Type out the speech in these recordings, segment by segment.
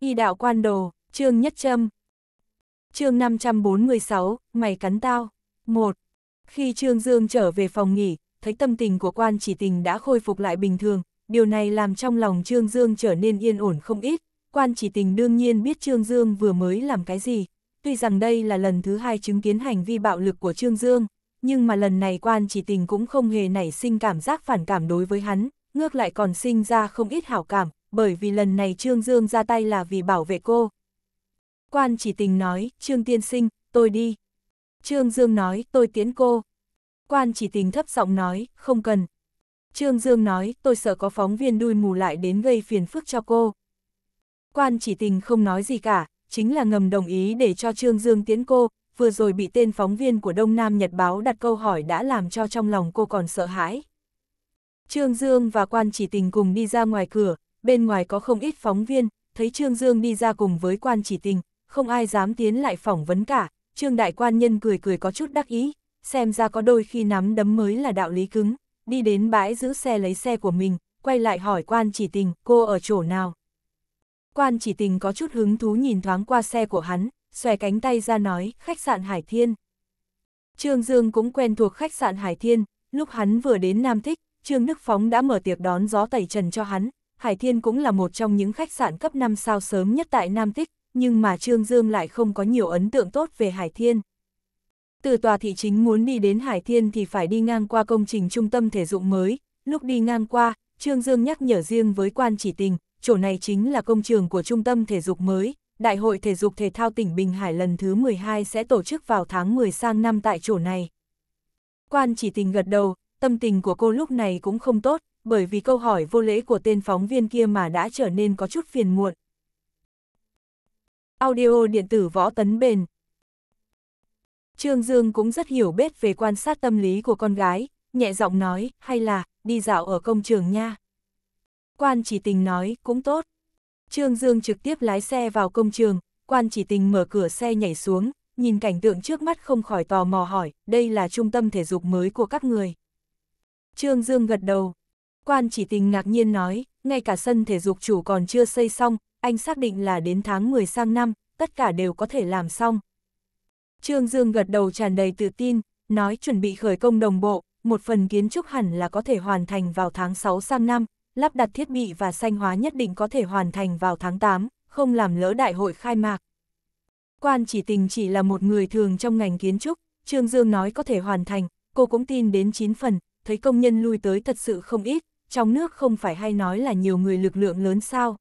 Y đạo quan đồ, chương nhất châm. Chương 546, mày cắn tao. 1. Khi Trương Dương trở về phòng nghỉ, thấy tâm tình của quan chỉ tình đã khôi phục lại bình thường, điều này làm trong lòng Trương Dương trở nên yên ổn không ít. Quan chỉ tình đương nhiên biết Trương Dương vừa mới làm cái gì, tuy rằng đây là lần thứ hai chứng kiến hành vi bạo lực của Trương Dương, nhưng mà lần này quan chỉ tình cũng không hề nảy sinh cảm giác phản cảm đối với hắn, ngược lại còn sinh ra không ít hảo cảm, bởi vì lần này Trương Dương ra tay là vì bảo vệ cô. Quan chỉ tình nói, Trương tiên sinh, tôi đi. Trương Dương nói, tôi tiến cô. Quan chỉ tình thấp giọng nói, không cần. Trương Dương nói, tôi sợ có phóng viên đuôi mù lại đến gây phiền phức cho cô. Quan chỉ tình không nói gì cả, chính là ngầm đồng ý để cho Trương Dương tiến cô, vừa rồi bị tên phóng viên của Đông Nam Nhật Báo đặt câu hỏi đã làm cho trong lòng cô còn sợ hãi. Trương Dương và quan chỉ tình cùng đi ra ngoài cửa, bên ngoài có không ít phóng viên, thấy Trương Dương đi ra cùng với quan chỉ tình, không ai dám tiến lại phỏng vấn cả, Trương Đại Quan Nhân cười cười có chút đắc ý, xem ra có đôi khi nắm đấm mới là đạo lý cứng, đi đến bãi giữ xe lấy xe của mình, quay lại hỏi quan chỉ tình, cô ở chỗ nào? Quan chỉ tình có chút hứng thú nhìn thoáng qua xe của hắn, xòe cánh tay ra nói, khách sạn Hải Thiên. Trương Dương cũng quen thuộc khách sạn Hải Thiên, lúc hắn vừa đến Nam Thích, Trương Đức Phóng đã mở tiệc đón gió tẩy trần cho hắn, Hải Thiên cũng là một trong những khách sạn cấp 5 sao sớm nhất tại Nam Tích, nhưng mà Trương Dương lại không có nhiều ấn tượng tốt về Hải Thiên. Từ tòa thị chính muốn đi đến Hải Thiên thì phải đi ngang qua công trình trung tâm thể dụng mới, lúc đi ngang qua, Trương Dương nhắc nhở riêng với quan chỉ tình, chỗ này chính là công trường của trung tâm thể dục mới, Đại hội thể dục thể thao tỉnh Bình Hải lần thứ 12 sẽ tổ chức vào tháng 10 sang năm tại chỗ này. Quan chỉ tình gật đầu, tâm tình của cô lúc này cũng không tốt, bởi vì câu hỏi vô lễ của tên phóng viên kia mà đã trở nên có chút phiền muộn. Audio điện tử võ tấn bền Trương Dương cũng rất hiểu biết về quan sát tâm lý của con gái, nhẹ giọng nói, hay là, đi dạo ở công trường nha. Quan chỉ tình nói, cũng tốt. Trương Dương trực tiếp lái xe vào công trường, quan chỉ tình mở cửa xe nhảy xuống, nhìn cảnh tượng trước mắt không khỏi tò mò hỏi, đây là trung tâm thể dục mới của các người. Trương Dương gật đầu, Quan chỉ tình ngạc nhiên nói, ngay cả sân thể dục chủ còn chưa xây xong, anh xác định là đến tháng 10 sang năm, tất cả đều có thể làm xong. Trương Dương gật đầu tràn đầy tự tin, nói chuẩn bị khởi công đồng bộ, một phần kiến trúc hẳn là có thể hoàn thành vào tháng 6 sang năm, lắp đặt thiết bị và xanh hóa nhất định có thể hoàn thành vào tháng 8, không làm lỡ đại hội khai mạc. Quan chỉ tình chỉ là một người thường trong ngành kiến trúc, Trương Dương nói có thể hoàn thành, cô cũng tin đến 9 phần, thấy công nhân lui tới thật sự không ít, trong nước không phải hay nói là nhiều người lực lượng lớn sao.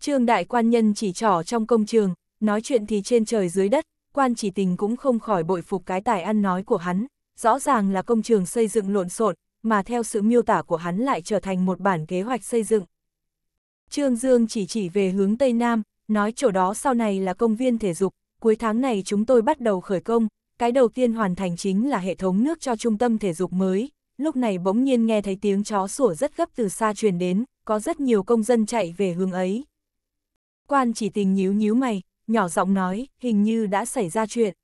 Trương đại quan nhân chỉ trỏ trong công trường, nói chuyện thì trên trời dưới đất, quan chỉ tình cũng không khỏi bội phục cái tài ăn nói của hắn, rõ ràng là công trường xây dựng lộn xộn, mà theo sự miêu tả của hắn lại trở thành một bản kế hoạch xây dựng. Trương Dương chỉ chỉ về hướng Tây Nam, nói chỗ đó sau này là công viên thể dục, cuối tháng này chúng tôi bắt đầu khởi công, cái đầu tiên hoàn thành chính là hệ thống nước cho trung tâm thể dục mới, lúc này bỗng nhiên nghe thấy tiếng chó sủa rất gấp từ xa truyền đến, có rất nhiều công dân chạy về hướng ấy. Quan chỉ tình nhíu nhíu mày, nhỏ giọng nói, hình như đã xảy ra chuyện.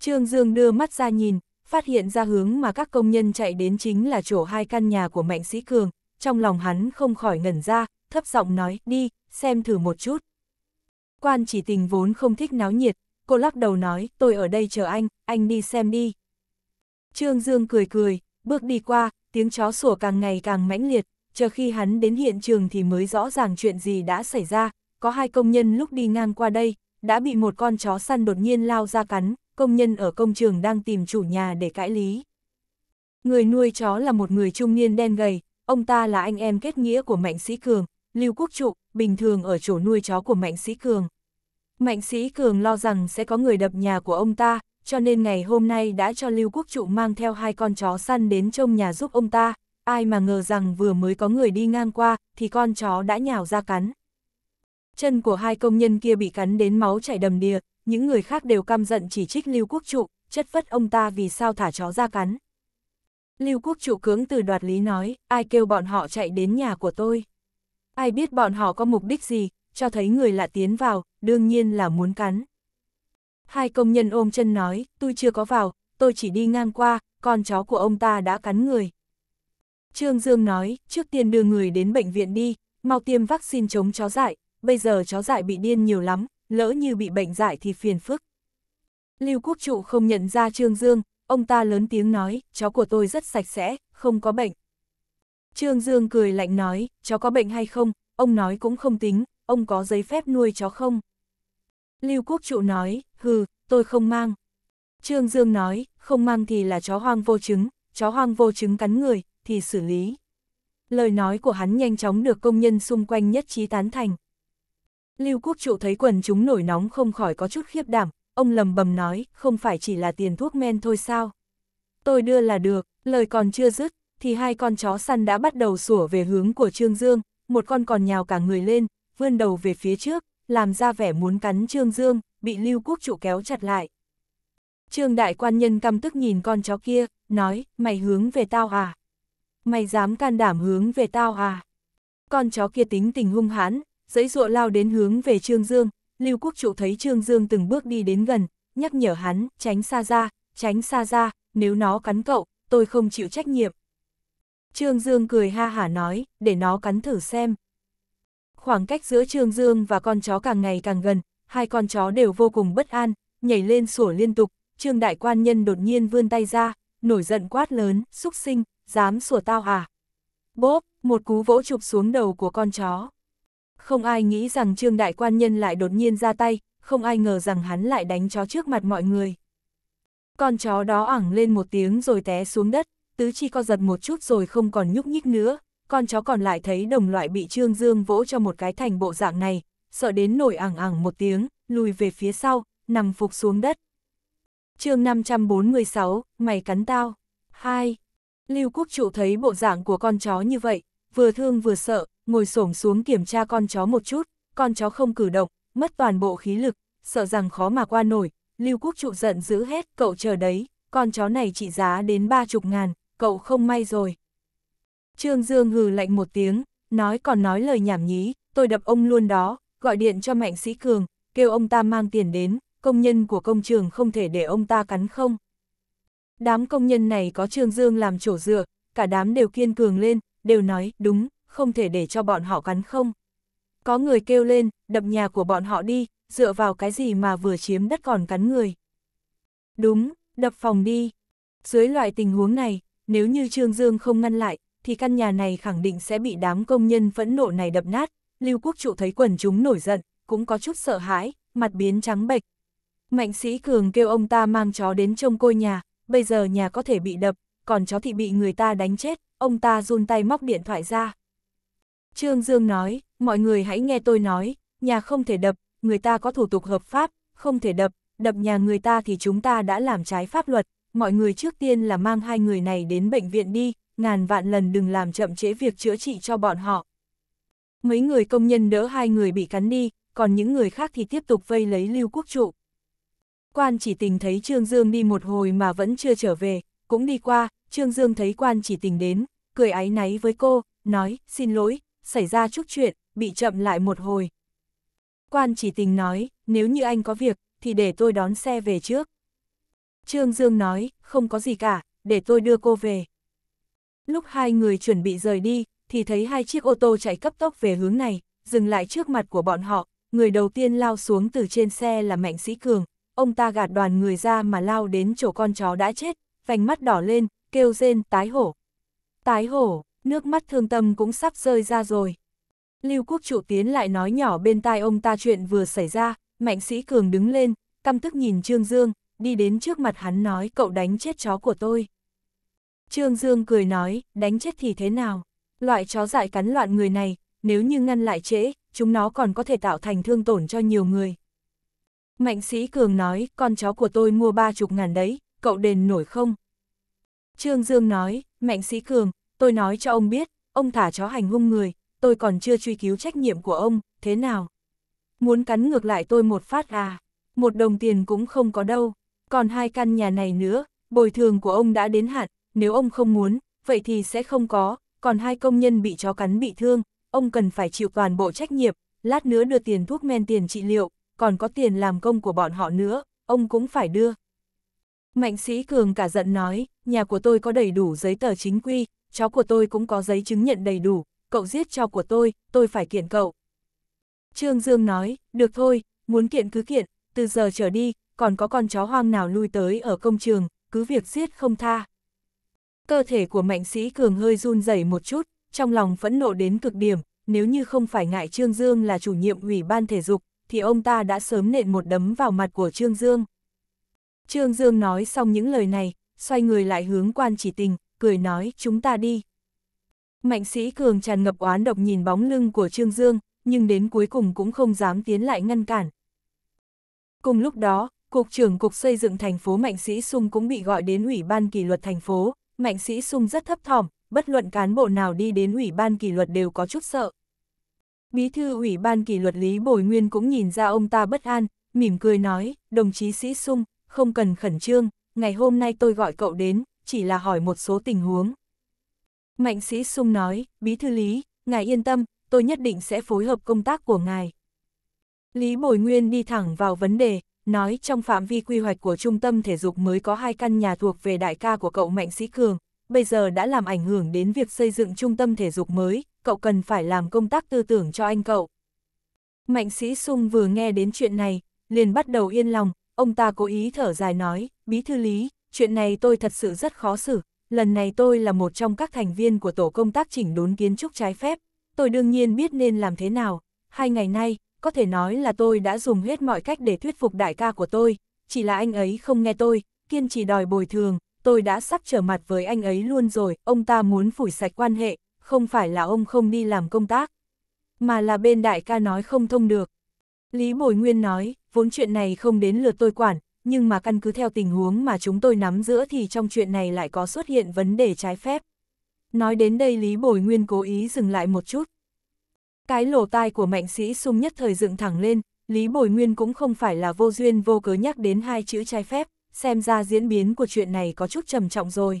Trương Dương đưa mắt ra nhìn, phát hiện ra hướng mà các công nhân chạy đến chính là chỗ hai căn nhà của Mạnh Sĩ Cường, trong lòng hắn không khỏi ngẩn ra, thấp giọng nói, đi, xem thử một chút. Quan chỉ tình vốn không thích náo nhiệt, cô lắc đầu nói, tôi ở đây chờ anh, anh đi xem đi. Trương Dương cười cười, bước đi qua, tiếng chó sủa càng ngày càng mãnh liệt, chờ khi hắn đến hiện trường thì mới rõ ràng chuyện gì đã xảy ra, có hai công nhân lúc đi ngang qua đây, đã bị một con chó săn đột nhiên lao ra cắn, công nhân ở công trường đang tìm chủ nhà để cãi lý. Người nuôi chó là một người trung niên đen gầy, ông ta là anh em kết nghĩa của Mạnh Sĩ Cường, Lưu Quốc Trụ, bình thường ở chỗ nuôi chó của Mạnh Sĩ Cường. Mạnh Sĩ Cường lo rằng sẽ có người đập nhà của ông ta, cho nên ngày hôm nay đã cho Lưu Quốc Trụ mang theo hai con chó săn đến trông nhà giúp ông ta, ai mà ngờ rằng vừa mới có người đi ngang qua, thì con chó đã nhào ra cắn. Chân của hai công nhân kia bị cắn đến máu chảy đầm đìa, những người khác đều căm giận chỉ trích Lưu Quốc Trụ, chất phất ông ta vì sao thả chó ra cắn. Lưu Quốc Trụ cưỡng từ đoạt lý nói, ai kêu bọn họ chạy đến nhà của tôi. Ai biết bọn họ có mục đích gì, cho thấy người lạ tiến vào, đương nhiên là muốn cắn. Hai công nhân ôm chân nói, tôi chưa có vào, tôi chỉ đi ngang qua, con chó của ông ta đã cắn người. Trương Dương nói, trước tiên đưa người đến bệnh viện đi, mau tiêm vaccine chống chó dại, bây giờ chó dại bị điên nhiều lắm, lỡ như bị bệnh dại thì phiền phức. Lưu Quốc Trụ không nhận ra Trương Dương, ông ta lớn tiếng nói, chó của tôi rất sạch sẽ, không có bệnh. Trương Dương cười lạnh nói, chó có bệnh hay không, ông nói cũng không tính, ông có giấy phép nuôi chó không? Lưu Quốc Trụ nói, hừ, tôi không mang. Trương Dương nói, không mang thì là chó hoang vô chứng, chó hoang vô chứng cắn người, thì xử lý. Lời nói của hắn nhanh chóng được công nhân xung quanh nhất trí tán thành. Lưu Quốc Trụ thấy quần chúng nổi nóng không khỏi có chút khiếp đảm, ông lầm bầm nói, không phải chỉ là tiền thuốc men thôi sao. Tôi đưa là được, lời còn chưa dứt, thì hai con chó săn đã bắt đầu sủa về hướng của Trương Dương, một con còn nhào cả người lên, vươn đầu về phía trước, làm ra vẻ muốn cắn Trương Dương, bị Lưu Quốc trụ kéo chặt lại. Trương đại quan nhân căm tức nhìn con chó kia, nói, mày hướng về tao à? Mày dám can đảm hướng về tao à? Con chó kia tính tình hung hãn, dãy dụa lao đến hướng về Trương Dương, Lưu Quốc trụ thấy Trương Dương từng bước đi đến gần, nhắc nhở hắn, tránh xa ra, tránh xa ra, nếu nó cắn cậu, tôi không chịu trách nhiệm. Trương Dương cười ha hả nói, để nó cắn thử xem. Khoảng cách giữa Trương Dương và con chó càng ngày càng gần, hai con chó đều vô cùng bất an, nhảy lên sủa liên tục, Trương Đại Quan Nhân đột nhiên vươn tay ra, nổi giận quát lớn, xúc sinh, dám sủa tao à. Bốp, một cú vỗ chụp xuống đầu của con chó. Không ai nghĩ rằng Trương Đại Quan Nhân lại đột nhiên ra tay, không ai ngờ rằng hắn lại đánh chó trước mặt mọi người. Con chó đó ẳng lên một tiếng rồi té xuống đất, tứ chi co giật một chút rồi không còn nhúc nhích nữa, con chó còn lại thấy đồng loại bị Trương Dương vỗ cho một cái thành bộ dạng này, sợ đến nổi ảng ảng một tiếng, lùi về phía sau, nằm phục xuống đất. chương 546, mày cắn tao. 2. Lưu Quốc Trụ thấy bộ dạng của con chó như vậy, vừa thương vừa sợ, ngồi xổm xuống kiểm tra con chó một chút, con chó không cử động, mất toàn bộ khí lực, sợ rằng khó mà qua nổi. Lưu Quốc Trụ giận dữ hết, cậu chờ đấy, con chó này trị giá đến ba chục ngàn, cậu không may rồi. Trương Dương hừ lạnh một tiếng, nói còn nói lời nhảm nhí, tôi đập ông luôn đó, gọi điện cho Mạnh Sĩ Cường, kêu ông ta mang tiền đến, công nhân của công trường không thể để ông ta cắn không. Đám công nhân này có Trương Dương làm chỗ dựa, cả đám đều kiên cường lên, đều nói, đúng, không thể để cho bọn họ cắn không. Có người kêu lên, đập nhà của bọn họ đi, dựa vào cái gì mà vừa chiếm đất còn cắn người. Đúng, đập phòng đi. Dưới loại tình huống này, nếu như Trương Dương không ngăn lại, thì căn nhà này khẳng định sẽ bị đám công nhân phẫn nộ này đập nát. Lưu Quốc Trụ thấy quần chúng nổi giận, cũng có chút sợ hãi, mặt biến trắng bệch. Mạnh sĩ Cường kêu ông ta mang chó đến trông côi nhà, bây giờ nhà có thể bị đập, còn chó thì bị người ta đánh chết, ông ta run tay móc điện thoại ra. Trương Dương nói, mọi người hãy nghe tôi nói, nhà không thể đập, người ta có thủ tục hợp pháp, không thể đập, đập nhà người ta thì chúng ta đã làm trái pháp luật, mọi người trước tiên là mang hai người này đến bệnh viện đi, ngàn vạn lần đừng làm chậm trễ việc chữa trị cho bọn họ. Mấy người công nhân đỡ hai người bị cắn đi, còn những người khác thì tiếp tục vây lấy Lưu Quốc Trụ. Quan chỉ tình thấy Trương Dương đi một hồi mà vẫn chưa trở về, cũng đi qua, Trương Dương thấy quan chỉ tình đến, cười áy náy với cô, nói, xin lỗi, xảy ra chút chuyện, bị chậm lại một hồi. Quan chỉ tình nói, nếu như anh có việc, thì để tôi đón xe về trước. Trương Dương nói, không có gì cả, để tôi đưa cô về. Lúc hai người chuẩn bị rời đi, thì thấy hai chiếc ô tô chạy cấp tốc về hướng này, dừng lại trước mặt của bọn họ, người đầu tiên lao xuống từ trên xe là Mạnh Sĩ Cường, ông ta gạt đoàn người ra mà lao đến chỗ con chó đã chết, vành mắt đỏ lên, kêu rên tái hổ. Tái hổ, nước mắt thương tâm cũng sắp rơi ra rồi. Lưu Quốc trụ tiến lại nói nhỏ bên tai ông ta chuyện vừa xảy ra, Mạnh Sĩ Cường đứng lên, căm tức nhìn Trương Dương, đi đến trước mặt hắn nói cậu đánh chết chó của tôi. Trương Dương cười nói, đánh chết thì thế nào? Loại chó dại cắn loạn người này, nếu như ngăn lại trễ, chúng nó còn có thể tạo thành thương tổn cho nhiều người. Mạnh sĩ Cường nói, con chó của tôi mua ba chục ngàn đấy, cậu đền nổi không? Trương Dương nói, Mạnh sĩ Cường, tôi nói cho ông biết, ông thả chó hành hung người, tôi còn chưa truy cứu trách nhiệm của ông, thế nào? Muốn cắn ngược lại tôi một phát à? Một đồng tiền cũng không có đâu, còn hai căn nhà này nữa, bồi thường của ông đã đến hạn, nếu ông không muốn, vậy thì sẽ không có, còn hai công nhân bị chó cắn bị thương, ông cần phải chịu toàn bộ trách nhiệm, lát nữa đưa tiền thuốc men tiền trị liệu, còn có tiền làm công của bọn họ nữa, ông cũng phải đưa. Mạnh sĩ Cường cả giận nói, nhà của tôi có đầy đủ giấy tờ chính quy, chó của tôi cũng có giấy chứng nhận đầy đủ, cậu giết chó của tôi, tôi phải kiện cậu. Trương Dương nói, được thôi, muốn kiện cứ kiện, từ giờ trở đi, còn có con chó hoang nào lui tới ở công trường, cứ việc giết không tha. Cơ thể của mạnh sĩ cường hơi run rẩy một chút, trong lòng phẫn nộ đến cực điểm, nếu như không phải ngại Trương Dương là chủ nhiệm ủy ban thể dục, thì ông ta đã sớm nện một đấm vào mặt của Trương Dương. Trương Dương nói xong những lời này, xoay người lại hướng quan chỉ tình, cười nói chúng ta đi. Mạnh sĩ cường tràn ngập oán độc nhìn bóng lưng của Trương Dương, nhưng đến cuối cùng cũng không dám tiến lại ngăn cản. Cùng lúc đó, Cục trưởng Cục Xây dựng thành phố Mạnh Sĩ Sung cũng bị gọi đến Ủy ban kỷ luật thành phố, Mạnh Sĩ Sung rất thấp thỏm, bất luận cán bộ nào đi đến Ủy ban kỷ luật đều có chút sợ. Bí thư Ủy ban kỷ luật Lý Bồi Nguyên cũng nhìn ra ông ta bất an, mỉm cười nói, đồng chí Sĩ Sung, không cần khẩn trương, ngày hôm nay tôi gọi cậu đến, chỉ là hỏi một số tình huống. Mạnh Sĩ Sung nói, Bí thư Lý, ngài yên tâm, tôi nhất định sẽ phối hợp công tác của ngài. Lý Bồi Nguyên đi thẳng vào vấn đề, nói trong phạm vi quy hoạch của trung tâm thể dục mới có hai căn nhà thuộc về đại ca của cậu Mạnh Sĩ Cường, bây giờ đã làm ảnh hưởng đến việc xây dựng trung tâm thể dục mới, cậu cần phải làm công tác tư tưởng cho anh cậu. Mạnh Sĩ Sung vừa nghe đến chuyện này, liền bắt đầu yên lòng, ông ta cố ý thở dài nói, bí thư lý, chuyện này tôi thật sự rất khó xử, lần này tôi là một trong các thành viên của tổ công tác chỉnh đốn kiến trúc trái phép, tôi đương nhiên biết nên làm thế nào, hai ngày nay, có thể nói là tôi đã dùng hết mọi cách để thuyết phục đại ca của tôi, chỉ là anh ấy không nghe tôi, kiên trì đòi bồi thường, tôi đã sắp trở mặt với anh ấy luôn rồi, ông ta muốn phủi sạch quan hệ, không phải là ông không đi làm công tác, mà là bên đại ca nói không thông được. Lý Bồi Nguyên nói, vốn chuyện này không đến lượt tôi quản, nhưng mà căn cứ theo tình huống mà chúng tôi nắm giữa thì trong chuyện này lại có xuất hiện vấn đề trái phép. Nói đến đây Lý Bồi Nguyên cố ý dừng lại một chút, cái lỗ tai của mạnh sĩ sung nhất thời dựng thẳng lên, Lý Bồi Nguyên cũng không phải là vô duyên vô cớ nhắc đến hai chữ trái phép, xem ra diễn biến của chuyện này có chút trầm trọng rồi.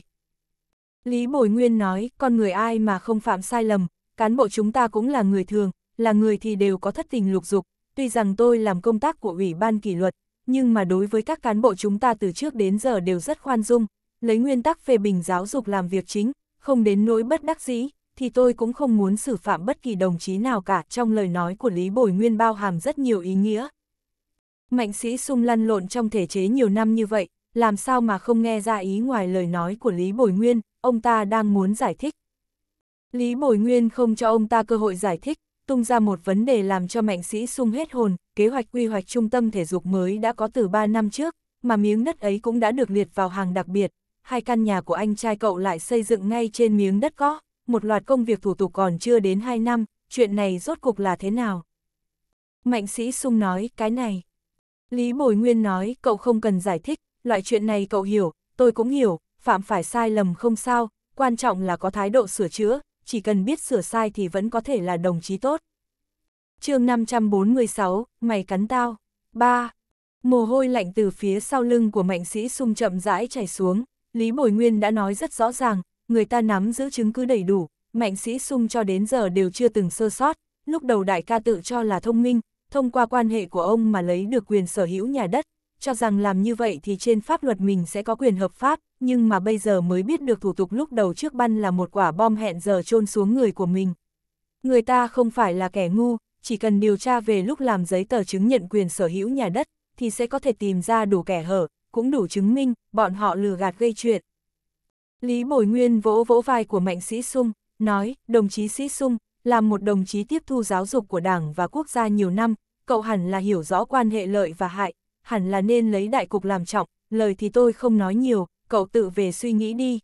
Lý Bồi Nguyên nói, con người ai mà không phạm sai lầm, cán bộ chúng ta cũng là người thường, là người thì đều có thất tình lục dục, tuy rằng tôi làm công tác của Ủy ban kỷ luật, nhưng mà đối với các cán bộ chúng ta từ trước đến giờ đều rất khoan dung, lấy nguyên tắc phê bình giáo dục làm việc chính, không đến nỗi bất đắc dĩ, thì tôi cũng không muốn xử phạm bất kỳ đồng chí nào cả trong lời nói của Lý Bồi Nguyên bao hàm rất nhiều ý nghĩa. Mạnh sĩ sung lăn lộn trong thể chế nhiều năm như vậy, làm sao mà không nghe ra ý ngoài lời nói của Lý Bồi Nguyên, ông ta đang muốn giải thích. Lý Bồi Nguyên không cho ông ta cơ hội giải thích, tung ra một vấn đề làm cho mạnh sĩ sung hết hồn, kế hoạch quy hoạch trung tâm thể dục mới đã có từ 3 năm trước, mà miếng đất ấy cũng đã được liệt vào hàng đặc biệt, hai căn nhà của anh trai cậu lại xây dựng ngay trên miếng đất có một loạt công việc thủ tục còn chưa đến 2 năm, chuyện này rốt cục là thế nào? Mạnh sĩ sung nói, cái này. Lý Bồi Nguyên nói, cậu không cần giải thích, loại chuyện này cậu hiểu, tôi cũng hiểu, phạm phải sai lầm không sao, quan trọng là có thái độ sửa chữa, chỉ cần biết sửa sai thì vẫn có thể là đồng chí tốt. chương 546, mày cắn tao. 3. Mồ hôi lạnh từ phía sau lưng của mạnh sĩ sung chậm rãi chảy xuống, Lý Bồi Nguyên đã nói rất rõ ràng, người ta nắm giữ chứng cứ đầy đủ, mạnh sĩ sung cho đến giờ đều chưa từng sơ sót, lúc đầu đại ca tự cho là thông minh, thông qua quan hệ của ông mà lấy được quyền sở hữu nhà đất, cho rằng làm như vậy thì trên pháp luật mình sẽ có quyền hợp pháp, nhưng mà bây giờ mới biết được thủ tục lúc đầu trước ban là một quả bom hẹn giờ chôn xuống người của mình. Người ta không phải là kẻ ngu, chỉ cần điều tra về lúc làm giấy tờ chứng nhận quyền sở hữu nhà đất, thì sẽ có thể tìm ra đủ kẻ hở, cũng đủ chứng minh bọn họ lừa gạt gây chuyện. Lý Bồi Nguyên vỗ vỗ vai của Mạnh Sĩ Sung, nói, đồng chí Sĩ Sung, là một đồng chí tiếp thu giáo dục của Đảng và quốc gia nhiều năm, cậu hẳn là hiểu rõ quan hệ lợi và hại, hẳn là nên lấy đại cục làm trọng, lời thì tôi không nói nhiều, cậu tự về suy nghĩ đi.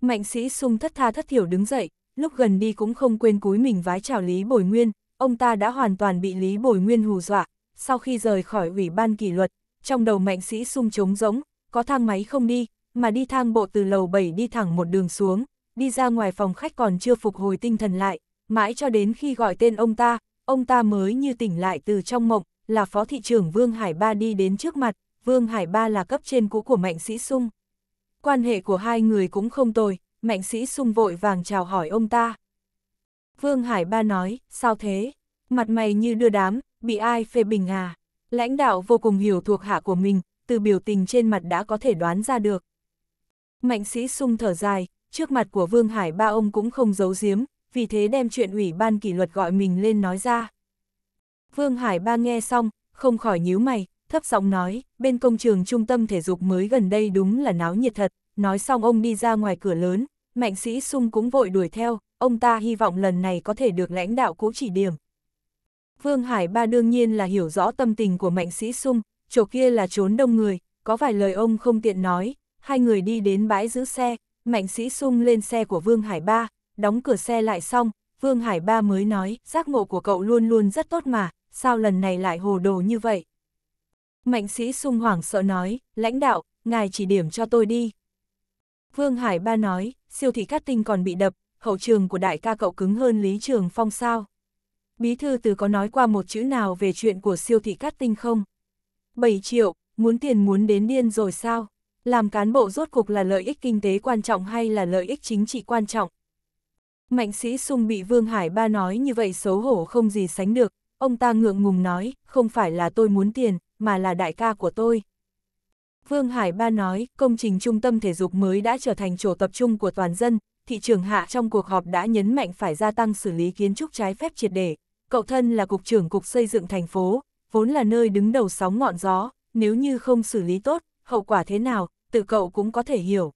Mạnh Sĩ Sung thất tha thất thiểu đứng dậy, lúc gần đi cũng không quên cúi mình vái chào Lý Bồi Nguyên, ông ta đã hoàn toàn bị Lý Bồi Nguyên hù dọa, sau khi rời khỏi ủy ban kỷ luật, trong đầu Mạnh Sĩ Sung trống rỗng, có thang máy không đi, mà đi thang bộ từ lầu 7 đi thẳng một đường xuống, đi ra ngoài phòng khách còn chưa phục hồi tinh thần lại, mãi cho đến khi gọi tên ông ta, ông ta mới như tỉnh lại từ trong mộng, là phó thị trưởng Vương Hải Ba đi đến trước mặt, Vương Hải Ba là cấp trên cũ của Mạnh Sĩ Sung. Quan hệ của hai người cũng không tồi, Mạnh Sĩ Sung vội vàng chào hỏi ông ta. Vương Hải Ba nói, sao thế? Mặt mày như đưa đám, bị ai phê bình à? Lãnh đạo vô cùng hiểu thuộc hạ của mình, từ biểu tình trên mặt đã có thể đoán ra được. Mạnh sĩ sung thở dài, trước mặt của Vương Hải ba ông cũng không giấu giếm, vì thế đem chuyện ủy ban kỷ luật gọi mình lên nói ra. Vương Hải ba nghe xong, không khỏi nhíu mày, thấp giọng nói, bên công trường trung tâm thể dục mới gần đây đúng là náo nhiệt thật, nói xong ông đi ra ngoài cửa lớn, mạnh sĩ sung cũng vội đuổi theo, ông ta hy vọng lần này có thể được lãnh đạo cũ chỉ điểm. Vương Hải ba đương nhiên là hiểu rõ tâm tình của mạnh sĩ sung, chỗ kia là trốn đông người, có vài lời ông không tiện nói, hai người đi đến bãi giữ xe, Mạnh Sĩ Sung lên xe của Vương Hải Ba, đóng cửa xe lại xong, Vương Hải Ba mới nói, giác ngộ của cậu luôn luôn rất tốt mà, sao lần này lại hồ đồ như vậy? Mạnh Sĩ Sung hoảng sợ nói, lãnh đạo, ngài chỉ điểm cho tôi đi. Vương Hải Ba nói, siêu thị cát tinh còn bị đập, hậu trường của đại ca cậu cứng hơn Lý Trường Phong sao? Bí thư từ có nói qua một chữ nào về chuyện của siêu thị cát tinh không? 7 triệu, muốn tiền muốn đến điên rồi sao? Làm cán bộ rốt cục là lợi ích kinh tế quan trọng hay là lợi ích chính trị quan trọng? Mạnh sĩ sung bị Vương Hải Ba nói như vậy xấu hổ không gì sánh được, ông ta ngượng ngùng nói, không phải là tôi muốn tiền, mà là đại ca của tôi. Vương Hải Ba nói, công trình trung tâm thể dục mới đã trở thành chỗ tập trung của toàn dân, thị trường hạ trong cuộc họp đã nhấn mạnh phải gia tăng xử lý kiến trúc trái phép triệt để. Cậu thân là cục trưởng cục xây dựng thành phố, vốn là nơi đứng đầu sóng ngọn gió, nếu như không xử lý tốt, hậu quả thế nào, tự cậu cũng có thể hiểu.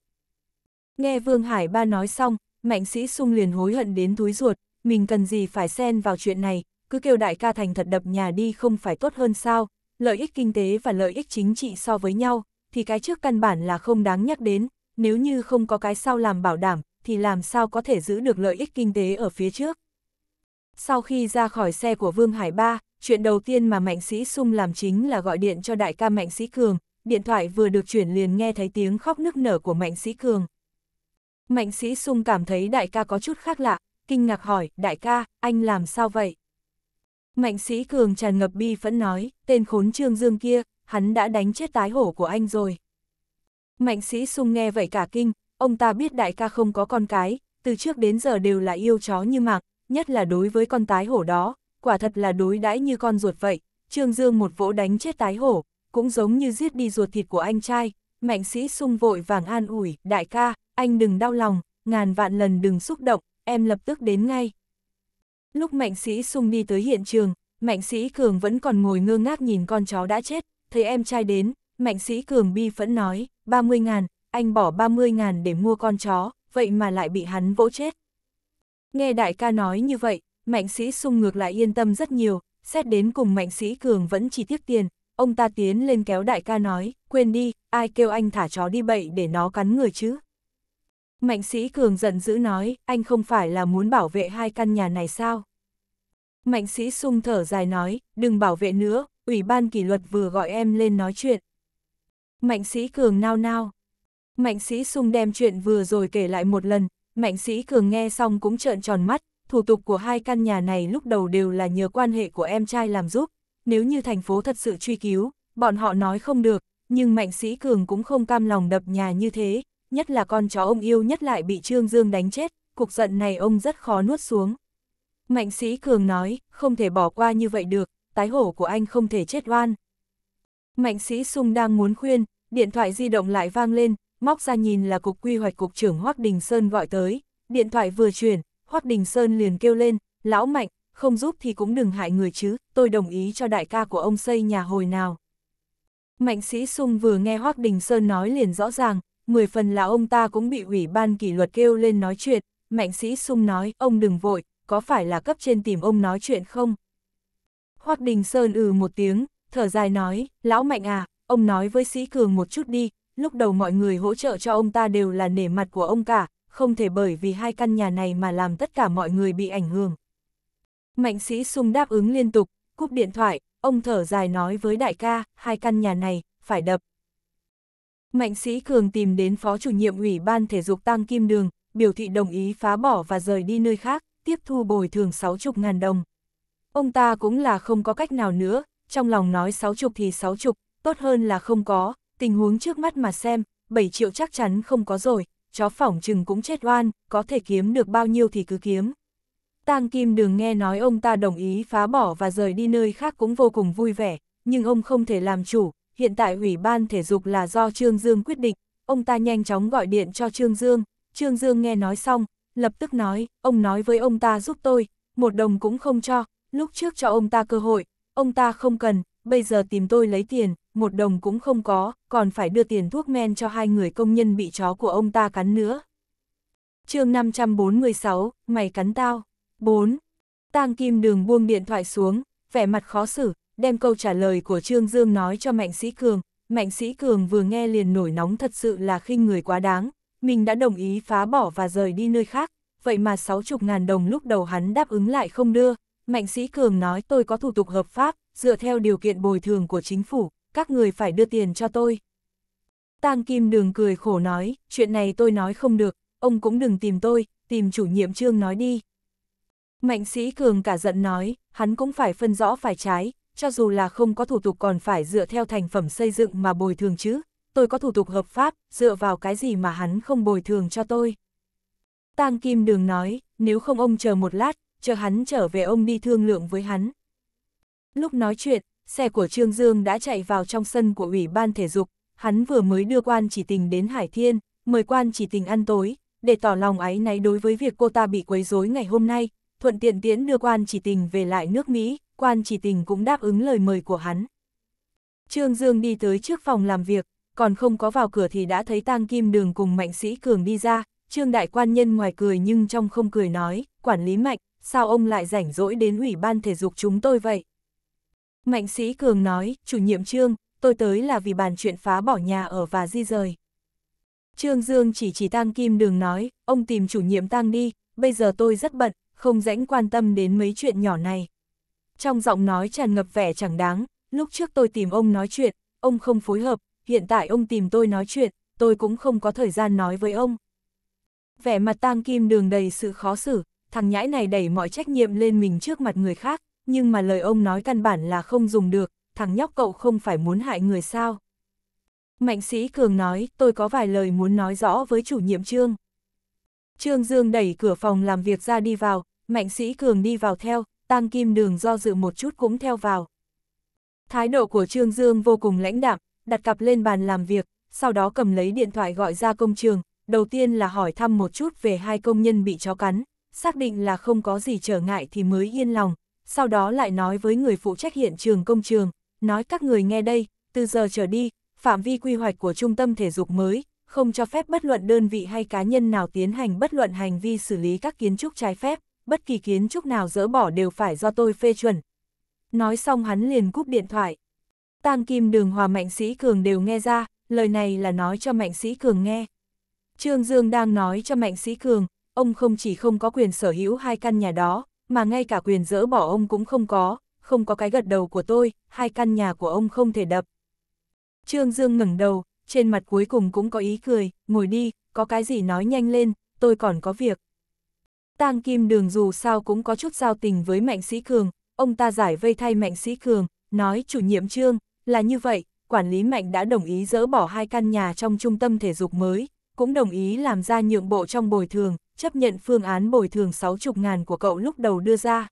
Nghe Vương Hải ba nói xong, mạnh sĩ sung liền hối hận đến túi ruột, mình cần gì phải xen vào chuyện này, cứ kêu đại ca thành thật đập nhà đi không phải tốt hơn sao, lợi ích kinh tế và lợi ích chính trị so với nhau, thì cái trước căn bản là không đáng nhắc đến, nếu như không có cái sau làm bảo đảm, thì làm sao có thể giữ được lợi ích kinh tế ở phía trước. Sau khi ra khỏi xe của Vương Hải Ba, chuyện đầu tiên mà Mạnh Sĩ Sung làm chính là gọi điện cho đại ca Mạnh Sĩ Cường, điện thoại vừa được chuyển liền nghe thấy tiếng khóc nức nở của Mạnh Sĩ Cường. Mạnh Sĩ Sung cảm thấy đại ca có chút khác lạ, kinh ngạc hỏi, đại ca, anh làm sao vậy? Mạnh Sĩ Cường tràn ngập bi phẫn nói, tên khốn Trương Dương kia, hắn đã đánh chết tái hổ của anh rồi. Mạnh Sĩ Sung nghe vậy cả kinh, ông ta biết đại ca không có con cái, từ trước đến giờ đều là yêu chó như mạc, nhất là đối với con tái hổ đó, quả thật là đối đãi như con ruột vậy, Trương Dương một vỗ đánh chết tái hổ, cũng giống như giết đi ruột thịt của anh trai, mạnh sĩ sung vội vàng an ủi, đại ca, anh đừng đau lòng, ngàn vạn lần đừng xúc động, em lập tức đến ngay. Lúc mạnh sĩ sung đi tới hiện trường, mạnh sĩ cường vẫn còn ngồi ngơ ngác nhìn con chó đã chết, thấy em trai đến, mạnh sĩ cường bi phẫn nói, 30 ngàn, anh bỏ 30 ngàn để mua con chó, vậy mà lại bị hắn vỗ chết. Nghe đại ca nói như vậy, mạnh sĩ sung ngược lại yên tâm rất nhiều, xét đến cùng mạnh sĩ cường vẫn chỉ tiếc tiền, ông ta tiến lên kéo đại ca nói, quên đi, ai kêu anh thả chó đi bậy để nó cắn người chứ. Mạnh sĩ cường giận dữ nói, anh không phải là muốn bảo vệ hai căn nhà này sao? Mạnh sĩ sung thở dài nói, đừng bảo vệ nữa, ủy ban kỷ luật vừa gọi em lên nói chuyện. Mạnh sĩ cường nao nao. Mạnh sĩ sung đem chuyện vừa rồi kể lại một lần, mạnh sĩ cường nghe xong cũng trợn tròn mắt, thủ tục của hai căn nhà này lúc đầu đều là nhờ quan hệ của em trai làm giúp, nếu như thành phố thật sự truy cứu, bọn họ nói không được, nhưng Mạnh Sĩ Cường cũng không cam lòng đập nhà như thế, nhất là con chó ông yêu nhất lại bị Trương Dương đánh chết, cục giận này ông rất khó nuốt xuống. Mạnh Sĩ Cường nói, không thể bỏ qua như vậy được, tái hổ của anh không thể chết oan. Mạnh Sĩ Sung đang muốn khuyên, điện thoại di động lại vang lên, móc ra nhìn là cục quy hoạch cục trưởng Hoác Đình Sơn gọi tới, điện thoại vừa chuyển, Hoác Đình Sơn liền kêu lên, lão Mạnh, không giúp thì cũng đừng hại người chứ, tôi đồng ý cho đại ca của ông xây nhà hồi nào. Mạnh sĩ sung vừa nghe Hoác Đình Sơn nói liền rõ ràng, mười phần là ông ta cũng bị ủy ban kỷ luật kêu lên nói chuyện, mạnh sĩ sung nói, ông đừng vội, có phải là cấp trên tìm ông nói chuyện không? Hoác Đình Sơn ừ một tiếng, thở dài nói, lão mạnh à, ông nói với sĩ cường một chút đi, lúc đầu mọi người hỗ trợ cho ông ta đều là nể mặt của ông cả, không thể bởi vì hai căn nhà này mà làm tất cả mọi người bị ảnh hưởng. Mạnh sĩ sung đáp ứng liên tục, cúp điện thoại, ông thở dài nói với đại ca, hai căn nhà này, phải đập. Mạnh sĩ cường tìm đến phó chủ nhiệm ủy ban thể dục tăng kim đường, biểu thị đồng ý phá bỏ và rời đi nơi khác, tiếp thu bồi thường 60 ngàn đồng. Ông ta cũng là không có cách nào nữa, trong lòng nói 60 thì 60, tốt hơn là không có, tình huống trước mắt mà xem, 7 triệu chắc chắn không có rồi, chó phỏng chừng cũng chết oan, có thể kiếm được bao nhiêu thì cứ kiếm. Tang Kim Đường nghe nói ông ta đồng ý phá bỏ và rời đi nơi khác cũng vô cùng vui vẻ, nhưng ông không thể làm chủ, hiện tại ủy ban thể dục là do Trương Dương quyết định, ông ta nhanh chóng gọi điện cho Trương Dương, Trương Dương nghe nói xong, lập tức nói, ông nói với ông ta giúp tôi, một đồng cũng không cho, lúc trước cho ông ta cơ hội, ông ta không cần, bây giờ tìm tôi lấy tiền, một đồng cũng không có, còn phải đưa tiền thuốc men cho hai người công nhân bị chó của ông ta cắn nữa. chương 546, mày cắn tao. 4. Tang Kim Đường buông điện thoại xuống, vẻ mặt khó xử, đem câu trả lời của Trương Dương nói cho Mạnh Sĩ Cường. Mạnh Sĩ Cường vừa nghe liền nổi nóng thật sự là khinh người quá đáng, mình đã đồng ý phá bỏ và rời đi nơi khác, vậy mà 60 ngàn đồng lúc đầu hắn đáp ứng lại không đưa. Mạnh Sĩ Cường nói tôi có thủ tục hợp pháp, dựa theo điều kiện bồi thường của chính phủ, các người phải đưa tiền cho tôi. Tang Kim Đường cười khổ nói, chuyện này tôi nói không được, ông cũng đừng tìm tôi, tìm chủ nhiệm trương nói đi, Mạnh sĩ cường cả giận nói, hắn cũng phải phân rõ phải trái, cho dù là không có thủ tục còn phải dựa theo thành phẩm xây dựng mà bồi thường chứ, tôi có thủ tục hợp pháp, dựa vào cái gì mà hắn không bồi thường cho tôi. Tang Kim Đường nói, nếu không ông chờ một lát, chờ hắn trở về ông đi thương lượng với hắn. Lúc nói chuyện, xe của Trương Dương đã chạy vào trong sân của Ủy ban Thể dục, hắn vừa mới đưa quan chỉ tình đến Hải Thiên, mời quan chỉ tình ăn tối, để tỏ lòng ấy náy đối với việc cô ta bị quấy rối ngày hôm nay, thuận tiện tiễn đưa quan chỉ tình về lại nước Mỹ, quan chỉ tình cũng đáp ứng lời mời của hắn. Trương Dương đi tới trước phòng làm việc, còn không có vào cửa thì đã thấy tang kim đường cùng mạnh sĩ cường đi ra, Trương đại quan nhân ngoài cười nhưng trong không cười nói, quản lý mạnh, sao ông lại rảnh rỗi đến ủy ban thể dục chúng tôi vậy? Mạnh sĩ cường nói, chủ nhiệm Trương, tôi tới là vì bàn chuyện phá bỏ nhà ở và di rời. Trương Dương chỉ chỉ tang kim đường nói, ông tìm chủ nhiệm tang đi, bây giờ tôi rất bận, không rãnh quan tâm đến mấy chuyện nhỏ này. Trong giọng nói tràn ngập vẻ chẳng đáng, lúc trước tôi tìm ông nói chuyện, ông không phối hợp, hiện tại ông tìm tôi nói chuyện, tôi cũng không có thời gian nói với ông. Vẻ mặt tang kim đường đầy sự khó xử, thằng nhãi này đẩy mọi trách nhiệm lên mình trước mặt người khác, nhưng mà lời ông nói căn bản là không dùng được, thằng nhóc cậu không phải muốn hại người sao. Mạnh sĩ Cường nói, tôi có vài lời muốn nói rõ với chủ nhiệm trương. Trương Dương đẩy cửa phòng làm việc ra đi vào, Mạnh Sĩ Cường đi vào theo, Tăng Kim Đường do dự một chút cũng theo vào. Thái độ của Trương Dương vô cùng lãnh đạm, đặt cặp lên bàn làm việc, sau đó cầm lấy điện thoại gọi ra công trường, đầu tiên là hỏi thăm một chút về hai công nhân bị chó cắn, xác định là không có gì trở ngại thì mới yên lòng, sau đó lại nói với người phụ trách hiện trường công trường, nói các người nghe đây, từ giờ trở đi, phạm vi quy hoạch của trung tâm thể dục mới, không cho phép bất luận đơn vị hay cá nhân nào tiến hành bất luận hành vi xử lý các kiến trúc trái phép bất kỳ kiến trúc nào dỡ bỏ đều phải do tôi phê chuẩn. Nói xong hắn liền cúp điện thoại. Tang Kim Đường hòa Mạnh Sĩ Cường đều nghe ra, lời này là nói cho Mạnh Sĩ Cường nghe. Trương Dương đang nói cho Mạnh Sĩ Cường, ông không chỉ không có quyền sở hữu hai căn nhà đó, mà ngay cả quyền dỡ bỏ ông cũng không có, không có cái gật đầu của tôi, hai căn nhà của ông không thể đập. Trương Dương ngẩng đầu, trên mặt cuối cùng cũng có ý cười, ngồi đi, có cái gì nói nhanh lên, tôi còn có việc. Tang Kim Đường dù sao cũng có chút giao tình với Mạnh Sĩ Cường, ông ta giải vây thay Mạnh Sĩ Cường, nói chủ nhiệm trương, là như vậy, quản lý Mạnh đã đồng ý dỡ bỏ hai căn nhà trong trung tâm thể dục mới, cũng đồng ý làm ra nhượng bộ trong bồi thường, chấp nhận phương án bồi thường 60 ngàn của cậu lúc đầu đưa ra.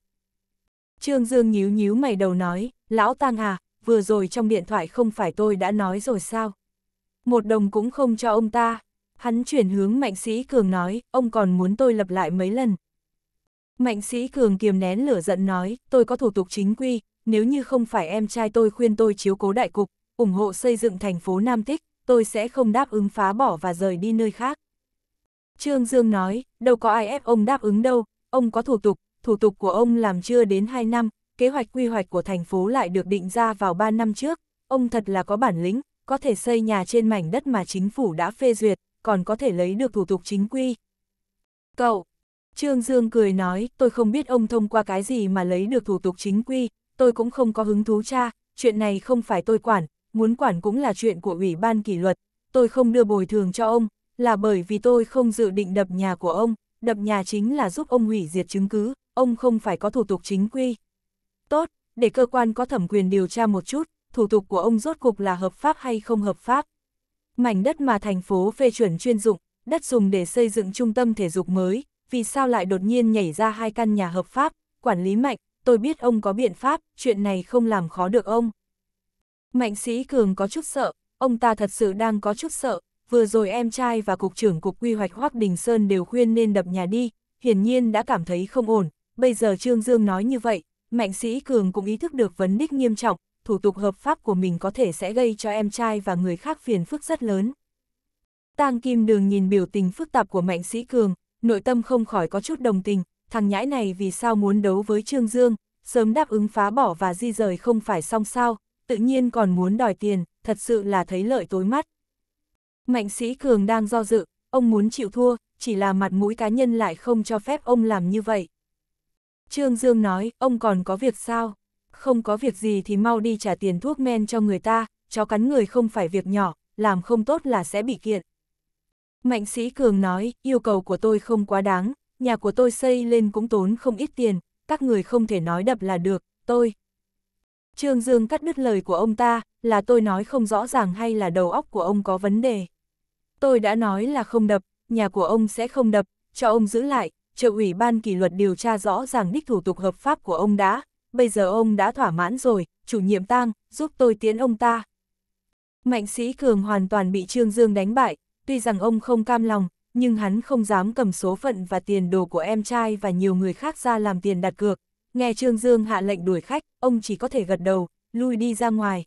Trương Dương nhíu nhíu mày đầu nói, lão Tang à, vừa rồi trong điện thoại không phải tôi đã nói rồi sao? Một đồng cũng không cho ông ta. Hắn chuyển hướng Mạnh Sĩ Cường nói, ông còn muốn tôi lập lại mấy lần. Mạnh Sĩ Cường kiềm nén lửa giận nói, tôi có thủ tục chính quy, nếu như không phải em trai tôi khuyên tôi chiếu cố đại cục, ủng hộ xây dựng thành phố Nam Tích, tôi sẽ không đáp ứng phá bỏ và rời đi nơi khác. Trương Dương nói, đâu có ai ép ông đáp ứng đâu, ông có thủ tục, thủ tục của ông làm chưa đến 2 năm, kế hoạch quy hoạch của thành phố lại được định ra vào 3 năm trước, ông thật là có bản lĩnh, có thể xây nhà trên mảnh đất mà chính phủ đã phê duyệt, còn có thể lấy được thủ tục chính quy. Cậu, Trương Dương cười nói, tôi không biết ông thông qua cái gì mà lấy được thủ tục chính quy, tôi cũng không có hứng thú cha, chuyện này không phải tôi quản, muốn quản cũng là chuyện của Ủy ban kỷ luật, tôi không đưa bồi thường cho ông, là bởi vì tôi không dự định đập nhà của ông, đập nhà chính là giúp ông hủy diệt chứng cứ, ông không phải có thủ tục chính quy. Tốt, để cơ quan có thẩm quyền điều tra một chút, thủ tục của ông rốt cục là hợp pháp hay không hợp pháp. Mảnh đất mà thành phố phê chuẩn chuyên dụng, đất dùng để xây dựng trung tâm thể dục mới, vì sao lại đột nhiên nhảy ra hai căn nhà hợp pháp, quản lý mạnh, tôi biết ông có biện pháp, chuyện này không làm khó được ông. Mạnh sĩ Cường có chút sợ, ông ta thật sự đang có chút sợ, vừa rồi em trai và cục trưởng cục quy hoạch Hoác Đình Sơn đều khuyên nên đập nhà đi, hiển nhiên đã cảm thấy không ổn, bây giờ Trương Dương nói như vậy, Mạnh sĩ Cường cũng ý thức được vấn đích nghiêm trọng, thủ tục hợp pháp của mình có thể sẽ gây cho em trai và người khác phiền phức rất lớn. Tang Kim Đường nhìn biểu tình phức tạp của Mạnh Sĩ Cường, nội tâm không khỏi có chút đồng tình, thằng nhãi này vì sao muốn đấu với Trương Dương, sớm đáp ứng phá bỏ và di rời không phải xong sao, tự nhiên còn muốn đòi tiền, thật sự là thấy lợi tối mắt. Mạnh Sĩ Cường đang do dự, ông muốn chịu thua, chỉ là mặt mũi cá nhân lại không cho phép ông làm như vậy. Trương Dương nói, ông còn có việc sao? không có việc gì thì mau đi trả tiền thuốc men cho người ta, chó cắn người không phải việc nhỏ, làm không tốt là sẽ bị kiện. Mạnh sĩ Cường nói, yêu cầu của tôi không quá đáng, nhà của tôi xây lên cũng tốn không ít tiền, các người không thể nói đập là được, tôi. Trương Dương cắt đứt lời của ông ta, là tôi nói không rõ ràng hay là đầu óc của ông có vấn đề. Tôi đã nói là không đập, nhà của ông sẽ không đập, cho ông giữ lại, trợ ủy ban kỷ luật điều tra rõ ràng đích thủ tục hợp pháp của ông đã, bây giờ ông đã thỏa mãn rồi, chủ nhiệm tang, giúp tôi tiến ông ta. Mạnh sĩ cường hoàn toàn bị Trương Dương đánh bại, tuy rằng ông không cam lòng, nhưng hắn không dám cầm số phận và tiền đồ của em trai và nhiều người khác ra làm tiền đặt cược. Nghe Trương Dương hạ lệnh đuổi khách, ông chỉ có thể gật đầu, lui đi ra ngoài.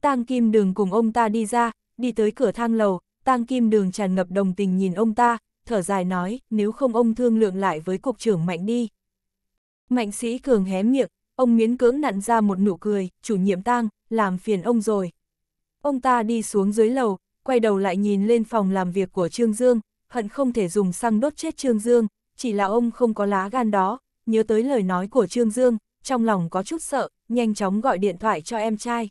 Tang Kim Đường cùng ông ta đi ra, đi tới cửa thang lầu, Tang Kim Đường tràn ngập đồng tình nhìn ông ta, thở dài nói, nếu không ông thương lượng lại với cục trưởng mạnh đi. Mạnh sĩ cường hé miệng, ông miến cưỡng nặn ra một nụ cười, chủ nhiệm tang, làm phiền ông rồi. Ông ta đi xuống dưới lầu, quay đầu lại nhìn lên phòng làm việc của Trương Dương, hận không thể dùng xăng đốt chết Trương Dương, chỉ là ông không có lá gan đó, nhớ tới lời nói của Trương Dương, trong lòng có chút sợ, nhanh chóng gọi điện thoại cho em trai.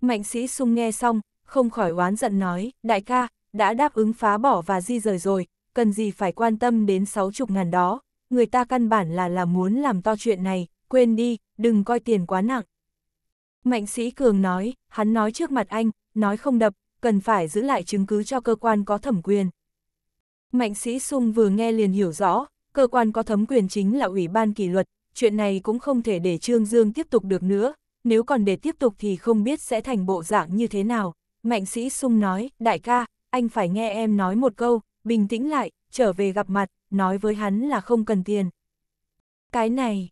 Mạnh sĩ sung nghe xong, không khỏi oán giận nói, đại ca, đã đáp ứng phá bỏ và di rời rồi, cần gì phải quan tâm đến sáu chục ngàn đó, người ta căn bản là là muốn làm to chuyện này, quên đi, đừng coi tiền quá nặng. Mạnh sĩ cường nói, hắn nói trước mặt anh, nói không đập, cần phải giữ lại chứng cứ cho cơ quan có thẩm quyền. Mạnh sĩ sung vừa nghe liền hiểu rõ, cơ quan có thẩm quyền chính là ủy ban kỷ luật, chuyện này cũng không thể để Trương Dương tiếp tục được nữa, nếu còn để tiếp tục thì không biết sẽ thành bộ dạng như thế nào. Mạnh sĩ sung nói, đại ca, anh phải nghe em nói một câu, bình tĩnh lại, trở về gặp mặt, nói với hắn là không cần tiền. Cái này,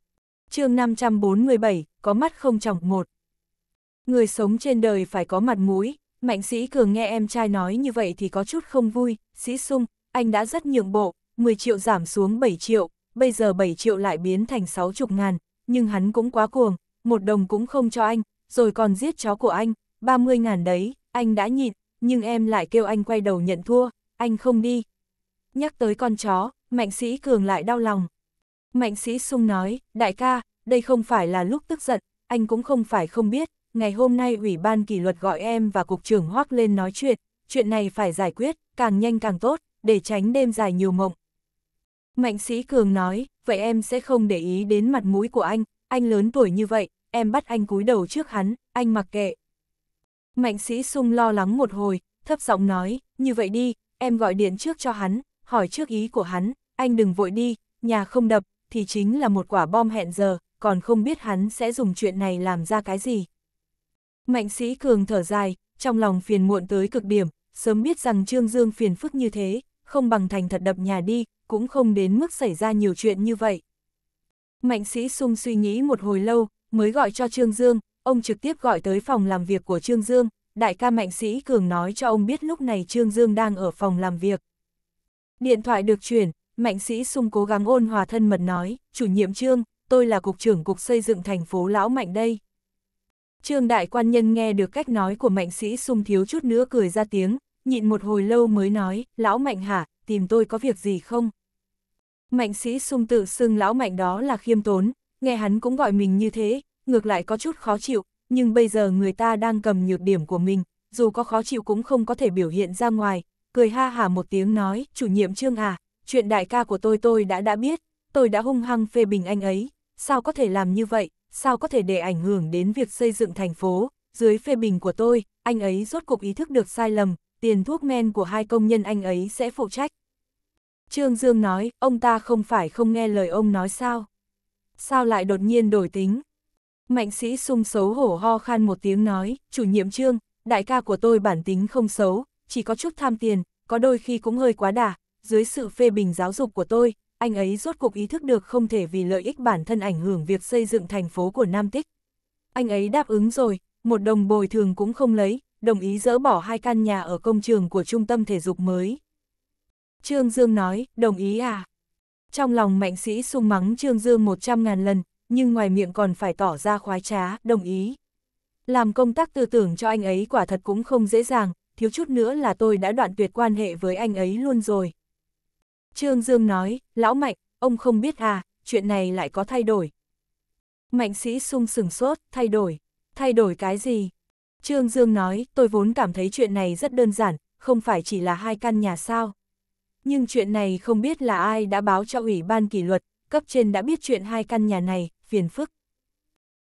chương 547, có mắt không trọng một. Người sống trên đời phải có mặt mũi, mạnh sĩ cường nghe em trai nói như vậy thì có chút không vui, sĩ sung, anh đã rất nhượng bộ, 10 triệu giảm xuống 7 triệu, bây giờ 7 triệu lại biến thành 60 ngàn, nhưng hắn cũng quá cuồng, một đồng cũng không cho anh, rồi còn giết chó của anh, 30 ngàn đấy, anh đã nhịn, nhưng em lại kêu anh quay đầu nhận thua, anh không đi. Nhắc tới con chó, Mạnh Sĩ Cường lại đau lòng. Mạnh Sĩ Sung nói, đại ca, đây không phải là lúc tức giận, anh cũng không phải không biết, ngày hôm nay Ủy ban kỷ luật gọi em và Cục trưởng Hoác lên nói chuyện, chuyện này phải giải quyết, càng nhanh càng tốt, để tránh đêm dài nhiều mộng. Mạnh Sĩ Cường nói, vậy em sẽ không để ý đến mặt mũi của anh, anh lớn tuổi như vậy, em bắt anh cúi đầu trước hắn, anh mặc kệ. Mạnh Sĩ Sung lo lắng một hồi, thấp giọng nói, như vậy đi, em gọi điện trước cho hắn, hỏi trước ý của hắn, anh đừng vội đi, nhà không đập, thì chính là một quả bom hẹn giờ, còn không biết hắn sẽ dùng chuyện này làm ra cái gì. Mạnh sĩ cường thở dài, trong lòng phiền muộn tới cực điểm, sớm biết rằng Trương Dương phiền phức như thế, không bằng thành thật đập nhà đi, cũng không đến mức xảy ra nhiều chuyện như vậy. Mạnh sĩ sung suy nghĩ một hồi lâu, mới gọi cho Trương Dương, ông trực tiếp gọi tới phòng làm việc của Trương Dương, đại ca mạnh sĩ cường nói cho ông biết lúc này Trương Dương đang ở phòng làm việc. Điện thoại được chuyển, Mạnh Sĩ Sung cố gắng ôn hòa thân mật nói, chủ nhiệm trương, tôi là cục trưởng cục xây dựng thành phố Lão Mạnh đây. Trương đại quan nhân nghe được cách nói của Mạnh Sĩ Sung thiếu chút nữa cười ra tiếng, nhịn một hồi lâu mới nói, Lão Mạnh hả, tìm tôi có việc gì không? Mạnh Sĩ Sung tự xưng Lão Mạnh đó là khiêm tốn, nghe hắn cũng gọi mình như thế, ngược lại có chút khó chịu, nhưng bây giờ người ta đang cầm nhược điểm của mình, dù có khó chịu cũng không có thể biểu hiện ra ngoài, cười ha hả một tiếng nói, chủ nhiệm Trương à, chuyện đại ca của tôi tôi đã đã biết, tôi đã hung hăng phê bình anh ấy, sao có thể làm như vậy, sao có thể để ảnh hưởng đến việc xây dựng thành phố, dưới phê bình của tôi, anh ấy rốt cục ý thức được sai lầm, tiền thuốc men của hai công nhân anh ấy sẽ phụ trách. Trương Dương nói, ông ta không phải không nghe lời ông nói sao? Sao lại đột nhiên đổi tính? Mạnh sĩ sung xấu hổ ho khan một tiếng nói, chủ nhiệm Trương, đại ca của tôi bản tính không xấu, chỉ có chút tham tiền, có đôi khi cũng hơi quá đà, dưới sự phê bình giáo dục của tôi, anh ấy rốt cuộc ý thức được không thể vì lợi ích bản thân ảnh hưởng việc xây dựng thành phố của Nam Tích. Anh ấy đáp ứng rồi, một đồng bồi thường cũng không lấy, đồng ý dỡ bỏ hai căn nhà ở công trường của trung tâm thể dục mới. Trương Dương nói, đồng ý à? Trong lòng mạnh sĩ sung mắng Trương Dương một trăm ngàn lần, nhưng ngoài miệng còn phải tỏ ra khoái trá, đồng ý. Làm công tác tư tưởng cho anh ấy quả thật cũng không dễ dàng, thiếu chút nữa là tôi đã đoạn tuyệt quan hệ với anh ấy luôn rồi. Trương Dương nói, lão Mạnh, ông không biết à, chuyện này lại có thay đổi. Mạnh sĩ sung sừng sốt, thay đổi. Thay đổi cái gì? Trương Dương nói, tôi vốn cảm thấy chuyện này rất đơn giản, không phải chỉ là hai căn nhà sao. Nhưng chuyện này không biết là ai đã báo cho ủy ban kỷ luật, cấp trên đã biết chuyện hai căn nhà này, phiền phức.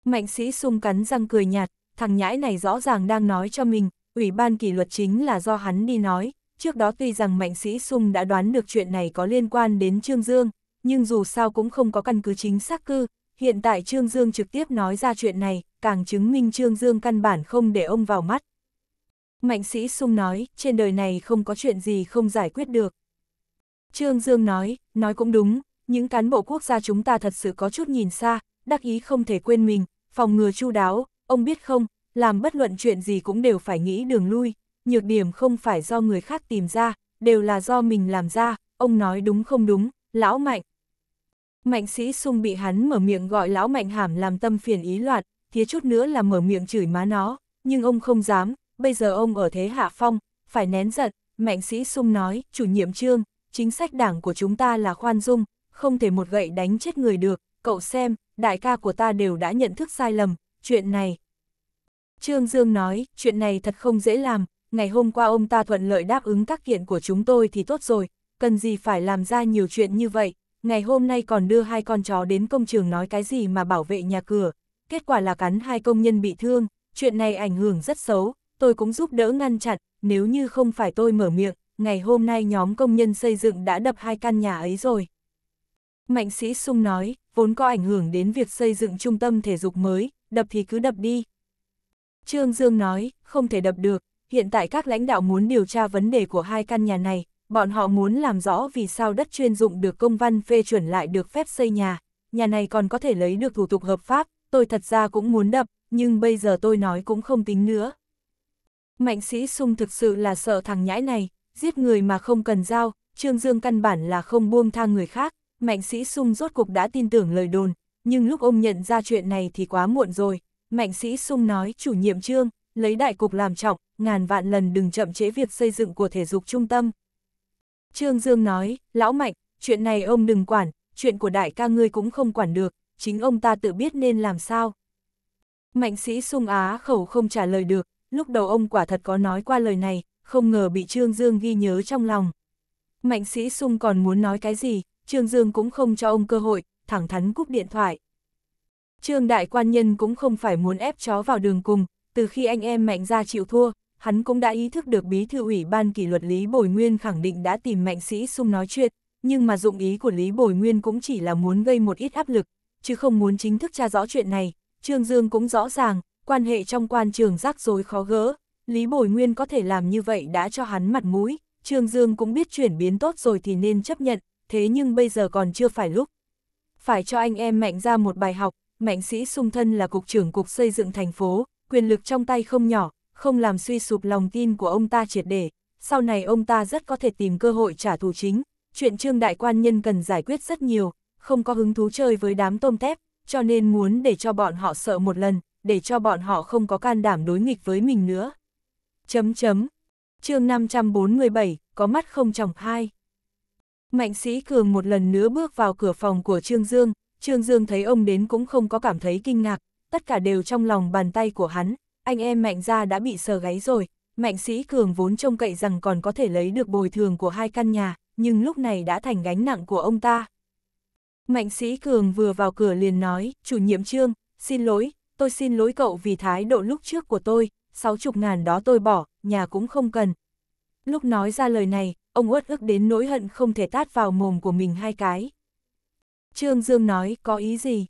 Mạnh sĩ sung cắn răng cười nhạt, thằng nhãi này rõ ràng đang nói cho mình, ủy ban kỷ luật chính là do hắn đi nói, trước đó tuy rằng Mạnh Sĩ Sung đã đoán được chuyện này có liên quan đến Trương Dương, nhưng dù sao cũng không có căn cứ chính xác cư, hiện tại Trương Dương trực tiếp nói ra chuyện này, càng chứng minh Trương Dương căn bản không để ông vào mắt. Mạnh Sĩ Sung nói, trên đời này không có chuyện gì không giải quyết được. Trương Dương nói, nói cũng đúng, những cán bộ quốc gia chúng ta thật sự có chút nhìn xa, đắc ý không thể quên mình, phòng ngừa chu đáo, ông biết không, làm bất luận chuyện gì cũng đều phải nghĩ đường lui, nhược điểm không phải do người khác tìm ra, đều là do mình làm ra, ông nói đúng không đúng, lão mạnh. Mạnh sĩ sung bị hắn mở miệng gọi lão mạnh hàm làm tâm phiền ý loạn, thiếu chút nữa là mở miệng chửi má nó, nhưng ông không dám, bây giờ ông ở thế hạ phong, phải nén giận, mạnh sĩ sung nói, chủ nhiệm trương, chính sách đảng của chúng ta là khoan dung, không thể một gậy đánh chết người được, cậu xem, đại ca của ta đều đã nhận thức sai lầm, chuyện này, Trương Dương nói, chuyện này thật không dễ làm, ngày hôm qua ông ta thuận lợi đáp ứng các kiện của chúng tôi thì tốt rồi, cần gì phải làm ra nhiều chuyện như vậy, ngày hôm nay còn đưa hai con chó đến công trường nói cái gì mà bảo vệ nhà cửa, kết quả là cắn hai công nhân bị thương, chuyện này ảnh hưởng rất xấu, tôi cũng giúp đỡ ngăn chặn, nếu như không phải tôi mở miệng, ngày hôm nay nhóm công nhân xây dựng đã đập hai căn nhà ấy rồi. Mạnh sĩ sung nói, vốn có ảnh hưởng đến việc xây dựng trung tâm thể dục mới, đập thì cứ đập đi, Trương Dương nói, không thể đập được, hiện tại các lãnh đạo muốn điều tra vấn đề của hai căn nhà này, bọn họ muốn làm rõ vì sao đất chuyên dụng được công văn phê chuẩn lại được phép xây nhà, nhà này còn có thể lấy được thủ tục hợp pháp, tôi thật ra cũng muốn đập, nhưng bây giờ tôi nói cũng không tính nữa. Mạnh sĩ sung thực sự là sợ thằng nhãi này, giết người mà không cần dao, Trương Dương căn bản là không buông tha người khác, mạnh sĩ sung rốt cục đã tin tưởng lời đồn, nhưng lúc ông nhận ra chuyện này thì quá muộn rồi, Mạnh sĩ sung nói chủ nhiệm trương, lấy đại cục làm trọng, ngàn vạn lần đừng chậm chế việc xây dựng của thể dục trung tâm. Trương Dương nói, lão mạnh, chuyện này ông đừng quản, chuyện của đại ca ngươi cũng không quản được, chính ông ta tự biết nên làm sao. Mạnh sĩ sung á khẩu không trả lời được, lúc đầu ông quả thật có nói qua lời này, không ngờ bị Trương Dương ghi nhớ trong lòng. Mạnh sĩ sung còn muốn nói cái gì, Trương Dương cũng không cho ông cơ hội, thẳng thắn cúp điện thoại. Trương Đại Quan Nhân cũng không phải muốn ép chó vào đường cùng, từ khi anh em Mạnh ra chịu thua, hắn cũng đã ý thức được bí thư ủy ban kỷ luật Lý Bồi Nguyên khẳng định đã tìm Mạnh Sĩ Sung nói chuyện, nhưng mà dụng ý của Lý Bồi Nguyên cũng chỉ là muốn gây một ít áp lực, chứ không muốn chính thức tra rõ chuyện này. Trương Dương cũng rõ ràng, quan hệ trong quan trường rắc rối khó gỡ, Lý Bồi Nguyên có thể làm như vậy đã cho hắn mặt mũi, Trương Dương cũng biết chuyển biến tốt rồi thì nên chấp nhận, thế nhưng bây giờ còn chưa phải lúc. Phải cho anh em mạnh ra một bài học, mạnh sĩ sung thân là cục trưởng cục xây dựng thành phố, quyền lực trong tay không nhỏ, không làm suy sụp lòng tin của ông ta triệt để, sau này ông ta rất có thể tìm cơ hội trả thù chính, chuyện trương đại quan nhân cần giải quyết rất nhiều, không có hứng thú chơi với đám tôm tép, cho nên muốn để cho bọn họ sợ một lần, để cho bọn họ không có can đảm đối nghịch với mình nữa. Chấm chấm. chương 547, có mắt không chồng hai. Mạnh sĩ cường một lần nữa bước vào cửa phòng của Trương Dương, Trương Dương thấy ông đến cũng không có cảm thấy kinh ngạc, tất cả đều trong lòng bàn tay của hắn, anh em mạnh gia đã bị sờ gáy rồi, mạnh sĩ cường vốn trông cậy rằng còn có thể lấy được bồi thường của hai căn nhà, nhưng lúc này đã thành gánh nặng của ông ta. Mạnh sĩ cường vừa vào cửa liền nói, chủ nhiệm trương, xin lỗi, tôi xin lỗi cậu vì thái độ lúc trước của tôi, sáu chục ngàn đó tôi bỏ, nhà cũng không cần. Lúc nói ra lời này, ông uất ức đến nỗi hận không thể tát vào mồm của mình hai cái. Trương Dương nói, có ý gì?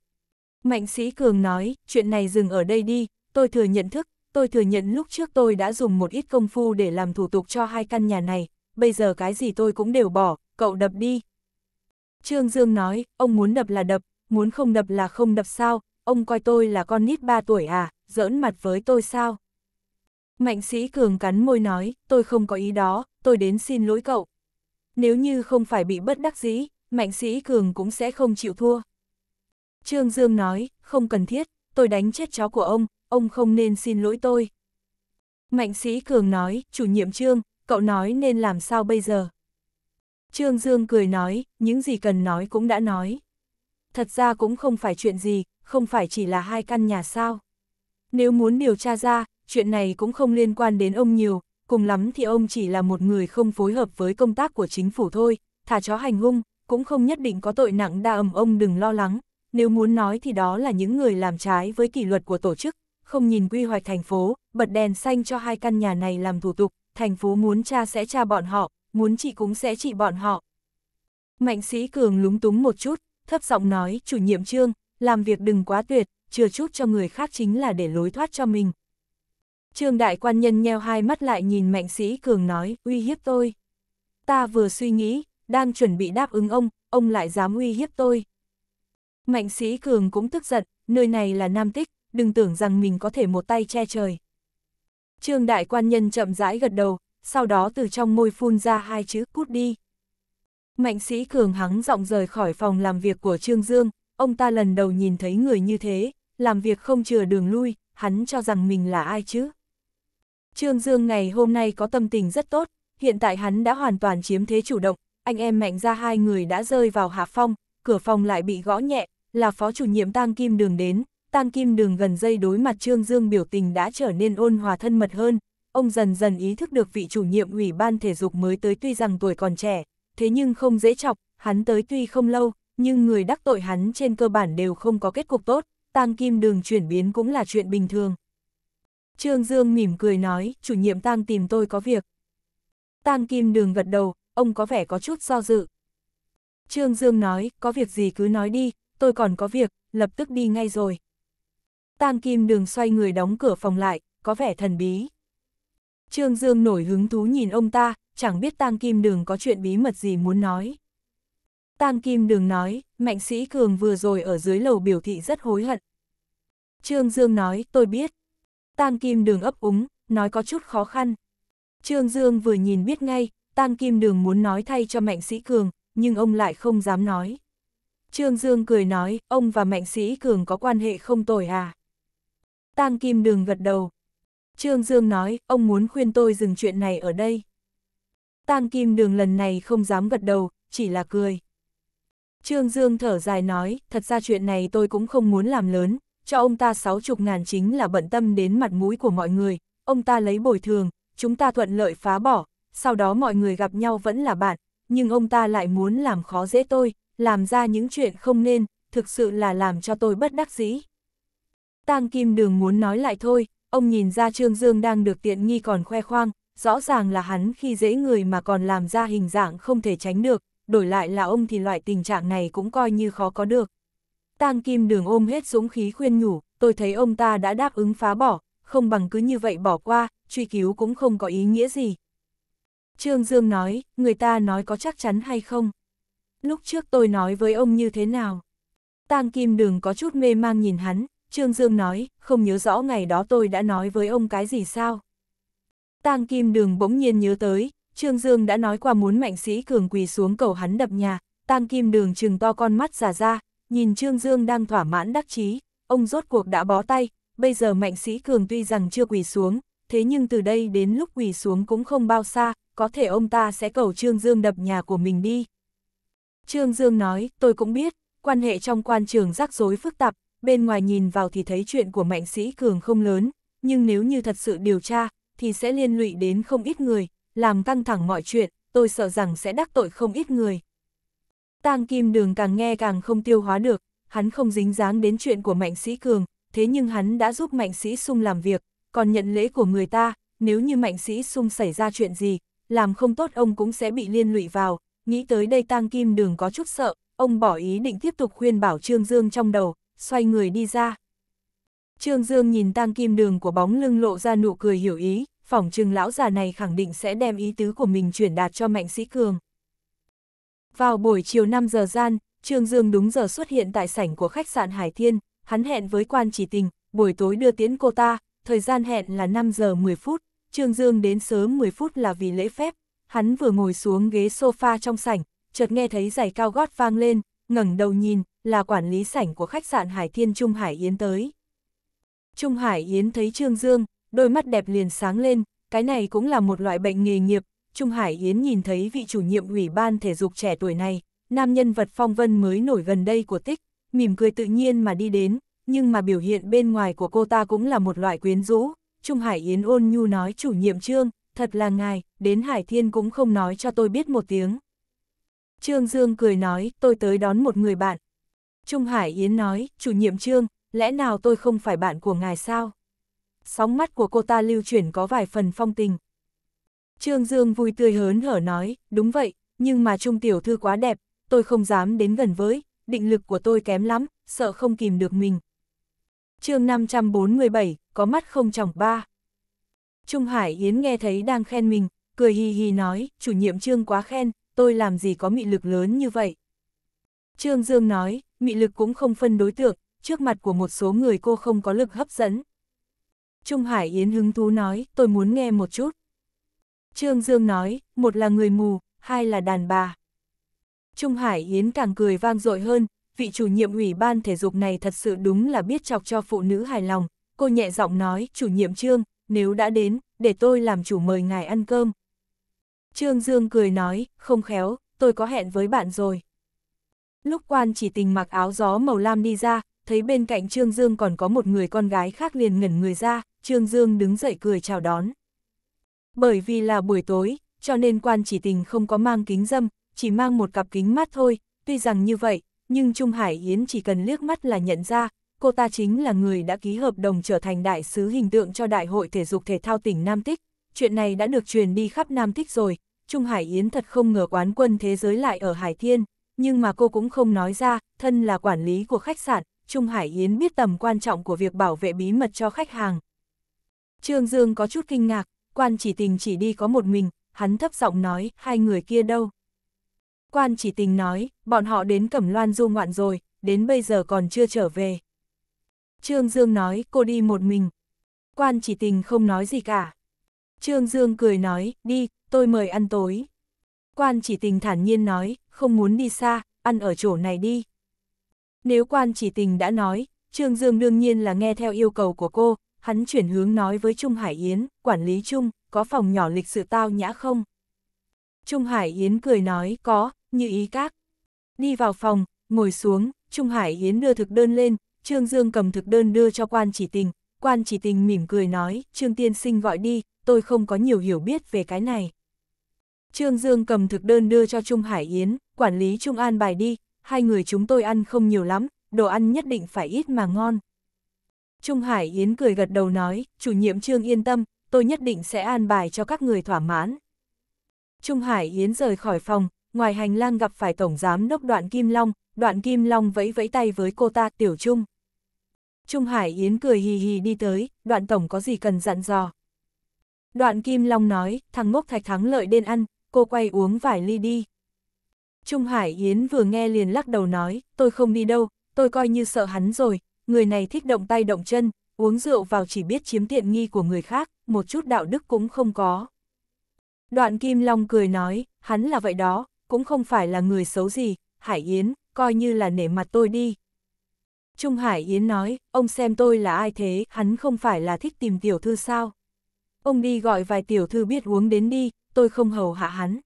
Mạnh Sĩ Cường nói, chuyện này dừng ở đây đi, tôi thừa nhận thức, tôi thừa nhận lúc trước tôi đã dùng một ít công phu để làm thủ tục cho hai căn nhà này, bây giờ cái gì tôi cũng đều bỏ, cậu đập đi. Trương Dương nói, ông muốn đập là đập, muốn không đập là không đập sao, ông coi tôi là con nít 3 tuổi à, giỡn mặt với tôi sao? Mạnh Sĩ Cường cắn môi nói, tôi không có ý đó, tôi đến xin lỗi cậu. Nếu như không phải bị bất đắc dĩ, mạnh sĩ cường cũng sẽ không chịu thua. Trương Dương nói, không cần thiết, tôi đánh chết chó của ông, ông không nên xin lỗi tôi. Mạnh sĩ cường nói, chủ nhiệm Trương, cậu nói nên làm sao bây giờ? Trương Dương cười nói, những gì cần nói cũng đã nói. Thật ra cũng không phải chuyện gì, không phải chỉ là hai căn nhà sao. Nếu muốn điều tra ra, chuyện này cũng không liên quan đến ông nhiều, cùng lắm thì ông chỉ là một người không phối hợp với công tác của chính phủ thôi, thả chó hành hung, cũng không nhất định có tội nặng đa ẩm ông đừng lo lắng, nếu muốn nói thì đó là những người làm trái với kỷ luật của tổ chức, không nhìn quy hoạch thành phố, bật đèn xanh cho hai căn nhà này làm thủ tục, thành phố muốn tra sẽ tra bọn họ, muốn trị cũng sẽ trị bọn họ. Mạnh sĩ cường lúng túng một chút, thấp giọng nói, chủ nhiệm trương, làm việc đừng quá tuyệt, chừa chút cho người khác chính là để lối thoát cho mình. Trương đại quan nhân nheo hai mắt lại nhìn mạnh sĩ cường nói, uy hiếp tôi. Ta vừa suy nghĩ, đang chuẩn bị đáp ứng ông, ông lại dám uy hiếp tôi. Mạnh sĩ Cường cũng tức giận, nơi này là Nam Tích, đừng tưởng rằng mình có thể một tay che trời. Trương đại quan nhân chậm rãi gật đầu, sau đó từ trong môi phun ra hai chữ cút đi. Mạnh sĩ Cường hắng giọng rời khỏi phòng làm việc của Trương Dương, ông ta lần đầu nhìn thấy người như thế, làm việc không chừa đường lui, hắn cho rằng mình là ai chứ. Trương Dương ngày hôm nay có tâm tình rất tốt, hiện tại hắn đã hoàn toàn chiếm thế chủ động, anh em mạnh ra hai người đã rơi vào hạ phong, cửa phòng lại bị gõ nhẹ, là phó chủ nhiệm tang kim đường đến, tang kim đường gần dây đối mặt Trương Dương biểu tình đã trở nên ôn hòa thân mật hơn, ông dần dần ý thức được vị chủ nhiệm ủy ban thể dục mới tới tuy rằng tuổi còn trẻ, thế nhưng không dễ chọc, hắn tới tuy không lâu, nhưng người đắc tội hắn trên cơ bản đều không có kết cục tốt, tang kim đường chuyển biến cũng là chuyện bình thường. Trương Dương mỉm cười nói, chủ nhiệm tang tìm tôi có việc. Tang kim đường gật đầu, ông có vẻ có chút do dự. Trương Dương nói, có việc gì cứ nói đi, tôi còn có việc, lập tức đi ngay rồi. Tang Kim Đường xoay người đóng cửa phòng lại, có vẻ thần bí. Trương Dương nổi hứng thú nhìn ông ta, chẳng biết Tang Kim Đường có chuyện bí mật gì muốn nói. Tang Kim Đường nói, Mạnh Sĩ Cường vừa rồi ở dưới lầu biểu thị rất hối hận. Trương Dương nói, tôi biết. Tang Kim Đường ấp úng, nói có chút khó khăn. Trương Dương vừa nhìn biết ngay, Tang Kim Đường muốn nói thay cho Mạnh Sĩ Cường, nhưng ông lại không dám nói. Trương Dương cười nói, ông và Mạnh Sĩ Cường có quan hệ không tồi à? Tang Kim Đường gật đầu. Trương Dương nói, ông muốn khuyên tôi dừng chuyện này ở đây. Tang Kim Đường lần này không dám gật đầu, chỉ là cười. Trương Dương thở dài nói, thật ra chuyện này tôi cũng không muốn làm lớn, cho ông ta sáu chục ngàn chính là bận tâm đến mặt mũi của mọi người, ông ta lấy bồi thường, chúng ta thuận lợi phá bỏ, sau đó mọi người gặp nhau vẫn là bạn, nhưng ông ta lại muốn làm khó dễ tôi, làm ra những chuyện không nên, thực sự là làm cho tôi bất đắc dĩ. Tang Kim Đường muốn nói lại thôi, ông nhìn ra Trương Dương đang được tiện nghi còn khoe khoang, rõ ràng là hắn khi dễ người mà còn làm ra hình dạng không thể tránh được, đổi lại là ông thì loại tình trạng này cũng coi như khó có được. Tang Kim Đường ôm hết dũng khí khuyên nhủ, tôi thấy ông ta đã đáp ứng phá bỏ, không bằng cứ như vậy bỏ qua, truy cứu cũng không có ý nghĩa gì. Trương Dương nói, người ta nói có chắc chắn hay không? Lúc trước tôi nói với ông như thế nào? Tang Kim Đường có chút mê mang nhìn hắn, Trương Dương nói, không nhớ rõ ngày đó tôi đã nói với ông cái gì sao? Tang Kim Đường bỗng nhiên nhớ tới, Trương Dương đã nói qua muốn mạnh sĩ cường quỳ xuống cầu hắn đập nhà, Tang Kim Đường trừng to con mắt giả ra, nhìn Trương Dương đang thỏa mãn đắc chí, ông rốt cuộc đã bó tay, bây giờ mạnh sĩ cường tuy rằng chưa quỳ xuống, thế nhưng từ đây đến lúc quỳ xuống cũng không bao xa, có thể ông ta sẽ cầu Trương Dương đập nhà của mình đi. Trương Dương nói, tôi cũng biết, quan hệ trong quan trường rắc rối phức tạp, bên ngoài nhìn vào thì thấy chuyện của mạnh sĩ cường không lớn, nhưng nếu như thật sự điều tra, thì sẽ liên lụy đến không ít người, làm căng thẳng mọi chuyện, tôi sợ rằng sẽ đắc tội không ít người. Tang Kim Đường càng nghe càng không tiêu hóa được, hắn không dính dáng đến chuyện của Mạnh Sĩ Cường, thế nhưng hắn đã giúp Mạnh Sĩ Sung làm việc, còn nhận lễ của người ta, nếu như Mạnh Sĩ Sung xảy ra chuyện gì, làm không tốt ông cũng sẽ bị liên lụy vào, nghĩ tới đây tang kim đường có chút sợ, ông bỏ ý định tiếp tục khuyên bảo Trương Dương trong đầu, xoay người đi ra. Trương Dương nhìn tang kim đường của bóng lưng lộ ra nụ cười hiểu ý, phỏng trừng lão già này khẳng định sẽ đem ý tứ của mình chuyển đạt cho Mạnh Sĩ Cường. Vào buổi chiều 5 giờ gian, Trương Dương đúng giờ xuất hiện tại sảnh của khách sạn Hải Thiên, hắn hẹn với quan chỉ tình, buổi tối đưa tiễn cô ta, thời gian hẹn là 5 giờ 10 phút, Trương Dương đến sớm 10 phút là vì lễ phép, hắn vừa ngồi xuống ghế sofa trong sảnh, chợt nghe thấy giày cao gót vang lên, ngẩng đầu nhìn, là quản lý sảnh của khách sạn Hải Thiên Trung Hải Yến tới. Trung Hải Yến thấy Trương Dương, đôi mắt đẹp liền sáng lên, cái này cũng là một loại bệnh nghề nghiệp, Trung Hải Yến nhìn thấy vị chủ nhiệm ủy ban thể dục trẻ tuổi này, nam nhân vật phong vân mới nổi gần đây của tích, mỉm cười tự nhiên mà đi đến, nhưng mà biểu hiện bên ngoài của cô ta cũng là một loại quyến rũ, Trung Hải Yến ôn nhu nói chủ nhiệm trương, thật là ngài, đến Hải Thiên cũng không nói cho tôi biết một tiếng. Trương Dương cười nói, tôi tới đón một người bạn. Trung Hải Yến nói, chủ nhiệm trương, lẽ nào tôi không phải bạn của ngài sao? Sóng mắt của cô ta lưu chuyển có vài phần phong tình. Trương Dương vui tươi hớn hở nói, đúng vậy, nhưng mà Trung Tiểu Thư quá đẹp, tôi không dám đến gần với, định lực của tôi kém lắm, sợ không kìm được mình, chương 547, có mắt không chồng ba. Trung Hải Yến nghe thấy đang khen mình, cười hì hì nói, chủ nhiệm trương quá khen, tôi làm gì có mị lực lớn như vậy. Trương Dương nói, mị lực cũng không phân đối tượng, trước mặt của một số người cô không có lực hấp dẫn. Trung Hải Yến hứng thú nói, tôi muốn nghe một chút. Trương Dương nói, một là người mù, hai là đàn bà. Trung Hải Yến càng cười vang dội hơn, vị chủ nhiệm ủy ban thể dục này thật sự đúng là biết chọc cho phụ nữ hài lòng, cô nhẹ giọng nói, chủ nhiệm Trương, nếu đã đến, để tôi làm chủ mời ngài ăn cơm. Trương Dương cười nói, không khéo, tôi có hẹn với bạn rồi. Lúc quan chỉ tình mặc áo gió màu lam đi ra, thấy bên cạnh Trương Dương còn có một người con gái khác liền ngẩn người ra, Trương Dương đứng dậy cười chào đón. Bởi vì là buổi tối, cho nên quan chỉ tình không có mang kính dâm, chỉ mang một cặp kính mắt thôi, tuy rằng như vậy, nhưng Trung Hải Yến chỉ cần liếc mắt là nhận ra, cô ta chính là người đã ký hợp đồng trở thành đại sứ hình tượng cho Đại hội Thể dục Thể thao tỉnh Nam Tích. Chuyện này đã được truyền đi khắp Nam Tích rồi, Trung Hải Yến thật không ngờ quán quân thế giới lại ở Hải Thiên, nhưng mà cô cũng không nói ra, thân là quản lý của khách sạn, Trung Hải Yến biết tầm quan trọng của việc bảo vệ bí mật cho khách hàng. Trương Dương có chút kinh ngạc, quan chỉ tình chỉ đi có một mình, hắn thấp giọng nói, hai người kia đâu quan chỉ tình nói, bọn họ đến Cẩm Loan du ngoạn rồi, đến bây giờ còn chưa trở về. Trương Dương nói, cô đi một mình. Quan chỉ tình không nói gì cả. Trương Dương cười nói, đi, tôi mời ăn tối. Quan chỉ tình thản nhiên nói, không muốn đi xa, ăn ở chỗ này đi. Nếu quan chỉ tình đã nói, Trương Dương đương nhiên là nghe theo yêu cầu của cô, hắn chuyển hướng nói với Trung Hải Yến, quản lý Trung, có phòng nhỏ lịch sự tao nhã không? Trung Hải Yến cười nói, có, như ý các. Đi vào phòng, ngồi xuống, Trung Hải Yến đưa thực đơn lên, Trương Dương cầm thực đơn đưa cho quan chỉ tình, quan chỉ tình mỉm cười nói, Trương Tiên Sinh gọi đi, tôi không có nhiều hiểu biết về cái này. Trương Dương cầm thực đơn đưa cho Trung Hải Yến, quản lý Trung An bài đi, hai người chúng tôi ăn không nhiều lắm, đồ ăn nhất định phải ít mà ngon. Trung Hải Yến cười gật đầu nói, chủ nhiệm Trương yên tâm, tôi nhất định sẽ an bài cho các người thỏa mãn. Trung Hải Yến rời khỏi phòng, ngoài hành lang gặp phải Tổng Giám Đốc Đoạn Kim Long, Đoạn Kim Long vẫy vẫy tay với cô ta, Tiểu Trung. Trung Hải Yến cười hì hì đi tới, Đoạn Tổng có gì cần dặn dò. Đoạn Kim Long nói, thằng ngốc thạch thắng lợi đen ăn, cô quay uống vài ly đi. Trung Hải Yến vừa nghe liền lắc đầu nói, tôi không đi đâu, tôi coi như sợ hắn rồi, người này thích động tay động chân, uống rượu vào chỉ biết chiếm tiện nghi của người khác, một chút đạo đức cũng không có. Đoạn Kim Long cười nói, hắn là vậy đó, cũng không phải là người xấu gì, Hải Yến, coi như là nể mặt tôi đi. Trung Hải Yến nói, ông xem tôi là ai thế, hắn không phải là thích tìm tiểu thư sao. Ông đi gọi vài tiểu thư biết uống đến đi, tôi không hầu hạ hắn.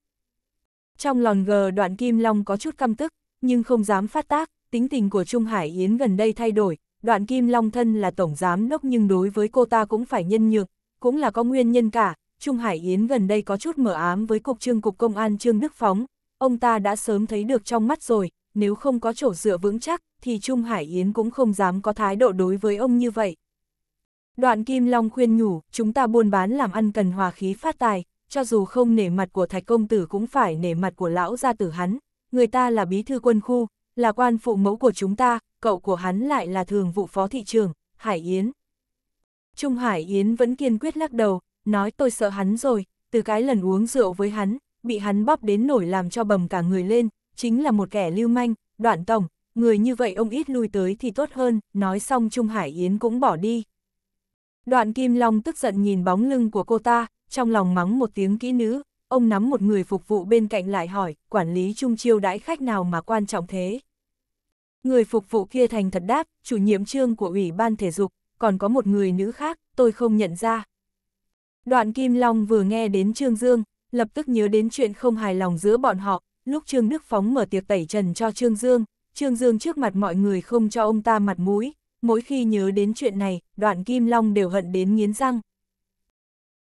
Trong lòn gờ đoạn Kim Long có chút căm tức, nhưng không dám phát tác, tính tình của Trung Hải Yến gần đây thay đổi, đoạn Kim Long thân là tổng giám đốc nhưng đối với cô ta cũng phải nhân nhượng, cũng là có nguyên nhân cả, Trung Hải Yến gần đây có chút mở ám với cục trương cục công an Trương Đức Phóng, ông ta đã sớm thấy được trong mắt rồi, nếu không có chỗ dựa vững chắc, thì Trung Hải Yến cũng không dám có thái độ đối với ông như vậy. Đoạn Kim Long khuyên nhủ, chúng ta buôn bán làm ăn cần hòa khí phát tài, cho dù không nể mặt của thạch công tử cũng phải nể mặt của lão gia tử hắn, người ta là bí thư quân khu, là quan phụ mẫu của chúng ta, cậu của hắn lại là thường vụ phó thị trường, Hải Yến. Trung Hải Yến vẫn kiên quyết lắc đầu, nói tôi sợ hắn rồi, từ cái lần uống rượu với hắn, bị hắn bóp đến nổi làm cho bầm cả người lên, chính là một kẻ lưu manh, đoạn tổng, người như vậy ông ít lui tới thì tốt hơn, nói xong Trung Hải Yến cũng bỏ đi. Đoạn Kim Long tức giận nhìn bóng lưng của cô ta, trong lòng mắng một tiếng kỹ nữ, ông nắm một người phục vụ bên cạnh lại hỏi, quản lý Trung chiêu đãi khách nào mà quan trọng thế? Người phục vụ kia thành thật đáp, chủ nhiệm trương của Ủy ban Thể dục, còn có một người nữ khác, tôi không nhận ra. Đoạn Kim Long vừa nghe đến Trương Dương, lập tức nhớ đến chuyện không hài lòng giữa bọn họ, lúc Trương Đức Phóng mở tiệc tẩy trần cho Trương Dương, Trương Dương trước mặt mọi người không cho ông ta mặt mũi, mỗi khi nhớ đến chuyện này, đoạn Kim Long đều hận đến nghiến răng.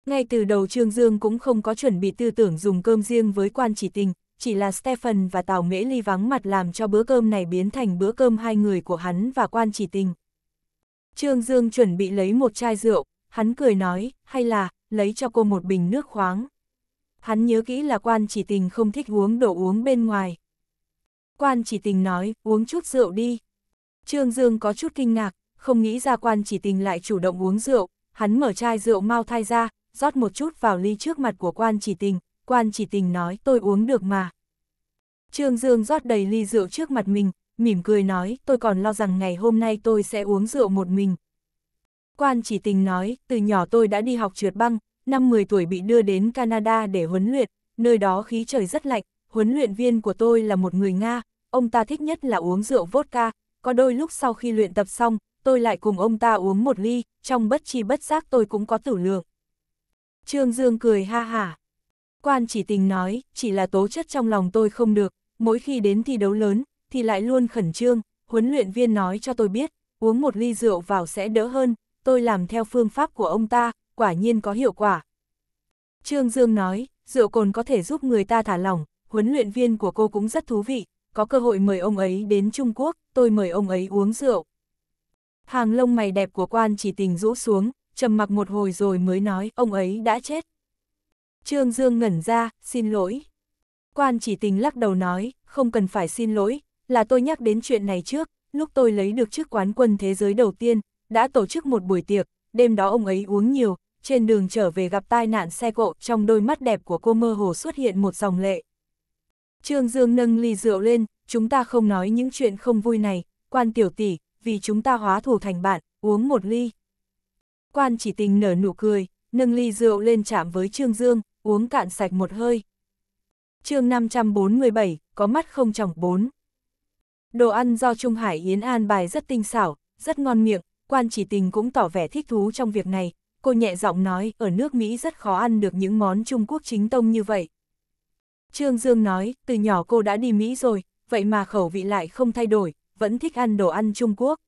Ngay từ đầu Trương Dương cũng không có chuẩn bị tư tưởng dùng cơm riêng với quan chỉ tình, chỉ là Stephen và Tào Mễ Ly vắng mặt làm cho bữa cơm này biến thành bữa cơm hai người của hắn và quan chỉ tình. Trương Dương chuẩn bị lấy một chai rượu, hắn cười nói, hay là, lấy cho cô một bình nước khoáng hắn nhớ kỹ là quan chỉ tình không thích uống đồ uống bên ngoài. Quan chỉ tình nói, uống chút rượu đi. Trương Dương có chút kinh ngạc, không nghĩ ra quan chỉ tình lại chủ động uống rượu, hắn mở chai rượu mau thai ra, rót một chút vào ly trước mặt của quan chỉ tình, quan chỉ tình nói tôi uống được mà. Trương Dương rót đầy ly rượu trước mặt mình, mỉm cười nói tôi còn lo rằng ngày hôm nay tôi sẽ uống rượu một mình. Quan chỉ tình nói, từ nhỏ tôi đã đi học trượt băng, năm 10 tuổi bị đưa đến Canada để huấn luyện, nơi đó khí trời rất lạnh, huấn luyện viên của tôi là một người Nga, ông ta thích nhất là uống rượu vodka, có đôi lúc sau khi luyện tập xong, tôi lại cùng ông ta uống một ly, trong bất chi bất giác tôi cũng có tử lượng. Trương Dương cười ha hả. Quan chỉ tình nói, chỉ là tố chất trong lòng tôi không được, mỗi khi đến thi đấu lớn, thì lại luôn khẩn trương, huấn luyện viên nói cho tôi biết, uống một ly rượu vào sẽ đỡ hơn, tôi làm theo phương pháp của ông ta, quả nhiên có hiệu quả. Trương Dương nói, rượu cồn có thể giúp người ta thả lỏng, huấn luyện viên của cô cũng rất thú vị, có cơ hội mời ông ấy đến Trung Quốc, tôi mời ông ấy uống rượu. Hàng lông mày đẹp của quan chỉ tình rũ xuống, trầm mặc một hồi rồi mới nói ông ấy đã chết. Trương Dương ngẩn ra, xin lỗi. Quan chỉ tình lắc đầu nói, không cần phải xin lỗi, là tôi nhắc đến chuyện này trước, lúc tôi lấy được chức quán quân thế giới đầu tiên, đã tổ chức một buổi tiệc, đêm đó ông ấy uống nhiều, trên đường trở về gặp tai nạn xe cộ, trong đôi mắt đẹp của cô mơ hồ xuất hiện một dòng lệ. Trương Dương nâng ly rượu lên, chúng ta không nói những chuyện không vui này, quan tiểu tỷ, vì chúng ta hóa thủ thành bạn, uống một ly. Quan chỉ tình nở nụ cười, nâng ly rượu lên chạm với Trương Dương, uống cạn sạch một hơi. chương 547, có mắt không tròng bốn Đồ ăn do Trung Hải Yến An bài rất tinh xảo, rất ngon miệng, quan chỉ tình cũng tỏ vẻ thích thú trong việc này, cô nhẹ giọng nói, ở nước Mỹ rất khó ăn được những món Trung Quốc chính tông như vậy. Trương Dương nói, từ nhỏ cô đã đi Mỹ rồi, vậy mà khẩu vị lại không thay đổi, vẫn thích ăn đồ ăn Trung Quốc.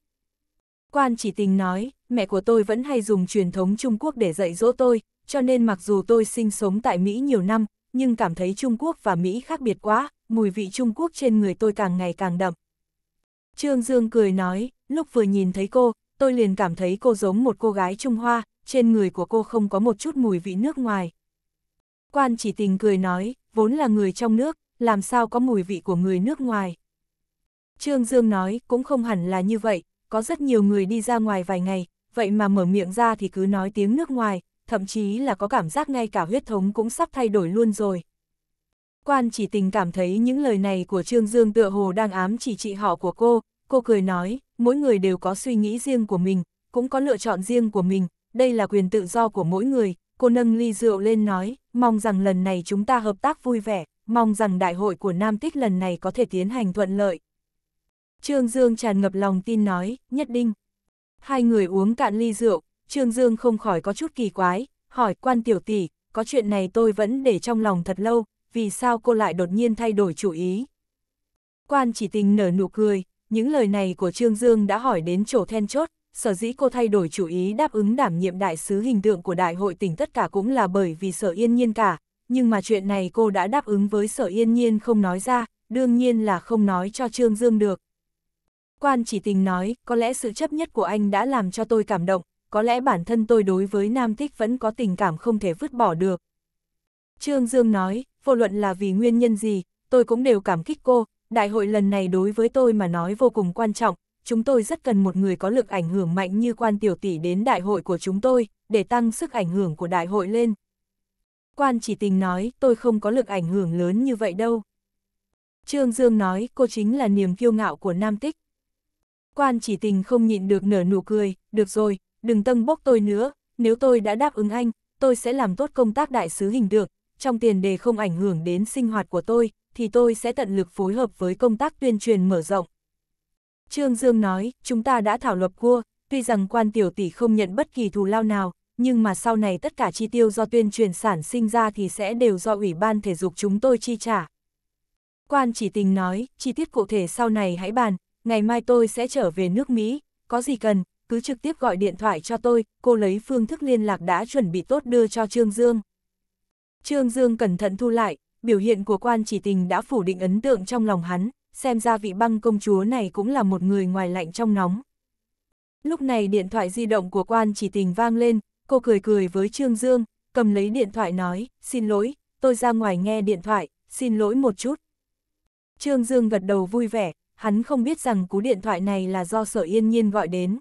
Quan chỉ tình nói, mẹ của tôi vẫn hay dùng truyền thống Trung Quốc để dạy dỗ tôi, cho nên mặc dù tôi sinh sống tại Mỹ nhiều năm, nhưng cảm thấy Trung Quốc và Mỹ khác biệt quá, mùi vị Trung Quốc trên người tôi càng ngày càng đậm. Trương Dương cười nói, lúc vừa nhìn thấy cô, tôi liền cảm thấy cô giống một cô gái Trung Hoa, trên người của cô không có một chút mùi vị nước ngoài. Quan chỉ tình cười nói, vốn là người trong nước, làm sao có mùi vị của người nước ngoài. Trương Dương nói, cũng không hẳn là như vậy, có rất nhiều người đi ra ngoài vài ngày, vậy mà mở miệng ra thì cứ nói tiếng nước ngoài, thậm chí là có cảm giác ngay cả huyết thống cũng sắp thay đổi luôn rồi. Quan chỉ tình cảm thấy những lời này của Trương Dương tựa hồ đang ám chỉ trị họ của cô, cô cười nói, mỗi người đều có suy nghĩ riêng của mình, cũng có lựa chọn riêng của mình, đây là quyền tự do của mỗi người, cô nâng ly rượu lên nói, mong rằng lần này chúng ta hợp tác vui vẻ, mong rằng đại hội của Nam Tích lần này có thể tiến hành thuận lợi. Trương Dương tràn ngập lòng tin nói, nhất định. Hai người uống cạn ly rượu, Trương Dương không khỏi có chút kỳ quái, hỏi quan tiểu tỷ, có chuyện này tôi vẫn để trong lòng thật lâu, vì sao cô lại đột nhiên thay đổi chủ ý. Quan chỉ tình nở nụ cười, những lời này của Trương Dương đã hỏi đến chỗ then chốt, sở dĩ cô thay đổi chủ ý đáp ứng đảm nhiệm đại sứ hình tượng của đại hội tỉnh tất cả cũng là bởi vì sở yên nhiên cả, nhưng mà chuyện này cô đã đáp ứng với sở yên nhiên không nói ra, đương nhiên là không nói cho Trương Dương được. Quan chỉ tình nói, có lẽ sự chấp nhất của anh đã làm cho tôi cảm động, có lẽ bản thân tôi đối với Nam thích vẫn có tình cảm không thể vứt bỏ được. Trương Dương nói, vô luận là vì nguyên nhân gì, tôi cũng đều cảm kích cô, đại hội lần này đối với tôi mà nói vô cùng quan trọng, chúng tôi rất cần một người có lực ảnh hưởng mạnh như quan tiểu tỷ đến đại hội của chúng tôi, để tăng sức ảnh hưởng của đại hội lên. Quan chỉ tình nói, tôi không có lực ảnh hưởng lớn như vậy đâu. Trương Dương nói, cô chính là niềm kiêu ngạo của Nam Tích. Quan chỉ tình không nhịn được nở nụ cười, được rồi, đừng tâng bốc tôi nữa, nếu tôi đã đáp ứng anh, tôi sẽ làm tốt công tác đại sứ hình được, trong tiền đề không ảnh hưởng đến sinh hoạt của tôi, thì tôi sẽ tận lực phối hợp với công tác tuyên truyền mở rộng. Trương Dương nói, chúng ta đã thảo luật vua, tuy rằng quan tiểu tỷ không nhận bất kỳ thù lao nào, nhưng mà sau này tất cả chi tiêu do tuyên truyền sản sinh ra thì sẽ đều do Ủy ban Thể dục chúng tôi chi trả. Quan chỉ tình nói, chi tiết cụ thể sau này hãy bàn, ngày mai tôi sẽ trở về nước Mỹ, có gì cần, cứ trực tiếp gọi điện thoại cho tôi, cô lấy phương thức liên lạc đã chuẩn bị tốt đưa cho Trương Dương. Trương Dương cẩn thận thu lại, biểu hiện của quan chỉ tình đã phủ định ấn tượng trong lòng hắn, xem ra vị băng công chúa này cũng là một người ngoài lạnh trong nóng. Lúc này điện thoại di động của quan chỉ tình vang lên, cô cười cười với Trương Dương, cầm lấy điện thoại nói, xin lỗi, tôi ra ngoài nghe điện thoại, xin lỗi một chút. Trương Dương gật đầu vui vẻ, hắn không biết rằng cú điện thoại này là do Sở Yên Nhiên gọi đến.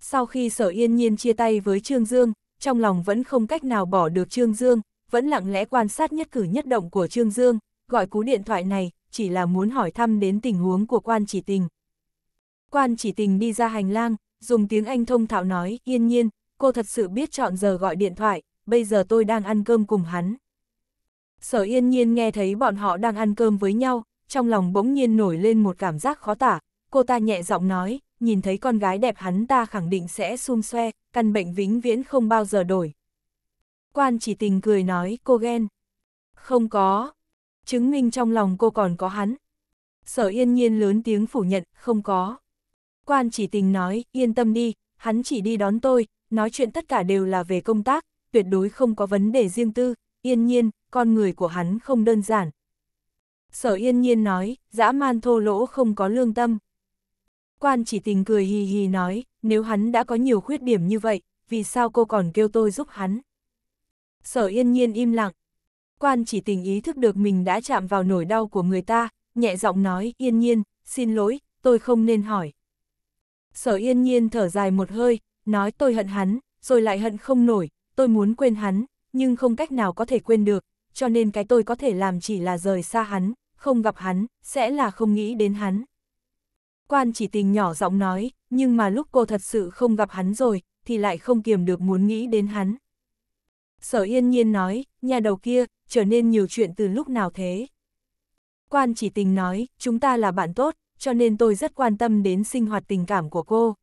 Sau khi Sở Yên Nhiên chia tay với Trương Dương, trong lòng vẫn không cách nào bỏ được Trương Dương, vẫn lặng lẽ quan sát nhất cử nhất động của Trương Dương, gọi cú điện thoại này, chỉ là muốn hỏi thăm đến tình huống của quan chỉ tình. Quan chỉ tình đi ra hành lang, dùng tiếng Anh thông thạo nói, yên nhiên, cô thật sự biết chọn giờ gọi điện thoại, bây giờ tôi đang ăn cơm cùng hắn. Sở yên nhiên nghe thấy bọn họ đang ăn cơm với nhau, trong lòng bỗng nhiên nổi lên một cảm giác khó tả, cô ta nhẹ giọng nói, nhìn thấy con gái đẹp hắn ta khẳng định sẽ xum xoe, căn bệnh vĩnh viễn không bao giờ đổi. Quan chỉ tình cười nói, cô ghen. Không có, chứng minh trong lòng cô còn có hắn. Sở yên nhiên lớn tiếng phủ nhận, không có. Quan chỉ tình nói, yên tâm đi, hắn chỉ đi đón tôi, nói chuyện tất cả đều là về công tác, tuyệt đối không có vấn đề riêng tư, yên nhiên, con người của hắn không đơn giản. Sở yên nhiên nói, dã man thô lỗ không có lương tâm. Quan chỉ tình cười hì hì nói, nếu hắn đã có nhiều khuyết điểm như vậy, vì sao cô còn kêu tôi giúp hắn? Sở yên nhiên im lặng, quan chỉ tình ý thức được mình đã chạm vào nỗi đau của người ta, nhẹ giọng nói, yên nhiên, xin lỗi, tôi không nên hỏi. Sở yên nhiên thở dài một hơi, nói tôi hận hắn, rồi lại hận không nổi, tôi muốn quên hắn, nhưng không cách nào có thể quên được, cho nên cái tôi có thể làm chỉ là rời xa hắn, không gặp hắn, sẽ là không nghĩ đến hắn. Quan chỉ tình nhỏ giọng nói, nhưng mà lúc cô thật sự không gặp hắn rồi, thì lại không kiềm được muốn nghĩ đến hắn. Sở yên nhiên nói, nhà đầu kia, trở nên nhiều chuyện từ lúc nào thế. Quan chỉ tình nói, chúng ta là bạn tốt, cho nên tôi rất quan tâm đến sinh hoạt tình cảm của cô.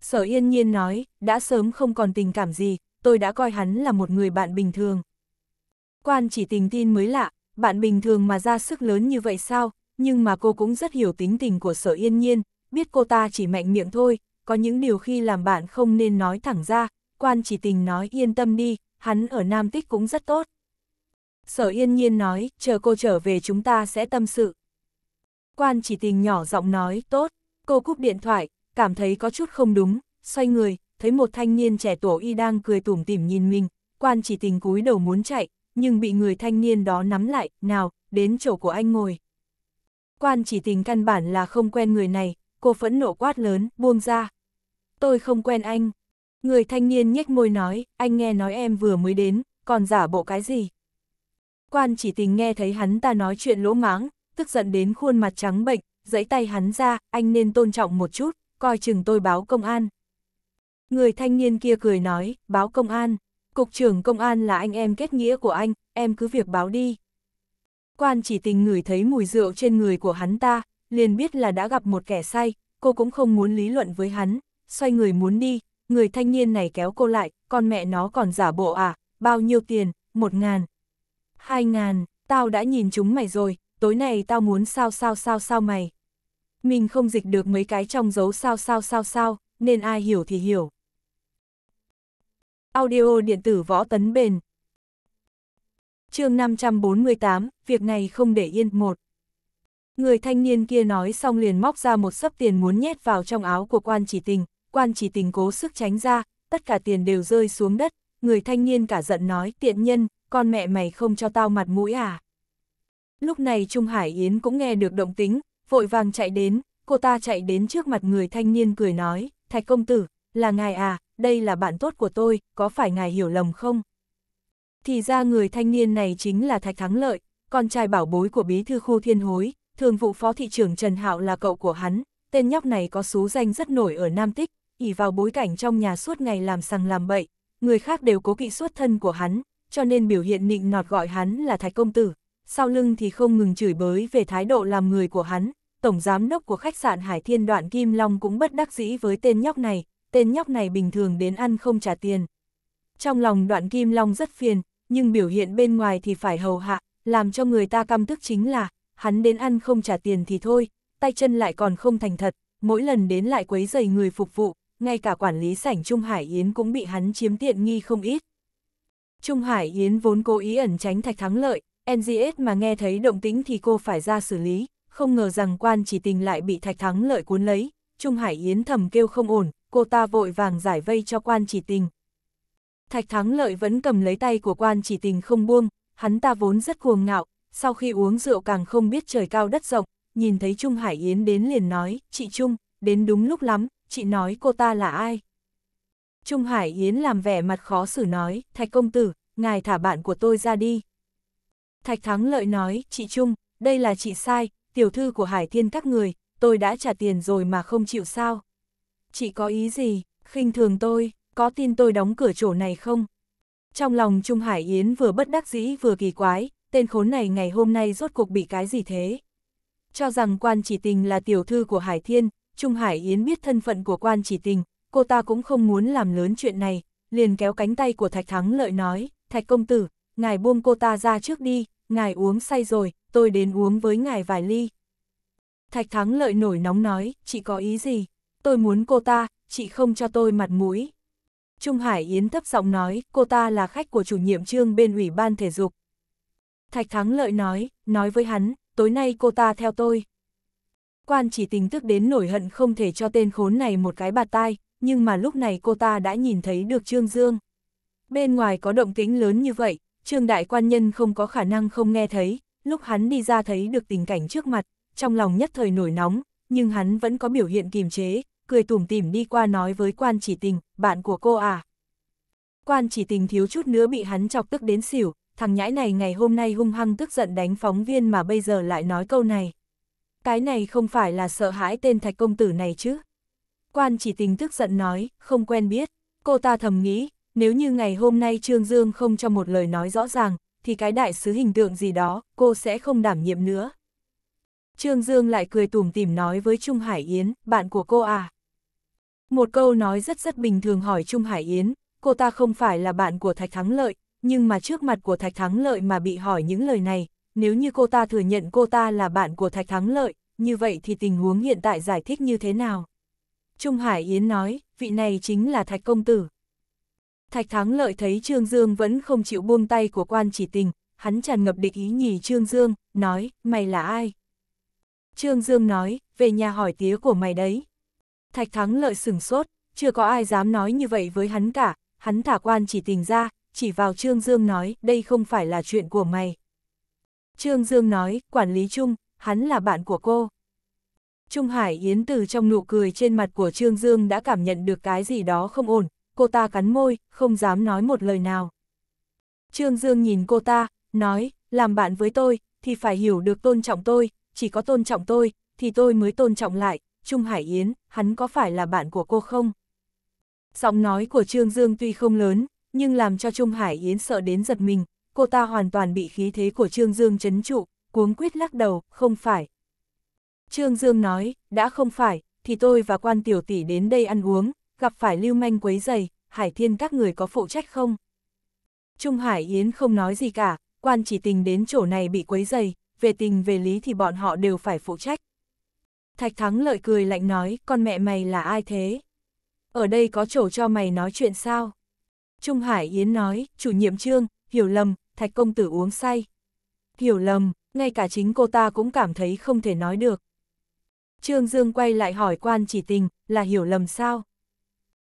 Sở yên nhiên nói, đã sớm không còn tình cảm gì, tôi đã coi hắn là một người bạn bình thường. Quan chỉ tình tin mới lạ, bạn bình thường mà ra sức lớn như vậy sao, nhưng mà cô cũng rất hiểu tính tình của sở yên nhiên, biết cô ta chỉ mạnh miệng thôi, có những điều khi làm bạn không nên nói thẳng ra, quan chỉ tình nói yên tâm đi, hắn ở Nam Tích cũng rất tốt sở yên nhiên nói, chờ cô trở về chúng ta sẽ tâm sự. Quan chỉ tình nhỏ giọng nói, tốt, cô cúp điện thoại, cảm thấy có chút không đúng, xoay người, thấy một thanh niên trẻ tổ y đang cười tủm tỉm nhìn mình, quan chỉ tình cúi đầu muốn chạy, nhưng bị người thanh niên đó nắm lại, nào, đến chỗ của anh ngồi. Quan chỉ tình căn bản là không quen người này, cô phẫn nộ quát lớn, buông ra. Tôi không quen anh. Người thanh niên nhếch môi nói, anh nghe nói em vừa mới đến, còn giả bộ cái gì. Quan chỉ tình nghe thấy hắn ta nói chuyện lỗ mãng, tức giận đến khuôn mặt trắng bệnh, giãy tay hắn ra, anh nên tôn trọng một chút, coi chừng tôi báo công an. Người thanh niên kia cười nói, báo công an, cục trưởng công an là anh em kết nghĩa của anh, em cứ việc báo đi. Quan chỉ tình ngửi thấy mùi rượu trên người của hắn ta, liền biết là đã gặp một kẻ say, cô cũng không muốn lý luận với hắn, xoay người muốn đi, người thanh niên này kéo cô lại, con mẹ nó còn giả bộ à, bao nhiêu tiền, một ngàn, hai ngàn, tao đã nhìn chúng mày rồi, tối nay tao muốn sao sao sao sao mày. Mình không dịch được mấy cái trong dấu sao sao sao sao, nên ai hiểu thì hiểu. Audio điện tử võ tấn bền. chương 548, việc này không để yên một. Người thanh niên kia nói xong liền móc ra một sấp tiền muốn nhét vào trong áo của quan chỉ tình, quan chỉ tình cố sức tránh ra, tất cả tiền đều rơi xuống đất, người thanh niên cả giận nói tiện nhân, con mẹ mày không cho tao mặt mũi à? Lúc này Trung Hải Yến cũng nghe được động tính, vội vàng chạy đến, cô ta chạy đến trước mặt người thanh niên cười nói, Thạch công tử, là ngài à, đây là bạn tốt của tôi, có phải ngài hiểu lầm không? Thì ra người thanh niên này chính là Thạch Thắng Lợi, con trai bảo bối của bí thư khu thiên hối, thường vụ phó thị trưởng Trần Hạo là cậu của hắn, tên nhóc này có số danh rất nổi ở Nam Tích, ỉ vào bối cảnh trong nhà suốt ngày làm sằng làm bậy, người khác đều cố kỵ xuất thân của hắn, cho nên biểu hiện nịnh nọt gọi hắn là Thái Công Tử, sau lưng thì không ngừng chửi bới về thái độ làm người của hắn, tổng giám đốc của khách sạn Hải Thiên Đoạn Kim Long cũng bất đắc dĩ với tên nhóc này, tên nhóc này bình thường đến ăn không trả tiền. Trong lòng Đoạn Kim Long rất phiền, nhưng biểu hiện bên ngoài thì phải hầu hạ, làm cho người ta căm tức chính là, hắn đến ăn không trả tiền thì thôi, tay chân lại còn không thành thật, mỗi lần đến lại quấy rầy người phục vụ, ngay cả quản lý sảnh Trung Hải Yến cũng bị hắn chiếm tiện nghi không ít. Trung Hải Yến vốn cố ý ẩn tránh thạch thắng lợi, NGS mà nghe thấy động tĩnh thì cô phải ra xử lý, không ngờ rằng quan chỉ tình lại bị thạch thắng lợi cuốn lấy, Trung Hải Yến thầm kêu không ổn, cô ta vội vàng giải vây cho quan chỉ tình. Thạch thắng lợi vẫn cầm lấy tay của quan chỉ tình không buông, hắn ta vốn rất cuồng ngạo, sau khi uống rượu càng không biết trời cao đất rộng, nhìn thấy Trung Hải Yến đến liền nói, chị Trung, đến đúng lúc lắm, chị nói cô ta là ai? Trung Hải Yến làm vẻ mặt khó xử nói, Thạch công tử, ngài thả bạn của tôi ra đi. Thạch thắng lợi nói, chị Trung, đây là chị sai, tiểu thư của Hải Thiên các người, tôi đã trả tiền rồi mà không chịu sao. Chị có ý gì, khinh thường tôi, có tin tôi đóng cửa chỗ này không? Trong lòng Trung Hải Yến vừa bất đắc dĩ vừa kỳ quái, tên khốn này ngày hôm nay rốt cuộc bị cái gì thế? Cho rằng quan chỉ tình là tiểu thư của Hải Thiên, Trung Hải Yến biết thân phận của quan chỉ tình, cô ta cũng không muốn làm lớn chuyện này, liền kéo cánh tay của Thạch Thắng lợi nói, Thạch công tử, ngài buông cô ta ra trước đi, ngài uống say rồi, tôi đến uống với ngài vài ly. Thạch Thắng lợi nổi nóng nói, chị có ý gì? Tôi muốn cô ta, chị không cho tôi mặt mũi. Trung Hải Yến thấp giọng nói, cô ta là khách của chủ nhiệm trương bên ủy ban thể dục. Thạch Thắng lợi nói, nói với hắn, tối nay cô ta theo tôi. Quan chỉ tình tức đến nổi hận không thể cho tên khốn này một cái bạt tai, nhưng mà lúc này cô ta đã nhìn thấy được Trương Dương. Bên ngoài có động tính lớn như vậy, Trương Đại Quan Nhân không có khả năng không nghe thấy, lúc hắn đi ra thấy được tình cảnh trước mặt, trong lòng nhất thời nổi nóng, nhưng hắn vẫn có biểu hiện kìm chế, cười tủm tỉm đi qua nói với quan chỉ tình, bạn của cô à. Quan chỉ tình thiếu chút nữa bị hắn chọc tức đến xỉu, thằng nhãi này ngày hôm nay hung hăng tức giận đánh phóng viên mà bây giờ lại nói câu này. Cái này không phải là sợ hãi tên thạch công tử này chứ quan chỉ tình tức giận nói, không quen biết. Cô ta thầm nghĩ, nếu như ngày hôm nay Trương Dương không cho một lời nói rõ ràng, thì cái đại sứ hình tượng gì đó, cô sẽ không đảm nhiệm nữa. Trương Dương lại cười tủm tỉm nói với Trung Hải Yến, bạn của cô à. Một câu nói rất rất bình thường hỏi Trung Hải Yến, cô ta không phải là bạn của Thạch Thắng Lợi, nhưng mà trước mặt của Thạch Thắng Lợi mà bị hỏi những lời này, nếu như cô ta thừa nhận cô ta là bạn của Thạch Thắng Lợi, như vậy thì tình huống hiện tại giải thích như thế nào? Trung Hải Yến nói, vị này chính là Thạch Công Tử. Thạch Thắng Lợi thấy Trương Dương vẫn không chịu buông tay của quan chỉ tình, hắn tràn ngập địch ý nhì Trương Dương, nói, mày là ai? Trương Dương nói, về nhà hỏi tía của mày đấy. Thạch Thắng Lợi sửng sốt, chưa có ai dám nói như vậy với hắn cả, hắn thả quan chỉ tình ra, chỉ vào Trương Dương nói, đây không phải là chuyện của mày. Trương Dương nói, quản lý chung, hắn là bạn của cô. Trung Hải Yến từ trong nụ cười trên mặt của Trương Dương đã cảm nhận được cái gì đó không ổn, cô ta cắn môi, không dám nói một lời nào. Trương Dương nhìn cô ta, nói, làm bạn với tôi, thì phải hiểu được tôn trọng tôi, chỉ có tôn trọng tôi, thì tôi mới tôn trọng lại, Trung Hải Yến, hắn có phải là bạn của cô không? Giọng nói của Trương Dương tuy không lớn, nhưng làm cho Trung Hải Yến sợ đến giật mình, cô ta hoàn toàn bị khí thế của Trương Dương chấn trụ, cuống quyết lắc đầu, không phải, Trương Dương nói, đã không phải, thì tôi và quan tiểu tỷ đến đây ăn uống, gặp phải lưu manh quấy dày, Hải Thiên các người có phụ trách không? Trung Hải Yến không nói gì cả, quan chỉ tình đến chỗ này bị quấy dày, về tình về lý thì bọn họ đều phải phụ trách. Thạch Thắng lợi cười lạnh nói, con mẹ mày là ai thế? Ở đây có chỗ cho mày nói chuyện sao? Trung Hải Yến nói, chủ nhiệm trương, hiểu lầm, thạch công tử uống say. Hiểu lầm, ngay cả chính cô ta cũng cảm thấy không thể nói được. Trương Dương quay lại hỏi quan chỉ tình, là hiểu lầm sao?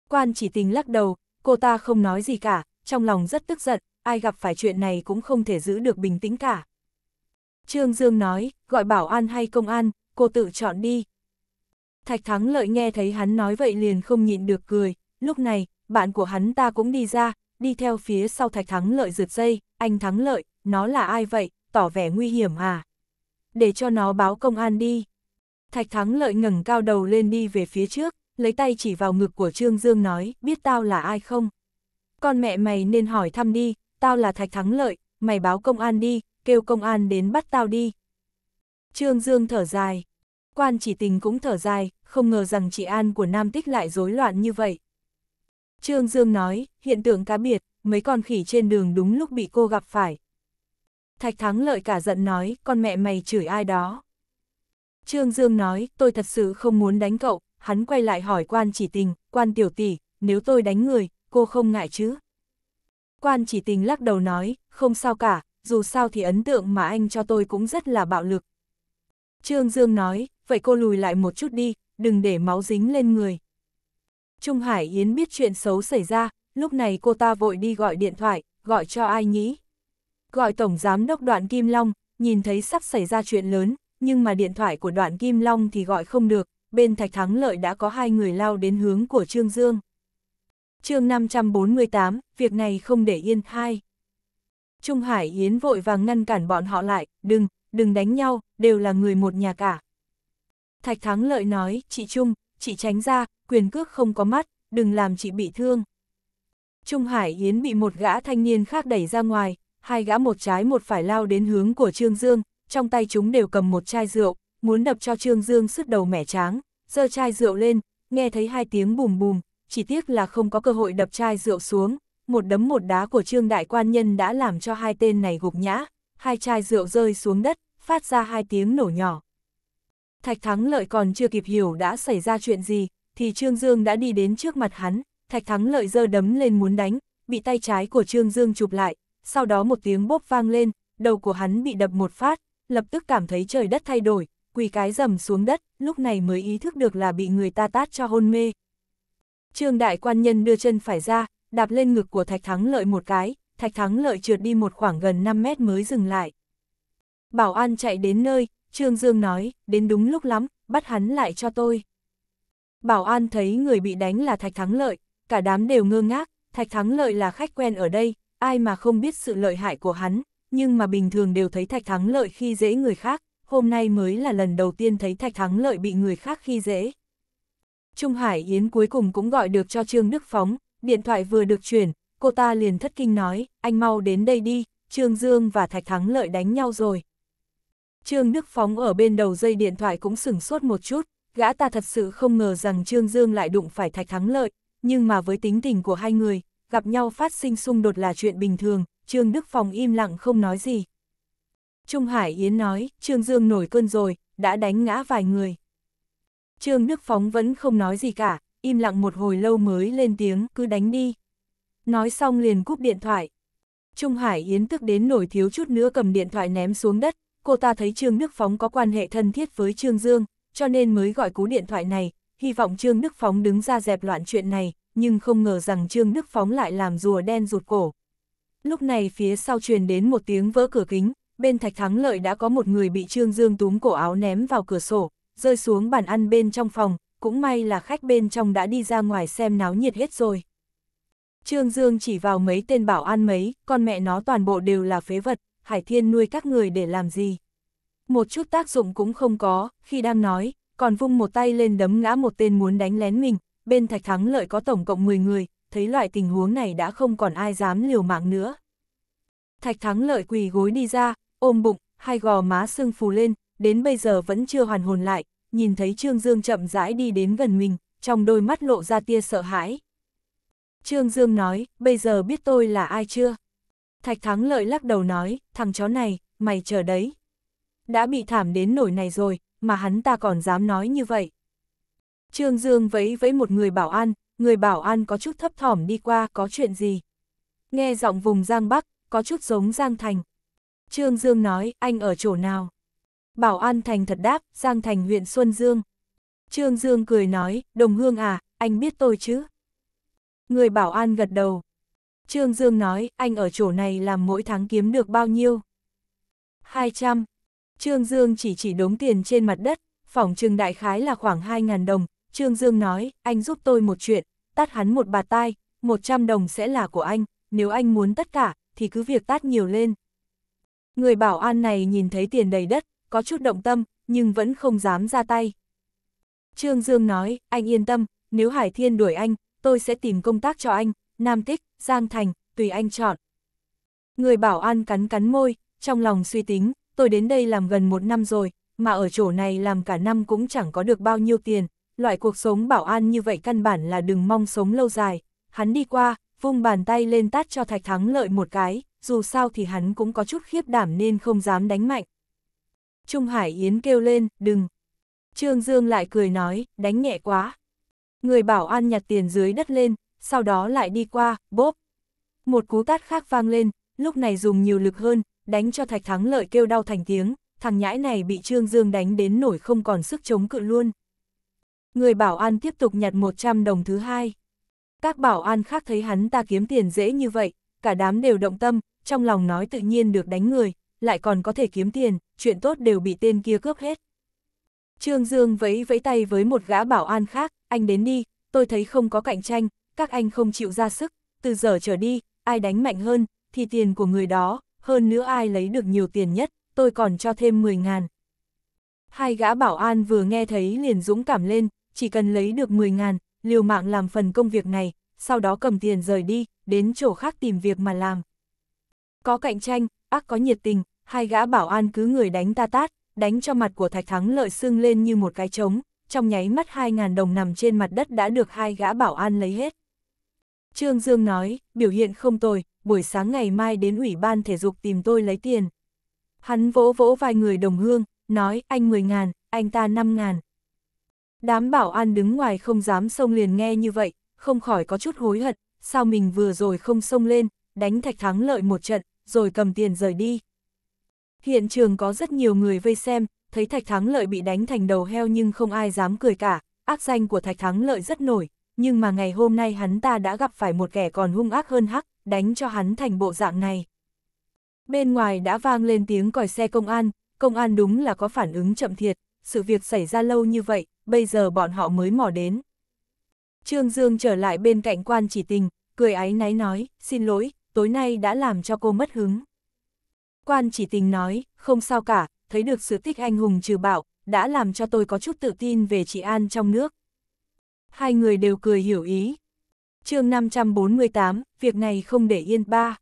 Quan chỉ tình lắc đầu, cô ta không nói gì cả, trong lòng rất tức giận, ai gặp phải chuyện này cũng không thể giữ được bình tĩnh cả. Trương Dương nói, gọi bảo an hay công an, cô tự chọn đi. Thạch Thắng Lợi nghe thấy hắn nói vậy liền không nhịn được cười, lúc này, bạn của hắn ta cũng đi ra, đi theo phía sau Thạch Thắng Lợi rượt dây, anh Thắng Lợi, nó là ai vậy, tỏ vẻ nguy hiểm à? Để cho nó báo công an đi. Thạch Thắng lợi ngẩng cao đầu lên đi về phía trước, lấy tay chỉ vào ngực của Trương Dương nói, biết tao là ai không? Con mẹ mày nên hỏi thăm đi, tao là Thạch Thắng lợi, mày báo công an đi, kêu công an đến bắt tao đi. Trương Dương thở dài, quan chỉ tình cũng thở dài, không ngờ rằng chị An của Nam Tích lại rối loạn như vậy. Trương Dương nói, hiện tượng cá biệt, mấy con khỉ trên đường đúng lúc bị cô gặp phải. Thạch Thắng lợi cả giận nói, con mẹ mày chửi ai đó. Trương Dương nói, tôi thật sự không muốn đánh cậu, hắn quay lại hỏi quan chỉ tình, quan tiểu tỷ, nếu tôi đánh người, cô không ngại chứ? Quan chỉ tình lắc đầu nói, không sao cả, dù sao thì ấn tượng mà anh cho tôi cũng rất là bạo lực. Trương Dương nói, vậy cô lùi lại một chút đi, đừng để máu dính lên người. Trung Hải Yến biết chuyện xấu xảy ra, lúc này cô ta vội đi gọi điện thoại, gọi cho ai nhỉ? Gọi Tổng Giám Đốc Đoạn Kim Long, nhìn thấy sắp xảy ra chuyện lớn, nhưng mà điện thoại của đoạn Kim Long thì gọi không được, bên Thạch Thắng Lợi đã có hai người lao đến hướng của Trương Dương. chương 548, việc này không để yên hai. Trung Hải Yến vội vàng ngăn cản bọn họ lại, đừng, đừng đánh nhau, đều là người một nhà cả. Thạch Thắng Lợi nói, chị Trung, chị tránh ra, quyền cước không có mắt, đừng làm chị bị thương. Trung Hải Yến bị một gã thanh niên khác đẩy ra ngoài, hai gã một trái một phải lao đến hướng của Trương Dương, trong tay chúng đều cầm một chai rượu, muốn đập cho Trương Dương sứt đầu mẻ tráng, giơ chai rượu lên, nghe thấy hai tiếng bùm bùm, chỉ tiếc là không có cơ hội đập chai rượu xuống, một đấm một đá của Trương Đại Quan Nhân đã làm cho hai tên này gục nhã, hai chai rượu rơi xuống đất, phát ra hai tiếng nổ nhỏ. Thạch Thắng Lợi còn chưa kịp hiểu đã xảy ra chuyện gì, thì Trương Dương đã đi đến trước mặt hắn, Thạch Thắng Lợi giơ đấm lên muốn đánh, bị tay trái của Trương Dương chụp lại, sau đó một tiếng bốp vang lên, đầu của hắn bị đập một phát, lập tức cảm thấy trời đất thay đổi, quỳ cái rầm xuống đất, lúc này mới ý thức được là bị người ta tát cho hôn mê. Trương đại quan nhân đưa chân phải ra, đạp lên ngực của Thạch Thắng Lợi một cái, Thạch Thắng Lợi trượt đi một khoảng gần 5 mét mới dừng lại. Bảo an chạy đến nơi, Trương Dương nói, đến đúng lúc lắm, bắt hắn lại cho tôi. Bảo an thấy người bị đánh là Thạch Thắng Lợi, cả đám đều ngơ ngác, Thạch Thắng Lợi là khách quen ở đây, ai mà không biết sự lợi hại của hắn, nhưng mà bình thường đều thấy Thạch Thắng Lợi khi dễ người khác, hôm nay mới là lần đầu tiên thấy Thạch Thắng Lợi bị người khác khi dễ. Trung Hải Yến cuối cùng cũng gọi được cho Trương Đức Phóng, điện thoại vừa được chuyển, cô ta liền thất kinh nói, anh mau đến đây đi, Trương Dương và Thạch Thắng Lợi đánh nhau rồi. Trương Đức Phóng ở bên đầu dây điện thoại cũng sửng sốt một chút, gã ta thật sự không ngờ rằng Trương Dương lại đụng phải Thạch Thắng Lợi, nhưng mà với tính tình của hai người, gặp nhau phát sinh xung đột là chuyện bình thường, Trương Đức Phòng im lặng không nói gì. Trung Hải Yến nói, Trương Dương nổi cơn rồi, đã đánh ngã vài người. Trương Đức Phóng vẫn không nói gì cả, im lặng một hồi lâu mới lên tiếng, cứ đánh đi. Nói xong liền cúp điện thoại. Trung Hải Yến tức đến nổi thiếu chút nữa cầm điện thoại ném xuống đất, cô ta thấy Trương Đức Phóng có quan hệ thân thiết với Trương Dương, cho nên mới gọi cú điện thoại này, hy vọng Trương Đức Phóng đứng ra dẹp loạn chuyện này, nhưng không ngờ rằng Trương Đức Phóng lại làm rùa đen rụt cổ. Lúc này phía sau truyền đến một tiếng vỡ cửa kính, bên Thạch Thắng Lợi đã có một người bị Trương Dương túm cổ áo ném vào cửa sổ, rơi xuống bàn ăn bên trong phòng, cũng may là khách bên trong đã đi ra ngoài xem náo nhiệt hết rồi. Trương Dương chỉ vào mấy tên bảo an mấy, con mẹ nó toàn bộ đều là phế vật, Hải Thiên nuôi các người để làm gì. Một chút tác dụng cũng không có, khi đang nói, còn vung một tay lên đấm ngã một tên muốn đánh lén mình, bên Thạch Thắng Lợi có tổng cộng 10 người, thấy loại tình huống này đã không còn ai dám liều mạng nữa. Thạch thắng lợi quỳ gối đi ra, ôm bụng, hai gò má sưng phù lên, đến bây giờ vẫn chưa hoàn hồn lại, nhìn thấy Trương Dương chậm rãi đi đến gần mình, trong đôi mắt lộ ra tia sợ hãi. Trương Dương nói, bây giờ biết tôi là ai chưa? Thạch thắng lợi lắc đầu nói, thằng chó này, mày chờ đấy. Đã bị thảm đến nổi này rồi, mà hắn ta còn dám nói như vậy. Trương Dương vẫy vẫy một người bảo an, người bảo an có chút thấp thỏm đi qua có chuyện gì. Nghe giọng vùng Giang Bắc, có chút giống Giang Thành. Trương Dương nói, anh ở chỗ nào? Bảo an Thành thật đáp, Giang Thành huyện Xuân Dương. Trương Dương cười nói, đồng hương à, anh biết tôi chứ? Người bảo an gật đầu. Trương Dương nói, anh ở chỗ này làm mỗi tháng kiếm được bao nhiêu? 200. Trương Dương chỉ chỉ đống tiền trên mặt đất, phòng trưng đại khái là khoảng 2.000 đồng, Trương Dương nói, anh giúp tôi một chuyện, tát hắn một bạt tai, 100 đồng sẽ là của anh, nếu anh muốn tất cả, thì cứ việc tát nhiều lên. Người bảo an này nhìn thấy tiền đầy đất, có chút động tâm, nhưng vẫn không dám ra tay. Trương Dương nói, anh yên tâm, nếu Hải Thiên đuổi anh, tôi sẽ tìm công tác cho anh, Nam Tích, Giang Thành, tùy anh chọn. Người bảo an cắn cắn môi, trong lòng suy tính, tôi đến đây làm gần một năm rồi, mà ở chỗ này làm cả năm cũng chẳng có được bao nhiêu tiền, loại cuộc sống bảo an như vậy căn bản là đừng mong sống lâu dài. Hắn đi qua, vung bàn tay lên tát cho Thạch Thắng lợi một cái, dù sao thì hắn cũng có chút khiếp đảm nên không dám đánh mạnh. Trung Hải Yến kêu lên, đừng. Trương Dương lại cười nói, đánh nhẹ quá. Người bảo an nhặt tiền dưới đất lên, sau đó lại đi qua, bốp. Một cú tát khác vang lên, lúc này dùng nhiều lực hơn, đánh cho Thạch Thắng lợi kêu đau thành tiếng, thằng nhãi này bị Trương Dương đánh đến nổi không còn sức chống cự luôn. Người bảo an tiếp tục nhặt 100 đồng thứ hai. Các bảo an khác thấy hắn ta kiếm tiền dễ như vậy, cả đám đều động tâm, trong lòng nói tự nhiên được đánh người, lại còn có thể kiếm tiền, chuyện tốt đều bị tên kia cướp hết. Trương Dương vẫy vẫy tay với một gã bảo an khác, anh đến đi, tôi thấy không có cạnh tranh, các anh không chịu ra sức, từ giờ trở đi, ai đánh mạnh hơn, thì tiền của người đó, hơn nữa ai lấy được nhiều tiền nhất, tôi còn cho thêm 10 ngàn. Hai gã bảo an vừa nghe thấy liền dũng cảm lên, chỉ cần lấy được 10 ngàn, liều mạng làm phần công việc này, sau đó cầm tiền rời đi, đến chỗ khác tìm việc mà làm. Có cạnh tranh, ác có nhiệt tình, hai gã bảo an cứ người đánh ta tát, đánh cho mặt của Thạch Thắng lợi sưng lên như một cái trống, trong nháy mắt 2.000 đồng nằm trên mặt đất đã được hai gã bảo an lấy hết. Trương Dương nói, biểu hiện không tồi, buổi sáng ngày mai đến ủy ban thể dục tìm tôi lấy tiền. Hắn vỗ vỗ vài người đồng hương, nói anh 10 ngàn, anh ta 5 ngàn. Đám bảo an đứng ngoài không dám xông liền nghe như vậy, không khỏi có chút hối hận, sao mình vừa rồi không xông lên, đánh thạch thắng lợi một trận, rồi cầm tiền rời đi. Hiện trường có rất nhiều người vây xem, thấy thạch thắng lợi bị đánh thành đầu heo nhưng không ai dám cười cả, ác danh của thạch thắng lợi rất nổi, nhưng mà ngày hôm nay hắn ta đã gặp phải một kẻ còn hung ác hơn hắc, đánh cho hắn thành bộ dạng này. Bên ngoài đã vang lên tiếng còi xe công an, công an đúng là có phản ứng chậm thiệt, sự việc xảy ra lâu như vậy, bây giờ bọn họ mới mò đến. Trương Dương trở lại bên cạnh quan chỉ tình, cười áy náy nói, xin lỗi, tối nay đã làm cho cô mất hứng. Quan chỉ tình nói, không sao cả, thấy được sự tích anh hùng trừ bạo, đã làm cho tôi có chút tự tin về chị An trong nước. Hai người đều cười hiểu ý. chương 548, việc này không để yên ba.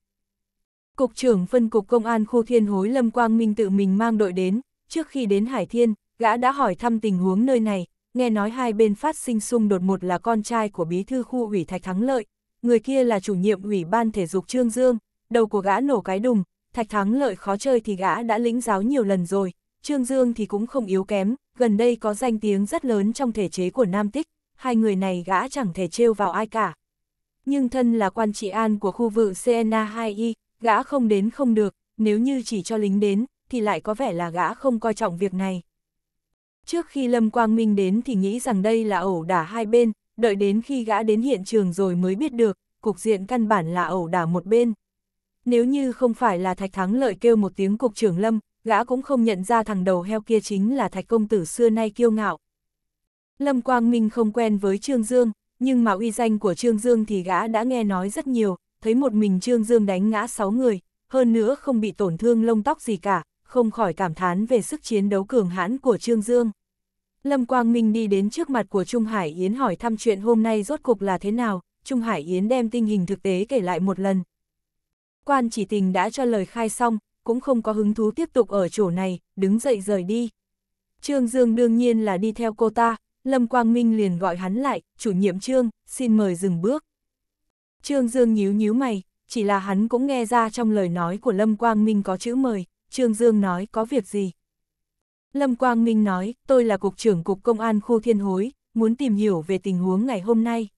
Cục trưởng phân cục công an khu thiên hối Lâm Quang Minh tự mình mang đội đến, trước khi đến Hải Thiên, gã đã hỏi thăm tình huống nơi này, nghe nói hai bên phát sinh xung đột một là con trai của bí thư khu ủy Thạch Thắng Lợi, người kia là chủ nhiệm ủy ban thể dục Trương Dương, đầu của gã nổ cái đùng, Thạch Thắng Lợi khó chơi thì gã đã lĩnh giáo nhiều lần rồi, Trương Dương thì cũng không yếu kém, gần đây có danh tiếng rất lớn trong thể chế của Nam Tích, hai người này gã chẳng thể trêu vào ai cả. Nhưng thân là quan trị an của khu vực CNA2Y, gã không đến không được, nếu như chỉ cho lính đến, thì lại có vẻ là gã không coi trọng việc này. Trước khi Lâm Quang Minh đến thì nghĩ rằng đây là ẩu đả hai bên, đợi đến khi gã đến hiện trường rồi mới biết được, cục diện căn bản là ẩu đả một bên. Nếu như không phải là Thạch Thắng Lợi kêu một tiếng cục trưởng Lâm, gã cũng không nhận ra thằng đầu heo kia chính là Thạch Công Tử xưa nay kiêu ngạo. Lâm Quang Minh không quen với Trương Dương, nhưng mà uy danh của Trương Dương thì gã đã nghe nói rất nhiều, thấy một mình Trương Dương đánh ngã sáu người, hơn nữa không bị tổn thương lông tóc gì cả, không khỏi cảm thán về sức chiến đấu cường hãn của Trương Dương. Lâm Quang Minh đi đến trước mặt của Trung Hải Yến hỏi thăm chuyện hôm nay rốt cục là thế nào, Trung Hải Yến đem tình hình thực tế kể lại một lần. Quan chỉ tình đã cho lời khai xong, cũng không có hứng thú tiếp tục ở chỗ này, đứng dậy rời đi. Trương Dương đương nhiên là đi theo cô ta, Lâm Quang Minh liền gọi hắn lại, chủ nhiệm Trương, xin mời dừng bước. Trương Dương nhíu nhíu mày, chỉ là hắn cũng nghe ra trong lời nói của Lâm Quang Minh có chữ mời, Trương Dương nói có việc gì. Lâm Quang Minh nói, tôi là Cục trưởng Cục Công an khu Thiên Hối, muốn tìm hiểu về tình huống ngày hôm nay.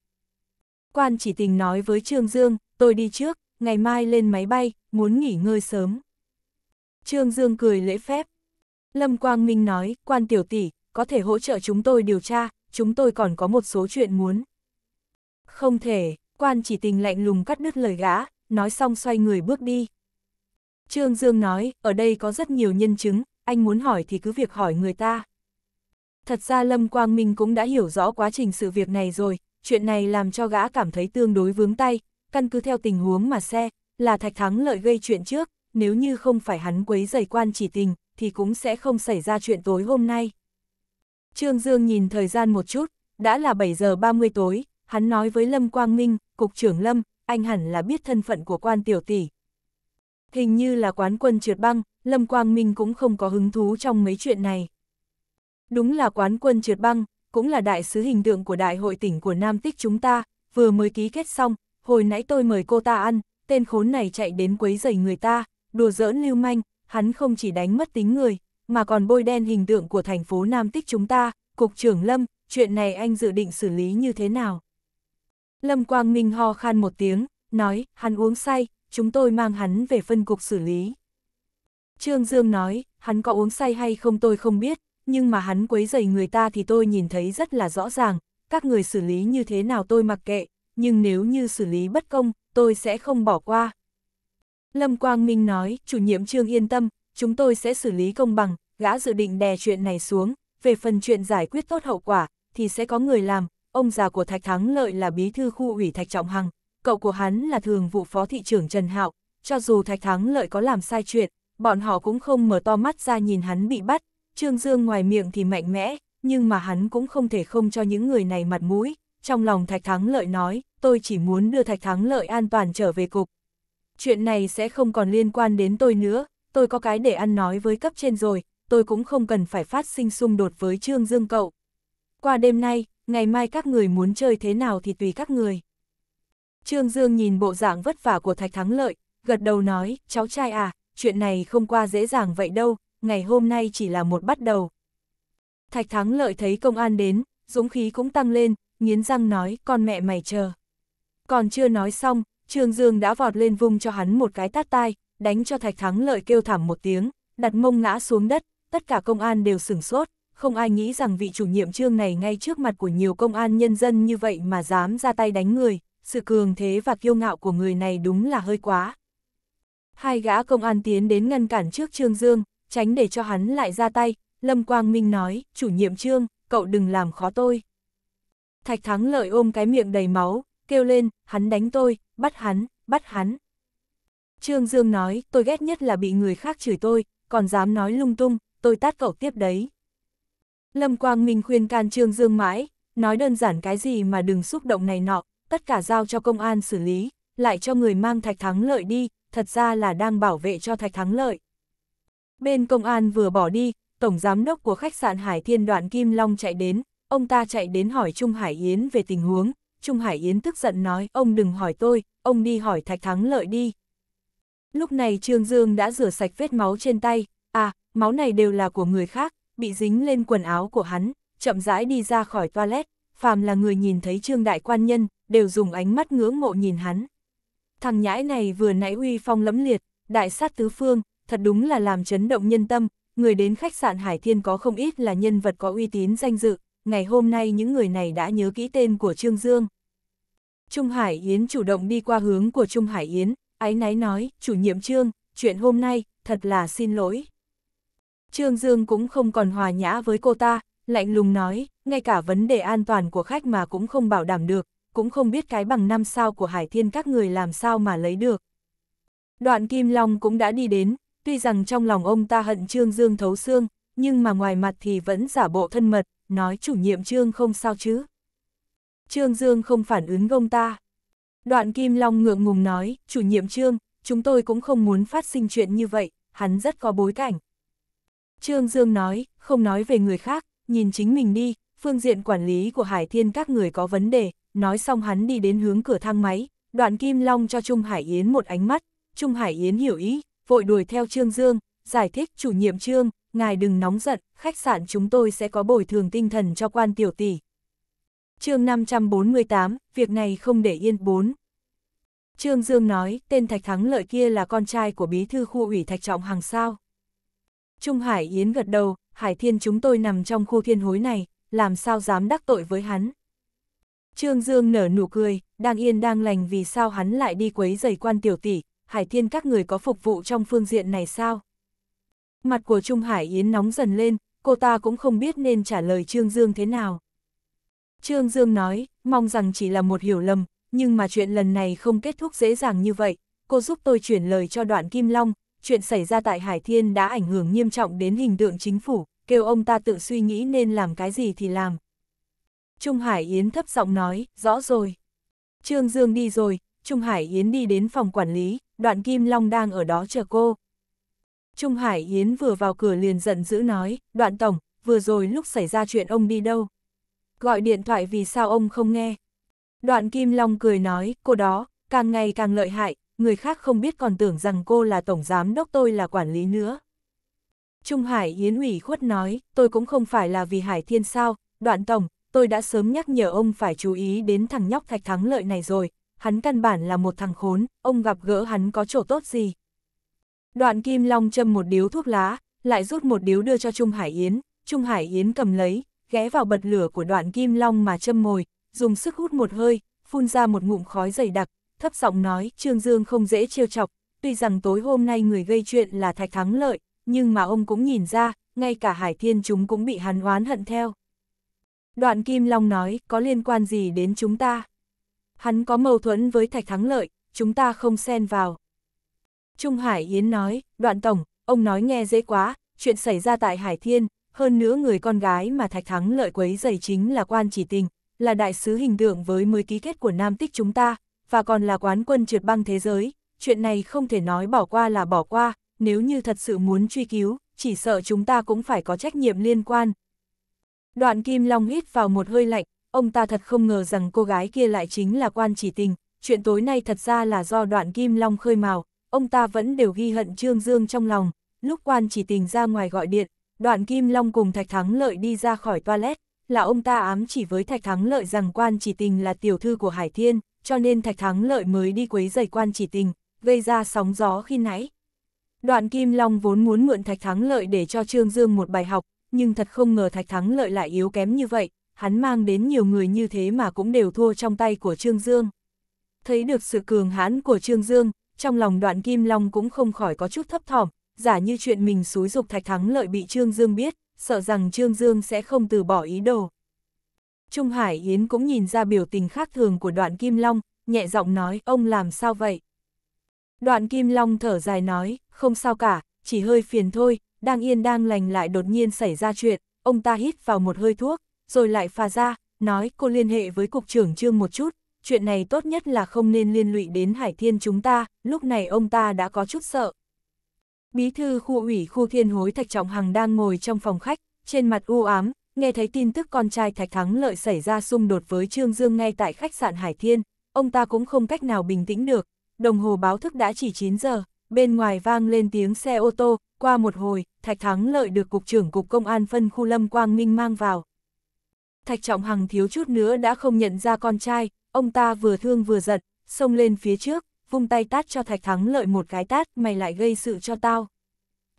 Quan chỉ tình nói với Trương Dương, tôi đi trước, ngày mai lên máy bay, muốn nghỉ ngơi sớm. Trương Dương cười lễ phép. Lâm Quang Minh nói, quan tiểu tỷ, có thể hỗ trợ chúng tôi điều tra, chúng tôi còn có một số chuyện muốn. Không thể, quan chỉ tình lạnh lùng cắt đứt lời gã, nói xong xoay người bước đi. Trương Dương nói, ở đây có rất nhiều nhân chứng, anh muốn hỏi thì cứ việc hỏi người ta. Thật ra Lâm Quang Minh cũng đã hiểu rõ quá trình sự việc này rồi, chuyện này làm cho gã cảm thấy tương đối vướng tay, căn cứ theo tình huống mà xe, là Thạch Thắng lợi gây chuyện trước, nếu như không phải hắn quấy giày quan chỉ tình, thì cũng sẽ không xảy ra chuyện tối hôm nay. Trương Dương nhìn thời gian một chút, đã là 7 giờ 30 tối, hắn nói với Lâm Quang Minh, Cục trưởng Lâm, anh hẳn là biết thân phận của quan tiểu tỷ, hình như là quán quân trượt băng, Lâm Quang Minh cũng không có hứng thú trong mấy chuyện này. Đúng là quán quân trượt băng, cũng là đại sứ hình tượng của đại hội tỉnh của Nam Tích chúng ta, vừa mới ký kết xong, hồi nãy tôi mời cô ta ăn, tên khốn này chạy đến quấy rầy người ta, đùa giỡn lưu manh, hắn không chỉ đánh mất tính người, mà còn bôi đen hình tượng của thành phố Nam Tích chúng ta, Cục trưởng Lâm, chuyện này anh dự định xử lý như thế nào? Lâm Quang Minh ho khan một tiếng, nói, hắn uống say, chúng tôi mang hắn về phân cục xử lý. Trương Dương nói, hắn có uống say hay không tôi không biết, nhưng mà hắn quấy dày người ta thì tôi nhìn thấy rất là rõ ràng, các người xử lý như thế nào tôi mặc kệ, nhưng nếu như xử lý bất công, tôi sẽ không bỏ qua. Lâm Quang Minh nói, chủ nhiệm Trương yên tâm, chúng tôi sẽ xử lý công bằng, gã dự định đè chuyện này xuống, về phần chuyện giải quyết tốt hậu quả, thì sẽ có người làm, ông già của Thạch Thắng Lợi là bí thư khu ủy Thạch Trọng Hằng, cậu của hắn là thường vụ phó thị trưởng Trần Hạo, cho dù Thạch Thắng Lợi có làm sai chuyện, bọn họ cũng không mở to mắt ra nhìn hắn bị bắt, Trương Dương ngoài miệng thì mạnh mẽ, nhưng mà hắn cũng không thể không cho những người này mặt mũi, trong lòng Thạch Thắng Lợi nói, tôi chỉ muốn đưa Thạch Thắng Lợi an toàn trở về cục. Chuyện này sẽ không còn liên quan đến tôi nữa, tôi có cái để ăn nói với cấp trên rồi, tôi cũng không cần phải phát sinh xung đột với Trương Dương cậu. Qua đêm nay, ngày mai các người muốn chơi thế nào thì tùy các người. Trương Dương nhìn bộ dạng vất vả của Thạch Thắng Lợi, gật đầu nói, cháu trai à, chuyện này không qua dễ dàng vậy đâu, ngày hôm nay chỉ là một bắt đầu. Thạch Thắng Lợi thấy công an đến, dũng khí cũng tăng lên, nghiến răng nói, con mẹ mày chờ. Còn chưa nói xong, Trương Dương đã vọt lên vung cho hắn một cái tát tai, đánh cho Thạch Thắng Lợi kêu thảm một tiếng, đặt mông ngã xuống đất, tất cả công an đều sửng sốt, không ai nghĩ rằng vị chủ nhiệm trương này ngay trước mặt của nhiều công an nhân dân như vậy mà dám ra tay đánh người sự cường thế và kiêu ngạo của người này đúng là hơi quá. Hai gã công an tiến đến ngăn cản trước Trương Dương, tránh để cho hắn lại ra tay, Lâm Quang Minh nói, chủ nhiệm Trương, cậu đừng làm khó tôi. Thạch Thắng lợi ôm cái miệng đầy máu, kêu lên, hắn đánh tôi, bắt hắn, bắt hắn. Trương Dương nói, tôi ghét nhất là bị người khác chửi tôi, còn dám nói lung tung, tôi tát cậu tiếp đấy. Lâm Quang Minh khuyên can Trương Dương mãi, nói đơn giản cái gì mà đừng xúc động này nọ, tất cả giao cho công an xử lý, lại cho người mang thạch thắng lợi đi, thật ra là đang bảo vệ cho thạch thắng lợi. Bên công an vừa bỏ đi, tổng giám đốc của khách sạn Hải Thiên đoạn Kim Long chạy đến, ông ta chạy đến hỏi Trung Hải Yến về tình huống, Trung Hải Yến tức giận nói ông đừng hỏi tôi, ông đi hỏi thạch thắng lợi đi. Lúc này Trương Dương đã rửa sạch vết máu trên tay, à, máu này đều là của người khác, bị dính lên quần áo của hắn, chậm rãi đi ra khỏi toilet, phàm là người nhìn thấy trương đại quan nhân, đều dùng ánh mắt ngưỡng mộ nhìn hắn. Thằng nhãi này vừa nãy uy phong lẫm liệt, đại sát tứ phương, thật đúng là làm chấn động nhân tâm, người đến khách sạn Hải Thiên có không ít là nhân vật có uy tín danh dự, ngày hôm nay những người này đã nhớ kỹ tên của Trương Dương. Trung Hải Yến chủ động đi qua hướng của Trung Hải Yến, ái náy nói, chủ nhiệm Trương, chuyện hôm nay, thật là xin lỗi. Trương Dương cũng không còn hòa nhã với cô ta, lạnh lùng nói, ngay cả vấn đề an toàn của khách mà cũng không bảo đảm được, cũng không biết cái bằng năm sao của Hải Thiên các người làm sao mà lấy được. Đoạn Kim Long cũng đã đi đến, tuy rằng trong lòng ông ta hận Trương Dương thấu xương, nhưng mà ngoài mặt thì vẫn giả bộ thân mật, nói chủ nhiệm Trương không sao chứ. Trương Dương không phản ứng ông ta. Đoạn Kim Long ngượng ngùng nói, chủ nhiệm Trương, chúng tôi cũng không muốn phát sinh chuyện như vậy, hắn rất có bối cảnh. Trương Dương nói, không nói về người khác, nhìn chính mình đi, phương diện quản lý của Hải Thiên các người có vấn đề, nói xong hắn đi đến hướng cửa thang máy, đoạn Kim Long cho Trung Hải Yến một ánh mắt, Trung Hải Yến hiểu ý, vội đuổi theo Trương Dương, giải thích chủ nhiệm Trương, ngài đừng nóng giận, khách sạn chúng tôi sẽ có bồi thường tinh thần cho quan tiểu tỷ. chương 548, việc này không để yên bốn. Trương Dương nói, tên Thạch Thắng Lợi kia là con trai của bí thư khu ủy Thạch Trọng Hằng sao. Trung Hải Yến gật đầu, Hải Thiên chúng tôi nằm trong khu thiên hối này, làm sao dám đắc tội với hắn. Trương Dương nở nụ cười, đang yên đang lành vì sao hắn lại đi quấy giày quan tiểu tỷ, Hải Thiên các người có phục vụ trong phương diện này sao? Mặt của Trung Hải Yến nóng dần lên, cô ta cũng không biết nên trả lời Trương Dương thế nào. Trương Dương nói, mong rằng chỉ là một hiểu lầm, nhưng mà chuyện lần này không kết thúc dễ dàng như vậy, cô giúp tôi chuyển lời cho đoạn Kim Long, chuyện xảy ra tại Hải Thiên đã ảnh hưởng nghiêm trọng đến hình tượng chính phủ, kêu ông ta tự suy nghĩ nên làm cái gì thì làm. Trung Hải Yến thấp giọng nói, rõ rồi. Trương Dương đi rồi, Trung Hải Yến đi đến phòng quản lý, đoạn Kim Long đang ở đó chờ cô. Trung Hải Yến vừa vào cửa liền giận dữ nói, đoạn tổng, vừa rồi lúc xảy ra chuyện ông đi đâu? Gọi điện thoại vì sao ông không nghe? Đoạn Kim Long cười nói, cô đó, càng ngày càng lợi hại, người khác không biết còn tưởng rằng cô là tổng giám đốc tôi là quản lý nữa. Trung Hải Yến ủy khuất nói, tôi cũng không phải là vì Hải Thiên sao, đoạn tổng, tôi đã sớm nhắc nhở ông phải chú ý đến thằng nhóc thạch thắng lợi này rồi, hắn căn bản là một thằng khốn, ông gặp gỡ hắn có chỗ tốt gì. Đoạn Kim Long châm một điếu thuốc lá, lại rút một điếu đưa cho Trung Hải Yến, Trung Hải Yến cầm lấy, ghé vào bật lửa của đoạn Kim Long mà châm mồi, dùng sức hút một hơi, phun ra một ngụm khói dày đặc, thấp giọng nói Trương Dương không dễ trêu chọc, tuy rằng tối hôm nay người gây chuyện là Thạch Thắng Lợi, nhưng mà ông cũng nhìn ra, ngay cả Hải Thiên chúng cũng bị hắn oán hận theo. Đoạn Kim Long nói, có liên quan gì đến chúng ta? Hắn có mâu thuẫn với Thạch Thắng Lợi, chúng ta không xen vào. Trung Hải Yến nói, đoạn tổng, ông nói nghe dễ quá, chuyện xảy ra tại Hải Thiên, hơn nữa người con gái mà Thạch Thắng Lợi quấy giày chính là quan chỉ tình, là đại sứ hình tượng với mới ký kết của Nam Tích chúng ta, và còn là quán quân trượt băng thế giới, chuyện này không thể nói bỏ qua là bỏ qua, nếu như thật sự muốn truy cứu, chỉ sợ chúng ta cũng phải có trách nhiệm liên quan. Đoạn Kim Long hít vào một hơi lạnh, ông ta thật không ngờ rằng cô gái kia lại chính là quan chỉ tình, chuyện tối nay thật ra là do đoạn Kim Long khơi mào, ông ta vẫn đều ghi hận Trương Dương trong lòng, lúc quan chỉ tình ra ngoài gọi điện, đoạn Kim Long cùng Thạch Thắng Lợi đi ra khỏi toilet, là ông ta ám chỉ với Thạch Thắng Lợi rằng quan chỉ tình là tiểu thư của Hải Thiên, cho nên Thạch Thắng Lợi mới đi quấy giày quan chỉ tình, gây ra sóng gió khi nãy. Đoạn Kim Long vốn muốn mượn Thạch Thắng Lợi để cho Trương Dương một bài học, nhưng thật không ngờ Thạch Thắng Lợi lại yếu kém như vậy, hắn mang đến nhiều người như thế mà cũng đều thua trong tay của Trương Dương. Thấy được sự cường hãn của Trương Dương, trong lòng đoạn Kim Long cũng không khỏi có chút thấp thỏm, giả như chuyện mình xúi dục Thạch Thắng Lợi bị Trương Dương biết, sợ rằng Trương Dương sẽ không từ bỏ ý đồ. Trung Hải Yến cũng nhìn ra biểu tình khác thường của đoạn Kim Long, nhẹ giọng nói ông làm sao vậy? Đoạn Kim Long thở dài nói, không sao cả, chỉ hơi phiền thôi, đang yên đang lành lại đột nhiên xảy ra chuyện, ông ta hít vào một hơi thuốc, rồi lại pha ra, nói cô liên hệ với cục trưởng trương một chút, chuyện này tốt nhất là không nên liên lụy đến Hải Thiên chúng ta, lúc này ông ta đã có chút sợ. Bí thư khu ủy khu thiên hối Thạch Trọng Hằng đang ngồi trong phòng khách, trên mặt u ám, nghe thấy tin tức con trai Thạch Thắng lợi xảy ra xung đột với Trương Dương ngay tại khách sạn Hải Thiên, ông ta cũng không cách nào bình tĩnh được, đồng hồ báo thức đã chỉ 9 giờ, bên ngoài vang lên tiếng xe ô tô, qua một hồi, Thạch Thắng Lợi được Cục trưởng Cục Công an phân khu Lâm Quang Minh mang vào. Thạch Trọng Hằng thiếu chút nữa đã không nhận ra con trai, ông ta vừa thương vừa giận, xông lên phía trước, vung tay tát cho Thạch Thắng Lợi một cái tát, mày lại gây sự cho tao.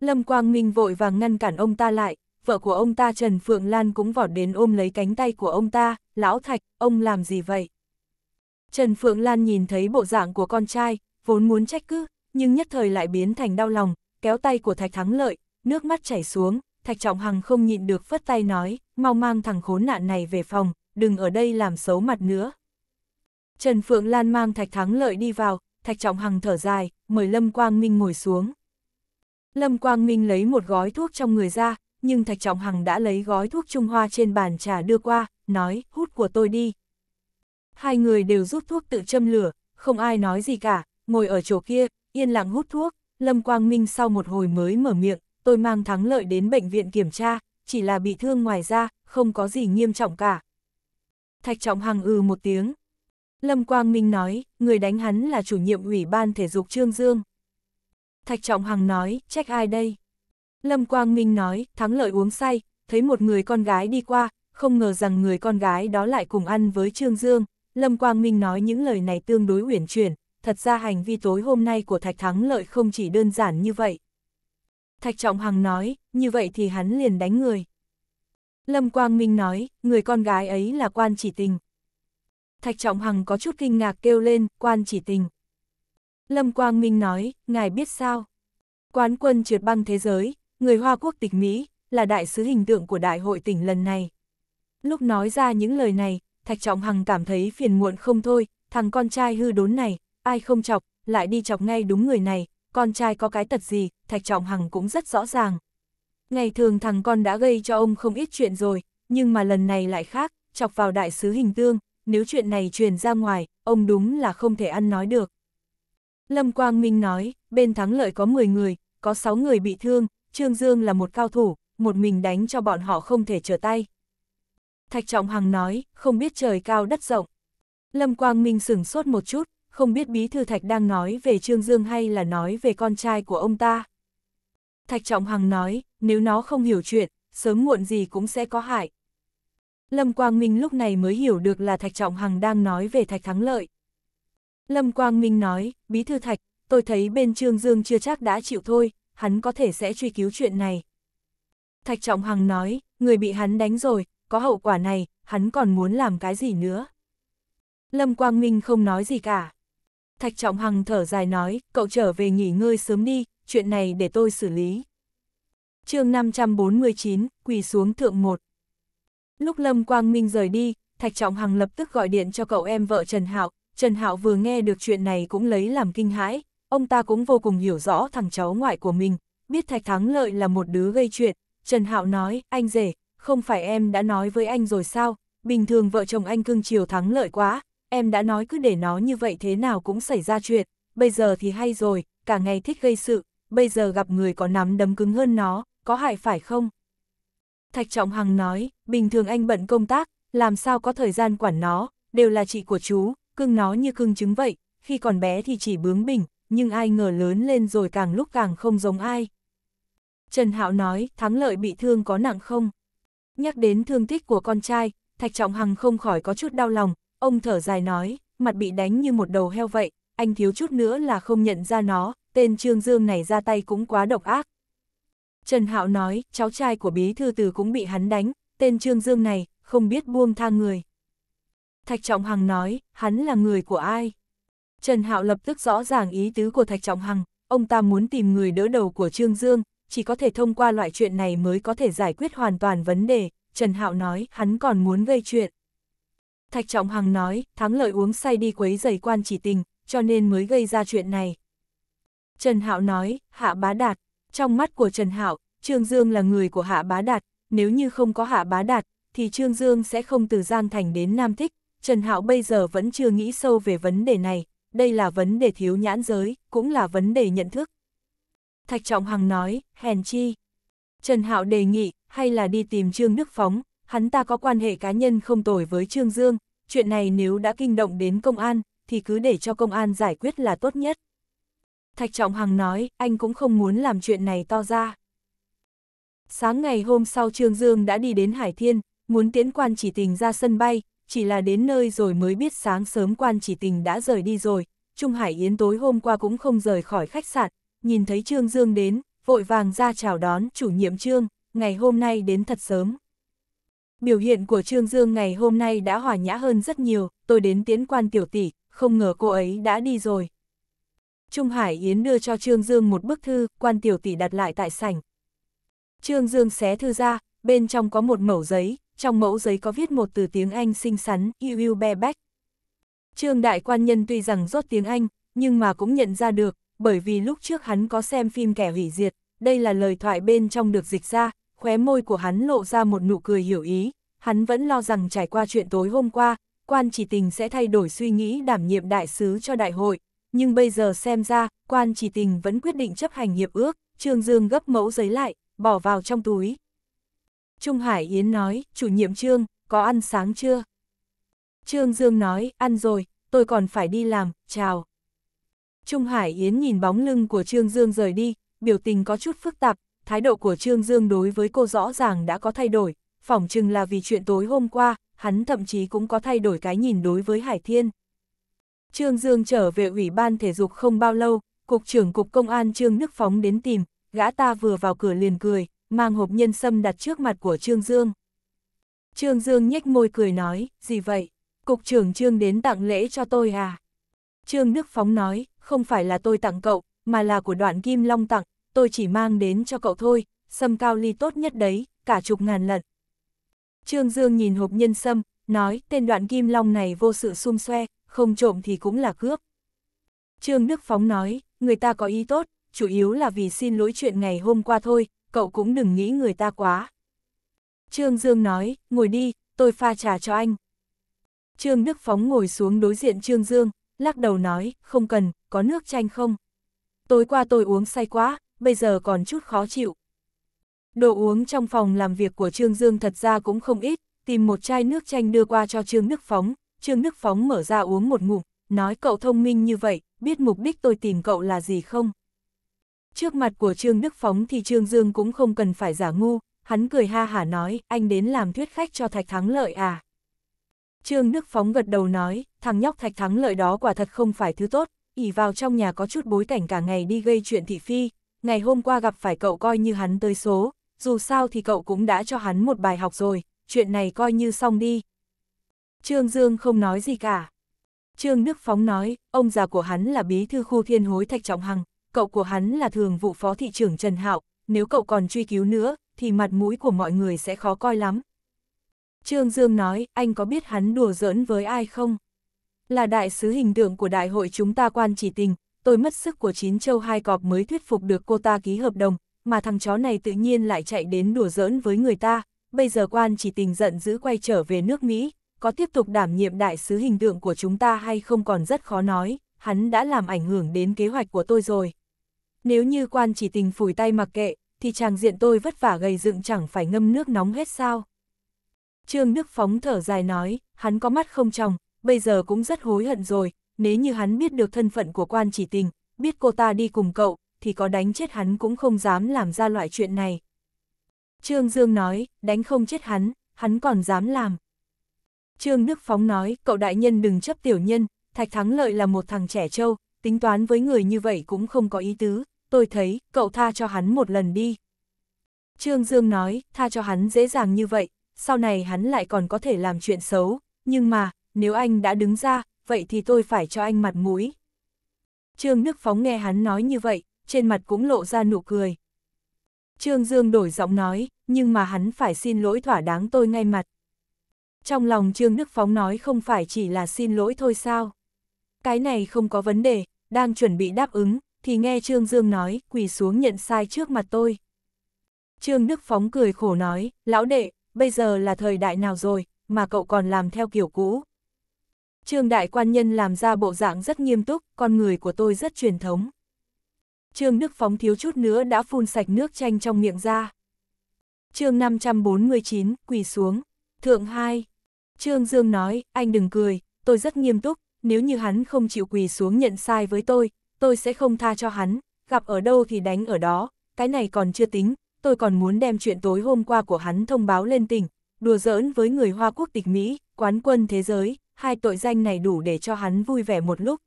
Lâm Quang Minh vội vàng ngăn cản ông ta lại, vợ của ông ta Trần Phượng Lan cũng vọt đến ôm lấy cánh tay của ông ta, lão Thạch, ông làm gì vậy? Trần Phượng Lan nhìn thấy bộ dạng của con trai, vốn muốn trách cứ, nhưng nhất thời lại biến thành đau lòng, kéo tay của Thạch Thắng Lợi, nước mắt chảy xuống, Thạch Trọng Hằng không nhịn được phất tay nói, mau mang thằng khốn nạn này về phòng, đừng ở đây làm xấu mặt nữa. Trần Phượng Lan mang Thạch Thắng Lợi đi vào, Thạch Trọng Hằng thở dài, mời Lâm Quang Minh ngồi xuống. Lâm Quang Minh lấy một gói thuốc trong người ra, nhưng Thạch Trọng Hằng đã lấy gói thuốc Trung Hoa trên bàn trà đưa qua, nói, hút của tôi đi. Hai người đều rút thuốc tự châm lửa, không ai nói gì cả, ngồi ở chỗ kia, yên lặng hút thuốc, Lâm Quang Minh sau một hồi mới mở miệng, tôi mang thắng lợi đến bệnh viện kiểm tra, chỉ là bị thương ngoài ra, không có gì nghiêm trọng cả. Thạch Trọng Hằng ừ một tiếng. Lâm Quang Minh nói, người đánh hắn là chủ nhiệm ủy ban thể dục Trương Dương. Thạch Trọng Hằng nói, trách ai đây? Lâm Quang Minh nói, thắng lợi uống say, thấy một người con gái đi qua, không ngờ rằng người con gái đó lại cùng ăn với Trương Dương. Lâm Quang Minh nói những lời này tương đối uyển chuyển, thật ra hành vi tối hôm nay của Thạch Thắng Lợi không chỉ đơn giản như vậy. Thạch Trọng Hằng nói, như vậy thì hắn liền đánh người. Lâm Quang Minh nói, người con gái ấy là quan chỉ tình. Thạch Trọng Hằng có chút kinh ngạc kêu lên, quan chỉ tình. Lâm Quang Minh nói, ngài biết sao? Quán quân trượt băng thế giới, người Hoa Quốc tịch Mỹ, là đại sứ hình tượng của đại hội tỉnh lần này. Lúc nói ra những lời này, Thạch Trọng Hằng cảm thấy phiền muộn không thôi, thằng con trai hư đốn này, ai không chọc, lại đi chọc ngay đúng người này, con trai có cái tật gì, Thạch Trọng Hằng cũng rất rõ ràng. Ngày thường thằng con đã gây cho ông không ít chuyện rồi, nhưng mà lần này lại khác, chọc vào đại sứ hình tương, nếu chuyện này truyền ra ngoài, ông đúng là không thể ăn nói được. Lâm Quang Minh nói, bên thắng lợi có 10 người, có 6 người bị thương, Trương Dương là một cao thủ, một mình đánh cho bọn họ không thể trở tay. Thạch Trọng Hằng nói, không biết trời cao đất rộng. Lâm Quang Minh sửng sốt một chút, không biết Bí Thư Thạch đang nói về Trương Dương hay là nói về con trai của ông ta. Thạch Trọng Hằng nói, nếu nó không hiểu chuyện, sớm muộn gì cũng sẽ có hại. Lâm Quang Minh lúc này mới hiểu được là Thạch Trọng Hằng đang nói về Thạch Thắng Lợi. Lâm Quang Minh nói, Bí Thư Thạch, tôi thấy bên Trương Dương chưa chắc đã chịu thôi, hắn có thể sẽ truy cứu chuyện này. Thạch Trọng Hằng nói, người bị hắn đánh rồi, có hậu quả này, hắn còn muốn làm cái gì nữa. Lâm Quang Minh không nói gì cả, Thạch Trọng Hằng thở dài nói, cậu trở về nghỉ ngơi sớm đi, chuyện này để tôi xử lý. chương 549, quỳ xuống thượng một. Lúc Lâm Quang Minh rời đi, Thạch Trọng Hằng lập tức gọi điện cho cậu em vợ Trần Hạo. Trần Hạo vừa nghe được chuyện này cũng lấy làm kinh hãi, ông ta cũng vô cùng hiểu rõ thằng cháu ngoại của mình, biết Thạch Thắng Lợi là một đứa gây chuyện. Trần Hạo nói, anh rể, không phải em đã nói với anh rồi sao, bình thường vợ chồng anh cưng chiều Thắng Lợi quá, em đã nói cứ để nó như vậy thế nào cũng xảy ra chuyện, bây giờ thì hay rồi, cả ngày thích gây sự, bây giờ gặp người có nắm đấm cứng hơn nó, có hại phải không? Thạch Trọng Hằng nói, bình thường anh bận công tác, làm sao có thời gian quản nó, đều là chị của chú, cưng nó như cưng trứng vậy, khi còn bé thì chỉ bướng bỉnh, nhưng ai ngờ lớn lên rồi càng lúc càng không giống ai. Trần Hạo nói, thắng lợi bị thương có nặng không? Nhắc đến thương tích của con trai, Thạch Trọng Hằng không khỏi có chút đau lòng, Ông thở dài nói, mặt bị đánh như một đầu heo vậy, anh thiếu chút nữa là không nhận ra nó, tên Trương Dương này ra tay cũng quá độc ác. Trần Hạo nói, cháu trai của Bí Thư Từ cũng bị hắn đánh, tên Trương Dương này, không biết buông tha người. Thạch Trọng Hằng nói, hắn là người của ai? Trần Hạo lập tức rõ ràng ý tứ của Thạch Trọng Hằng, ông ta muốn tìm người đỡ đầu của Trương Dương, chỉ có thể thông qua loại chuyện này mới có thể giải quyết hoàn toàn vấn đề. Trần Hạo nói, hắn còn muốn gây chuyện. Thạch Trọng Hằng nói, thắng lợi uống say đi quấy giày quan chỉ tình, cho nên mới gây ra chuyện này. Trần Hạo nói, Hạ Bá Đạt, trong mắt của Trần Hạo, Trương Dương là người của Hạ Bá Đạt, nếu như không có Hạ Bá Đạt, thì Trương Dương sẽ không từ Giang Thành đến Nam Thích. Trần Hạo bây giờ vẫn chưa nghĩ sâu về vấn đề này, đây là vấn đề thiếu nhãn giới, cũng là vấn đề nhận thức. Thạch Trọng Hằng nói, hèn chi. Trần Hạo đề nghị, hay là đi tìm Trương Đức Phóng, hắn ta có quan hệ cá nhân không tồi với Trương Dương, chuyện này nếu đã kinh động đến công an, thì cứ để cho công an giải quyết là tốt nhất. Thạch Trọng Hằng nói, anh cũng không muốn làm chuyện này to ra. Sáng ngày hôm sau Trương Dương đã đi đến Hải Thiên, muốn tiến quan chỉ tình ra sân bay, chỉ là đến nơi rồi mới biết sáng sớm quan chỉ tình đã rời đi rồi. Trung Hải Yến tối hôm qua cũng không rời khỏi khách sạn, nhìn thấy Trương Dương đến, vội vàng ra chào đón chủ nhiệm Trương, ngày hôm nay đến thật sớm. Biểu hiện của Trương Dương ngày hôm nay đã hòa nhã hơn rất nhiều, tôi đến tiến quan tiểu tỷ, không ngờ cô ấy đã đi rồi. Trung Hải Yến đưa cho Trương Dương một bức thư, quan tiểu tỷ đặt lại tại sảnh. Trương Dương xé thư ra, bên trong có một mẫu giấy, trong mẫu giấy có viết một từ tiếng Anh xinh xắn, yêu yêu be bách. Trương Đại Quan Nhân tuy rằng rốt tiếng Anh, nhưng mà cũng nhận ra được, bởi vì lúc trước hắn có xem phim kẻ hủy diệt, đây là lời thoại bên trong được dịch ra, khóe môi của hắn lộ ra một nụ cười hiểu ý, hắn vẫn lo rằng trải qua chuyện tối hôm qua, quan chỉ tình sẽ thay đổi suy nghĩ đảm nhiệm đại sứ cho đại hội, nhưng bây giờ xem ra, quan chỉ tình vẫn quyết định chấp hành hiệp ước, Trương Dương gấp mẫu giấy lại, bỏ vào trong túi. Trung Hải Yến nói, chủ nhiệm Trương, có ăn sáng chưa? Trương Dương nói, ăn rồi, tôi còn phải đi làm, chào. Trung Hải Yến nhìn bóng lưng của Trương Dương rời đi, biểu tình có chút phức tạp, thái độ của Trương Dương đối với cô rõ ràng đã có thay đổi, phỏng chừng là vì chuyện tối hôm qua, hắn thậm chí cũng có thay đổi cái nhìn đối với Hải Thiên. Trương Dương trở về Ủy ban Thể dục không bao lâu, Cục trưởng Cục Công an Trương nước Phóng đến tìm, gã ta vừa vào cửa liền cười, mang hộp nhân sâm đặt trước mặt của Trương Dương. Trương Dương nhếch môi cười nói, gì vậy, Cục trưởng Trương đến tặng lễ cho tôi à? Trương nước Phóng nói, không phải là tôi tặng cậu, mà là của đoạn Kim Long tặng, tôi chỉ mang đến cho cậu thôi, sâm cao ly tốt nhất đấy, cả chục ngàn lận. Trương Dương nhìn hộp nhân sâm, nói tên đoạn kim long này vô sự xung xoe, không trộm thì cũng là cướp. Trương Đức Phóng nói, người ta có ý tốt, chủ yếu là vì xin lỗi chuyện ngày hôm qua thôi, cậu cũng đừng nghĩ người ta quá. Trương Dương nói, ngồi đi, tôi pha trà cho anh. Trương Đức Phóng ngồi xuống đối diện Trương Dương, lắc đầu nói, không cần, có nước chanh không? Tối qua tôi uống say quá, bây giờ còn chút khó chịu. Đồ uống trong phòng làm việc của Trương Dương thật ra cũng không ít, tìm một chai nước chanh đưa qua cho Trương Đức Phóng, Trương Đức Phóng mở ra uống một ngụm, nói cậu thông minh như vậy, biết mục đích tôi tìm cậu là gì không? Trước mặt của Trương Đức Phóng thì Trương Dương cũng không cần phải giả ngu, hắn cười ha hả nói, anh đến làm thuyết khách cho Thạch Thắng Lợi à? Trương Đức Phóng gật đầu nói, thằng nhóc Thạch Thắng Lợi đó quả thật không phải thứ tốt, ỉ vào trong nhà có chút bối cảnh cả ngày đi gây chuyện thị phi, ngày hôm qua gặp phải cậu coi như hắn tới số, dù sao thì cậu cũng đã cho hắn một bài học rồi, chuyện này coi như xong đi. Trương Dương không nói gì cả. Trương Đức Phóng nói, ông già của hắn là bí thư khu thiên hối Thạch Trọng Hằng, cậu của hắn là thường vụ phó thị trưởng Trần Hạo, nếu cậu còn truy cứu nữa, thì mặt mũi của mọi người sẽ khó coi lắm. Trương Dương nói, anh có biết hắn đùa giỡn với ai không? Là đại sứ hình tượng của đại hội chúng ta quan chỉ tình, tôi mất sức của chín châu hai cọp mới thuyết phục được cô ta ký hợp đồng, mà thằng chó này tự nhiên lại chạy đến đùa giỡn với người ta, bây giờ quan chỉ tình giận giữ quay trở về nước Mỹ, có tiếp tục đảm nhiệm đại sứ hình tượng của chúng ta hay không còn rất khó nói, hắn đã làm ảnh hưởng đến kế hoạch của tôi rồi. Nếu như quan chỉ tình phủi tay mặc kệ, thì chàng diện tôi vất vả gầy dựng chẳng phải ngâm nước nóng hết sao. Trương Đức Phóng thở dài nói, hắn có mắt không trong, bây giờ cũng rất hối hận rồi, nếu như hắn biết được thân phận của quan chỉ tình, biết cô ta đi cùng cậu, thì có đánh chết hắn cũng không dám làm ra loại chuyện này. Trương Dương nói, đánh không chết hắn, hắn còn dám làm. Trương Đức Phóng nói, cậu đại nhân đừng chấp tiểu nhân, Thạch Thắng Lợi là một thằng trẻ trâu, tính toán với người như vậy cũng không có ý tứ, tôi thấy, cậu tha cho hắn một lần đi. Trương Dương nói, tha cho hắn dễ dàng như vậy, sau này hắn lại còn có thể làm chuyện xấu, nhưng mà, nếu anh đã đứng ra, vậy thì tôi phải cho anh mặt mũi. Trương Đức Phóng nghe hắn nói như vậy, trên mặt cũng lộ ra nụ cười. Trương Dương đổi giọng nói, nhưng mà hắn phải xin lỗi thỏa đáng tôi ngay mặt. Trong lòng Trương Đức Phóng nói không phải chỉ là xin lỗi thôi sao. Cái này không có vấn đề, đang chuẩn bị đáp ứng, thì nghe Trương Dương nói, quỳ xuống nhận sai trước mặt tôi. Trương Đức Phóng cười khổ nói, lão đệ, bây giờ là thời đại nào rồi, mà cậu còn làm theo kiểu cũ. Trương đại quan nhân làm ra bộ dạng rất nghiêm túc, con người của tôi rất truyền thống. Trương Đức Phóng thiếu chút nữa đã phun sạch nước chanh trong miệng ra. chương 549, quỳ xuống. Thượng hai Trương Dương nói, anh đừng cười, tôi rất nghiêm túc, nếu như hắn không chịu quỳ xuống nhận sai với tôi, tôi sẽ không tha cho hắn, gặp ở đâu thì đánh ở đó, cái này còn chưa tính, tôi còn muốn đem chuyện tối hôm qua của hắn thông báo lên tỉnh, đùa giỡn với người Hoa quốc tịch Mỹ, quán quân thế giới, hai tội danh này đủ để cho hắn vui vẻ một lúc.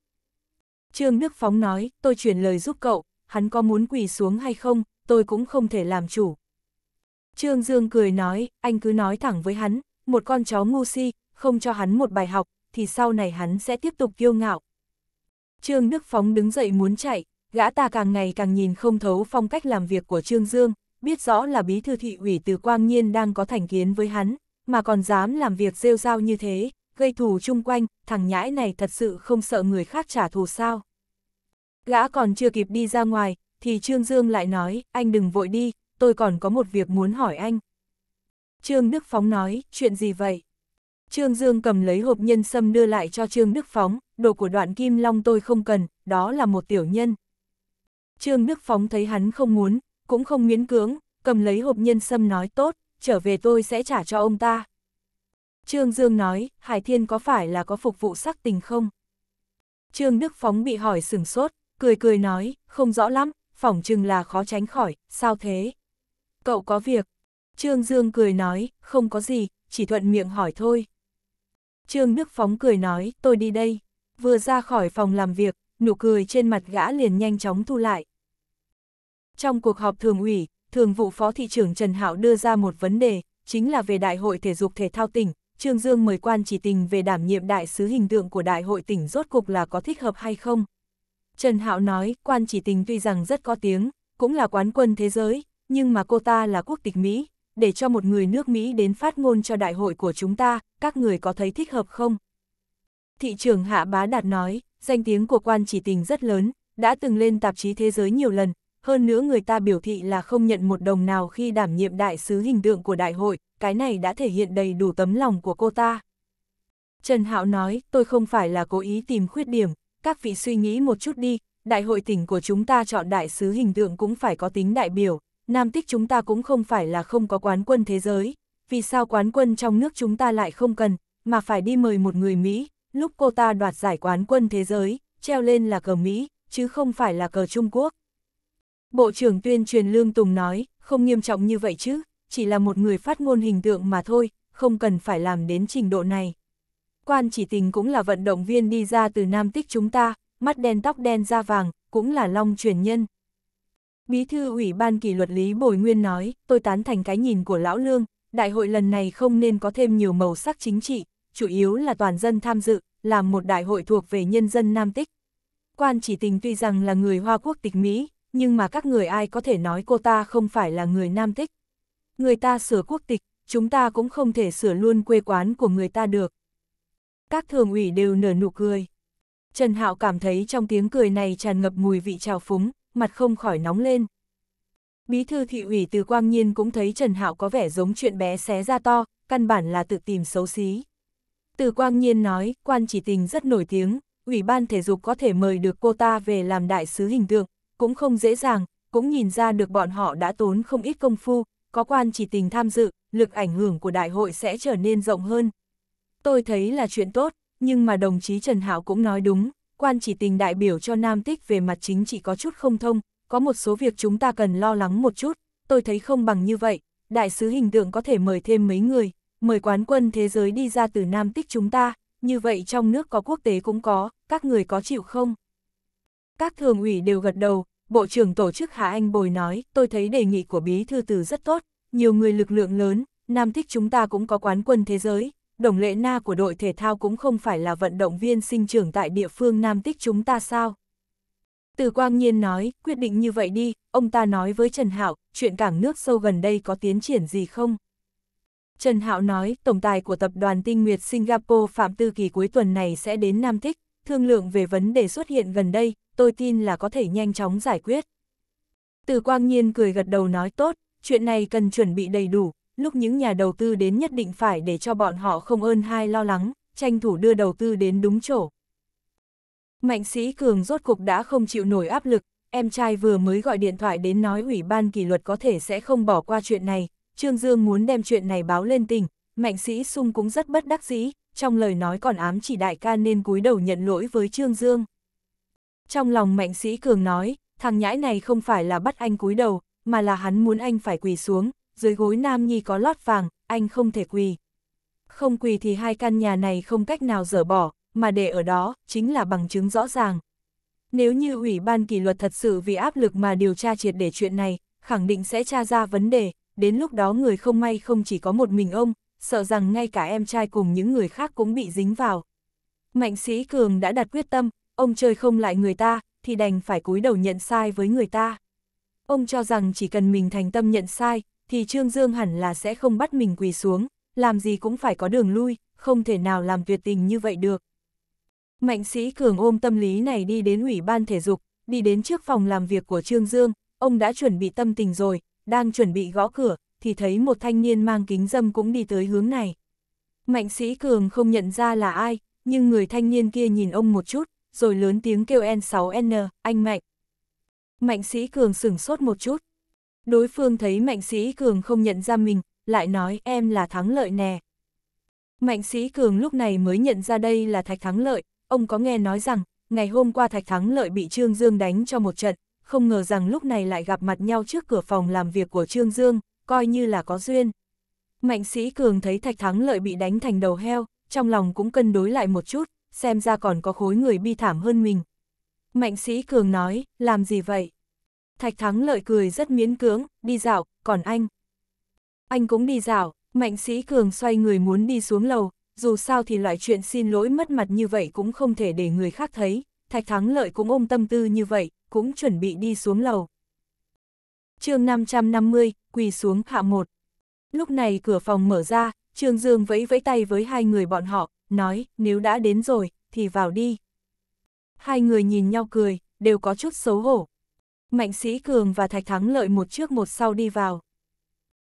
Trương Đức Phóng nói, tôi truyền lời giúp cậu, hắn có muốn quỳ xuống hay không, tôi cũng không thể làm chủ. Trương Dương cười nói, anh cứ nói thẳng với hắn, một con chó ngu si, không cho hắn một bài học, thì sau này hắn sẽ tiếp tục kiêu ngạo. Trương Đức Phóng đứng dậy muốn chạy, gã ta càng ngày càng nhìn không thấu phong cách làm việc của Trương Dương, biết rõ là bí thư thị ủy từ Quang Nhiên đang có thành kiến với hắn, mà còn dám làm việc rêu rao như thế, gây thù chung quanh, thằng nhãi này thật sự không sợ người khác trả thù sao. Gã còn chưa kịp đi ra ngoài, thì Trương Dương lại nói, anh đừng vội đi, tôi còn có một việc muốn hỏi anh. Trương Đức Phóng nói, chuyện gì vậy? Trương Dương cầm lấy hộp nhân sâm đưa lại cho Trương Đức Phóng, đồ của đoạn kim long tôi không cần, đó là một tiểu nhân. Trương Đức Phóng thấy hắn không muốn, cũng không miễn cưỡng, cầm lấy hộp nhân sâm nói tốt, trở về tôi sẽ trả cho ông ta. Trương Dương nói, Hải Thiên có phải là có phục vụ sắc tình không? Trương Đức Phóng bị hỏi sửng sốt, cười cười nói, không rõ lắm, phỏng chừng là khó tránh khỏi, sao thế? Cậu có việc. Trương Dương cười nói, không có gì, chỉ thuận miệng hỏi thôi. Trương Đức Phóng cười nói, tôi đi đây. Vừa ra khỏi phòng làm việc, nụ cười trên mặt gã liền nhanh chóng thu lại. Trong cuộc họp thường ủy, thường vụ phó thị trưởng Trần Hạo đưa ra một vấn đề, chính là về Đại hội Thể dục Thể thao tỉnh, Trương Dương mời quan chỉ tình về đảm nhiệm đại sứ hình tượng của đại hội tỉnh rốt cục là có thích hợp hay không. Trần Hạo nói, quan chỉ tình tuy rằng rất có tiếng, cũng là quán quân thế giới, nhưng mà cô ta là quốc tịch Mỹ, để cho một người nước Mỹ đến phát ngôn cho đại hội của chúng ta, các người có thấy thích hợp không? Thị trưởng Hạ Bá Đạt nói, danh tiếng của quan chỉ tình rất lớn, đã từng lên tạp chí thế giới nhiều lần, hơn nữa người ta biểu thị là không nhận một đồng nào khi đảm nhiệm đại sứ hình tượng của đại hội, cái này đã thể hiện đầy đủ tấm lòng của cô ta. Trần Hạo nói, tôi không phải là cố ý tìm khuyết điểm, các vị suy nghĩ một chút đi, đại hội tỉnh của chúng ta chọn đại sứ hình tượng cũng phải có tính đại biểu, Nam Tích chúng ta cũng không phải là không có quán quân thế giới, vì sao quán quân trong nước chúng ta lại không cần, mà phải đi mời một người Mỹ, lúc cô ta đoạt giải quán quân thế giới, treo lên là cờ Mỹ, chứ không phải là cờ Trung Quốc. Bộ trưởng tuyên truyền Lương Tùng nói, không nghiêm trọng như vậy chứ, chỉ là một người phát ngôn hình tượng mà thôi, không cần phải làm đến trình độ này. Quan chỉ tình cũng là vận động viên đi ra từ Nam Tích chúng ta, mắt đen tóc đen da vàng, cũng là long truyền nhân. Bí thư ủy ban kỷ luật Lý Bồi Nguyên nói, tôi tán thành cái nhìn của Lão Lương, đại hội lần này không nên có thêm nhiều màu sắc chính trị, chủ yếu là toàn dân tham dự, làm một đại hội thuộc về nhân dân Nam Tích. Quan chỉ tình tuy rằng là người Hoa quốc tịch Mỹ, nhưng mà các người ai có thể nói cô ta không phải là người nam tích. Người ta sửa quốc tịch, chúng ta cũng không thể sửa luôn quê quán của người ta được. Các thường ủy đều nở nụ cười. Trần Hạo cảm thấy trong tiếng cười này tràn ngập mùi vị trào phúng, mặt không khỏi nóng lên. Bí thư thị ủy từ Quang Nhiên cũng thấy Trần Hạo có vẻ giống chuyện bé xé ra to, căn bản là tự tìm xấu xí. Từ Quang Nhiên nói, quan chỉ tình rất nổi tiếng, ủy ban thể dục có thể mời được cô ta về làm đại sứ hình tượng, cũng không dễ dàng, cũng nhìn ra được bọn họ đã tốn không ít công phu, có quan chỉ tình tham dự, lực ảnh hưởng của đại hội sẽ trở nên rộng hơn. Tôi thấy là chuyện tốt, nhưng mà đồng chí Trần Hảo cũng nói đúng, quan chỉ tình đại biểu cho Nam Tích về mặt chính trị có chút không thông, có một số việc chúng ta cần lo lắng một chút, tôi thấy không bằng như vậy, đại sứ hình tượng có thể mời thêm mấy người, mời quán quân thế giới đi ra từ Nam Tích chúng ta, như vậy trong nước có quốc tế cũng có, các người có chịu không? Các thường ủy đều gật đầu, Bộ trưởng tổ chức Hà Anh Bồi nói, tôi thấy đề nghị của Bí Thư Từ rất tốt, nhiều người lực lượng lớn, Nam Thích chúng ta cũng có quán quân thế giới, đồng lệ na của đội thể thao cũng không phải là vận động viên sinh trưởng tại địa phương Nam Thích chúng ta sao. Từ Quang Nhiên nói, quyết định như vậy đi, ông ta nói với Trần Hạo, chuyện cảng nước sâu gần đây có tiến triển gì không? Trần Hạo nói, tổng tài của tập đoàn Tinh Nguyệt Singapore Phạm Tư Kỳ cuối tuần này sẽ đến Nam Thích, thương lượng về vấn đề xuất hiện gần đây, tôi tin là có thể nhanh chóng giải quyết. Từ Quang Nhiên cười gật đầu nói tốt, chuyện này cần chuẩn bị đầy đủ, lúc những nhà đầu tư đến nhất định phải để cho bọn họ không ơn hai lo lắng, tranh thủ đưa đầu tư đến đúng chỗ. Mạnh sĩ Cường rốt cục đã không chịu nổi áp lực, em trai vừa mới gọi điện thoại đến nói ủy ban kỷ luật có thể sẽ không bỏ qua chuyện này, Trương Dương muốn đem chuyện này báo lên tỉnh, mạnh sĩ sung cũng rất bất đắc dĩ, trong lời nói còn ám chỉ đại ca nên cúi đầu nhận lỗi với Trương Dương. Trong lòng mạnh sĩ cường nói, thằng nhãi này không phải là bắt anh cúi đầu, mà là hắn muốn anh phải quỳ xuống, dưới gối nam nhi có lót vàng, anh không thể quỳ. Không quỳ thì hai căn nhà này không cách nào dở bỏ, mà để ở đó, chính là bằng chứng rõ ràng. Nếu như Ủy ban kỷ luật thật sự vì áp lực mà điều tra triệt để chuyện này, khẳng định sẽ tra ra vấn đề, đến lúc đó người không may không chỉ có một mình ông, sợ rằng ngay cả em trai cùng những người khác cũng bị dính vào. Mạnh sĩ cường đã đặt quyết tâm, ông chơi không lại người ta, thì đành phải cúi đầu nhận sai với người ta. Ông cho rằng chỉ cần mình thành tâm nhận sai, thì Trương Dương hẳn là sẽ không bắt mình quỳ xuống, làm gì cũng phải có đường lui, không thể nào làm tuyệt tình như vậy được. Mạnh sĩ cường ôm tâm lý này đi đến ủy ban thể dục, đi đến trước phòng làm việc của Trương Dương, ông đã chuẩn bị tâm tình rồi, đang chuẩn bị gõ cửa, thì thấy một thanh niên mang kính dâm cũng đi tới hướng này. Mạnh sĩ cường không nhận ra là ai, nhưng người thanh niên kia nhìn ông một chút, rồi lớn tiếng kêu N6N, anh Mạnh. Mạnh sĩ cường sửng sốt một chút. Đối phương thấy mạnh sĩ cường không nhận ra mình, lại nói em là thắng lợi nè. Mạnh sĩ cường lúc này mới nhận ra đây là thạch thắng lợi, ông có nghe nói rằng, ngày hôm qua thạch thắng lợi bị Trương Dương đánh cho một trận, không ngờ rằng lúc này lại gặp mặt nhau trước cửa phòng làm việc của Trương Dương, coi như là có duyên. Mạnh sĩ cường thấy thạch thắng lợi bị đánh thành đầu heo, trong lòng cũng cân đối lại một chút, xem ra còn có khối người bi thảm hơn mình. Mạnh sĩ cường nói, làm gì vậy? Thạch thắng lợi cười rất miễn cưỡng, đi dạo, còn anh? Anh cũng đi dạo, mạnh sĩ cường xoay người muốn đi xuống lầu, dù sao thì loại chuyện xin lỗi mất mặt như vậy cũng không thể để người khác thấy, thạch thắng lợi cũng ôm tâm tư như vậy, cũng chuẩn bị đi xuống lầu chương 550, quỳ xuống hạ một. Lúc này cửa phòng mở ra, Trương Dương vẫy vẫy tay với hai người bọn họ, nói, nếu đã đến rồi, thì vào đi. Hai người nhìn nhau cười, đều có chút xấu hổ. Mạnh Sĩ Cường và Thạch Thắng lợi một trước một sau đi vào.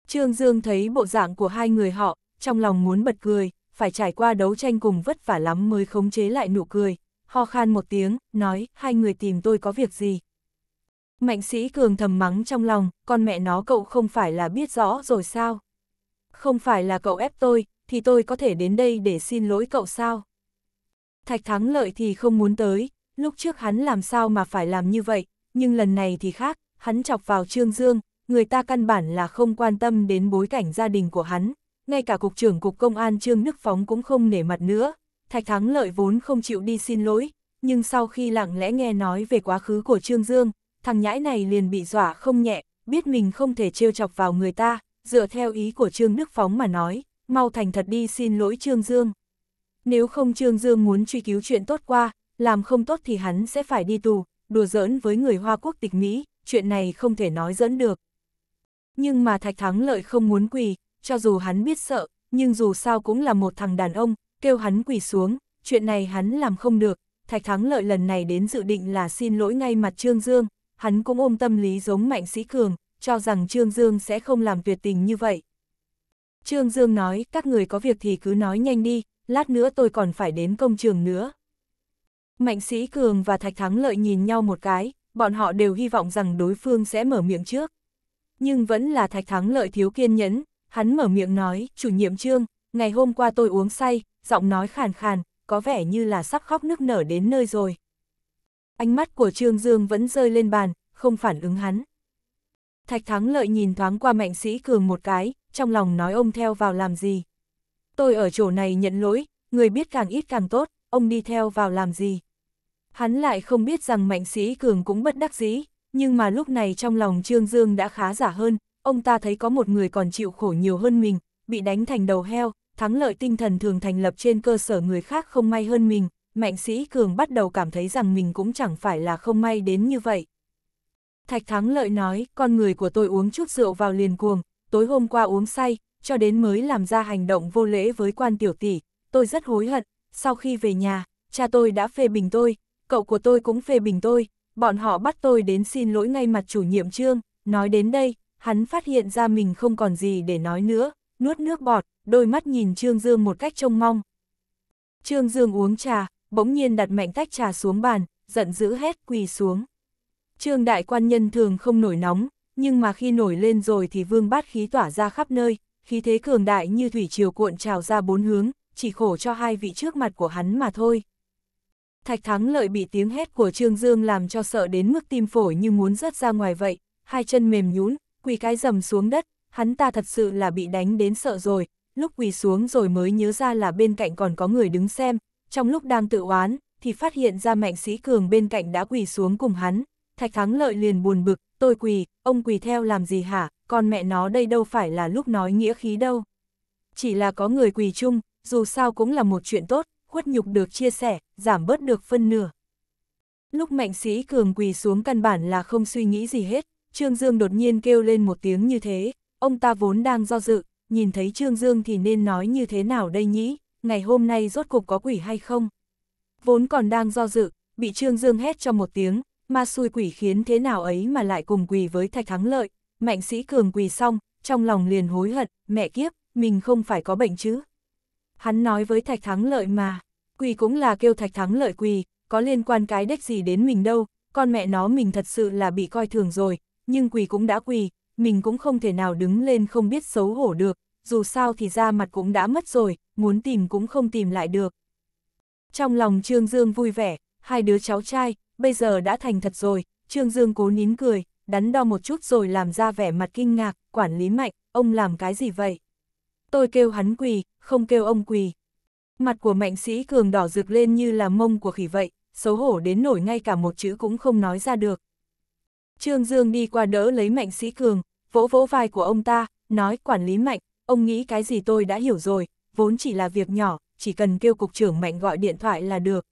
Trương Dương thấy bộ dạng của hai người họ, trong lòng muốn bật cười, phải trải qua đấu tranh cùng vất vả lắm mới khống chế lại nụ cười. Ho khan một tiếng, nói, hai người tìm tôi có việc gì, Mạnh sĩ cường thầm mắng trong lòng, con mẹ nó cậu không phải là biết rõ rồi sao? Không phải là cậu ép tôi, thì tôi có thể đến đây để xin lỗi cậu sao? Thạch thắng lợi thì không muốn tới, lúc trước hắn làm sao mà phải làm như vậy, nhưng lần này thì khác, hắn chọc vào Trương Dương, người ta căn bản là không quan tâm đến bối cảnh gia đình của hắn, ngay cả Cục trưởng Cục Công an Trương Đức Phóng cũng không nể mặt nữa. Thạch Thắng Lợi vốn không chịu đi xin lỗi, nhưng sau khi lặng lẽ nghe nói về quá khứ của Trương Dương, thằng nhãi này liền bị dọa không nhẹ, biết mình không thể trêu chọc vào người ta, dựa theo ý của Trương Đức Phóng mà nói, mau thành thật đi xin lỗi Trương Dương. Nếu không Trương Dương muốn truy cứu chuyện tốt qua, làm không tốt thì hắn sẽ phải đi tù, đùa giỡn với người Hoa Quốc tịch Mỹ, chuyện này không thể nói dẫn được. Nhưng mà Thạch Thắng Lợi không muốn quỳ, cho dù hắn biết sợ, nhưng dù sao cũng là một thằng đàn ông, kêu hắn quỳ xuống, chuyện này hắn làm không được. Thạch Thắng Lợi lần này đến dự định là xin lỗi ngay mặt Trương Dương, hắn cũng ôm tâm lý giống mạnh sĩ cường, cho rằng Trương Dương sẽ không làm tuyệt tình như vậy. Trương Dương nói, các người có việc thì cứ nói nhanh đi, lát nữa tôi còn phải đến công trường nữa. Mạnh sĩ cường và Thạch Thắng Lợi nhìn nhau một cái, bọn họ đều hy vọng rằng đối phương sẽ mở miệng trước. Nhưng vẫn là Thạch Thắng Lợi thiếu kiên nhẫn, hắn mở miệng nói, chủ nhiệm Trương, ngày hôm qua tôi uống say, giọng nói khàn khàn, có vẻ như là sắp khóc nức nở đến nơi rồi ánh mắt của Trương Dương vẫn rơi lên bàn, không phản ứng hắn. Thạch Thắng Lợi nhìn thoáng qua Mạnh Sĩ Cường một cái, trong lòng nói ông theo vào làm gì. Tôi ở chỗ này nhận lỗi, người biết càng ít càng tốt, ông đi theo vào làm gì. Hắn lại không biết rằng Mạnh Sĩ Cường cũng bất đắc dĩ, nhưng mà lúc này trong lòng Trương Dương đã khá giả hơn, ông ta thấy có một người còn chịu khổ nhiều hơn mình, bị đánh thành đầu heo, thắng lợi tinh thần thường thành lập trên cơ sở người khác không may hơn mình, Mạnh Sĩ Cường bắt đầu cảm thấy rằng mình cũng chẳng phải là không may đến như vậy. Thạch Thắng Lợi nói, con người của tôi uống chút rượu vào liền cuồng, tối hôm qua uống say, cho đến mới làm ra hành động vô lễ với quan tiểu tỷ, tôi rất hối hận, sau khi về nhà, cha tôi đã phê bình tôi, cậu của tôi cũng phê bình tôi, bọn họ bắt tôi đến xin lỗi ngay mặt chủ nhiệm trương, nói đến đây, hắn phát hiện ra mình không còn gì để nói nữa, nuốt nước bọt, đôi mắt nhìn Trương Dương một cách trông mong. Trương Dương uống trà, bỗng nhiên đặt mạnh tách trà xuống bàn, giận dữ hét quỳ xuống. Trương đại quan nhân thường không nổi nóng, nhưng mà khi nổi lên rồi thì vương bát khí tỏa ra khắp nơi, khí thế cường đại như thủy triều cuộn trào ra bốn hướng, chỉ khổ cho hai vị trước mặt của hắn mà thôi. Thạch thắng lợi bị tiếng hét của Trương Dương làm cho sợ đến mức tim phổi như muốn rớt ra ngoài vậy, hai chân mềm nhún, quỳ cái dầm xuống đất, hắn ta thật sự là bị đánh đến sợ rồi, lúc quỳ xuống rồi mới nhớ ra là bên cạnh còn có người đứng xem, trong lúc đang tự oán, thì phát hiện ra mạnh sĩ cường bên cạnh đã quỳ xuống cùng hắn, thạch thắng lợi liền buồn bực, tôi quỳ, ông quỳ theo làm gì hả, con mẹ nó đây đâu phải là lúc nói nghĩa khí đâu. Chỉ là có người quỳ chung, dù sao cũng là một chuyện tốt, khuất nhục được chia sẻ, giảm bớt được phân nửa. Lúc mạnh sĩ cường quỳ xuống căn bản là không suy nghĩ gì hết, Trương Dương đột nhiên kêu lên một tiếng như thế, ông ta vốn đang do dự, nhìn thấy Trương Dương thì nên nói như thế nào đây nhỉ? ngày hôm nay rốt cục có quỷ hay không? Vốn còn đang do dự, bị Trương Dương hét cho một tiếng, ma xui quỷ khiến thế nào ấy mà lại cùng quỳ với thạch thắng lợi, mạnh sĩ cường quỳ xong, trong lòng liền hối hận, mẹ kiếp, mình không phải có bệnh chứ. Hắn nói với thạch thắng lợi mà, quỳ cũng là kêu thạch thắng lợi quỳ, có liên quan cái đếch gì đến mình đâu, con mẹ nó mình thật sự là bị coi thường rồi, nhưng quỳ cũng đã quỳ, mình cũng không thể nào đứng lên không biết xấu hổ được, dù sao thì da mặt cũng đã mất rồi, muốn tìm cũng không tìm lại được. Trong lòng Trương Dương vui vẻ, hai đứa cháu trai, bây giờ đã thành thật rồi, Trương Dương cố nín cười, đắn đo một chút rồi làm ra vẻ mặt kinh ngạc, quản lý mạnh, ông làm cái gì vậy? Tôi kêu hắn quỳ, không kêu ông quỳ. Mặt của mạnh sĩ cường đỏ rực lên như là mông của khỉ vậy, xấu hổ đến nổi ngay cả một chữ cũng không nói ra được. Trương Dương đi qua đỡ lấy mạnh sĩ cường, vỗ vỗ vai của ông ta, nói quản lý mạnh, Ông nghĩ cái gì tôi đã hiểu rồi, vốn chỉ là việc nhỏ, chỉ cần kêu cục trưởng Mạnh gọi điện thoại là được.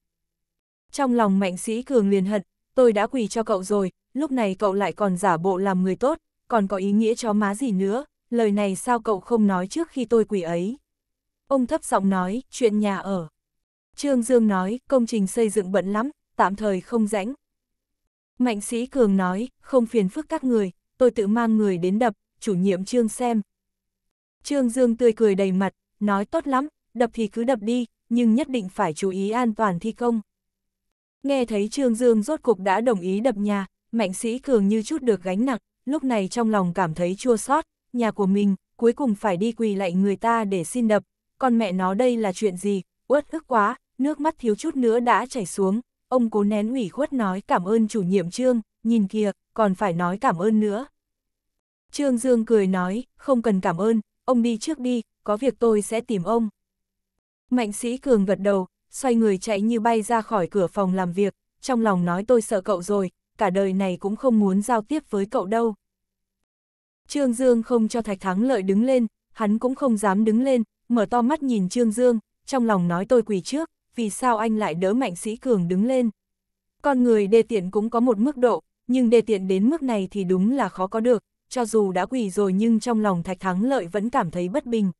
Trong lòng Mạnh Sĩ Cường liền hận, tôi đã quỳ cho cậu rồi, lúc này cậu lại còn giả bộ làm người tốt, còn có ý nghĩa cho má gì nữa, lời này sao cậu không nói trước khi tôi quỳ ấy. Ông thấp giọng nói, chuyện nhà ở. Trương Dương nói, công trình xây dựng bận lắm, tạm thời không rãnh. Mạnh Sĩ Cường nói, không phiền phức các người, tôi tự mang người đến đập, chủ nhiệm Trương xem, Trương Dương tươi cười đầy mặt, nói tốt lắm, đập thì cứ đập đi, nhưng nhất định phải chú ý an toàn thi công. Nghe thấy Trương Dương rốt cục đã đồng ý đập nhà, mạnh sĩ cường như chút được gánh nặng, lúc này trong lòng cảm thấy chua xót nhà của mình, cuối cùng phải đi quỳ lạy người ta để xin đập, Con mẹ nó đây là chuyện gì, uất ức quá, nước mắt thiếu chút nữa đã chảy xuống, ông cố nén ủy khuất nói cảm ơn chủ nhiệm Trương, nhìn kìa, còn phải nói cảm ơn nữa. Trương Dương cười nói, không cần cảm ơn, ông đi trước đi, có việc tôi sẽ tìm ông. Mạnh sĩ cường gật đầu, xoay người chạy như bay ra khỏi cửa phòng làm việc, trong lòng nói tôi sợ cậu rồi, cả đời này cũng không muốn giao tiếp với cậu đâu. Trương Dương không cho Thạch Thắng Lợi đứng lên, hắn cũng không dám đứng lên, mở to mắt nhìn Trương Dương, trong lòng nói tôi quỳ trước, vì sao anh lại đỡ mạnh sĩ cường đứng lên. Con người đê tiện cũng có một mức độ, nhưng đê tiện đến mức này thì đúng là khó có được, cho dù đã quỳ rồi nhưng trong lòng Thạch Thắng Lợi vẫn cảm thấy bất bình.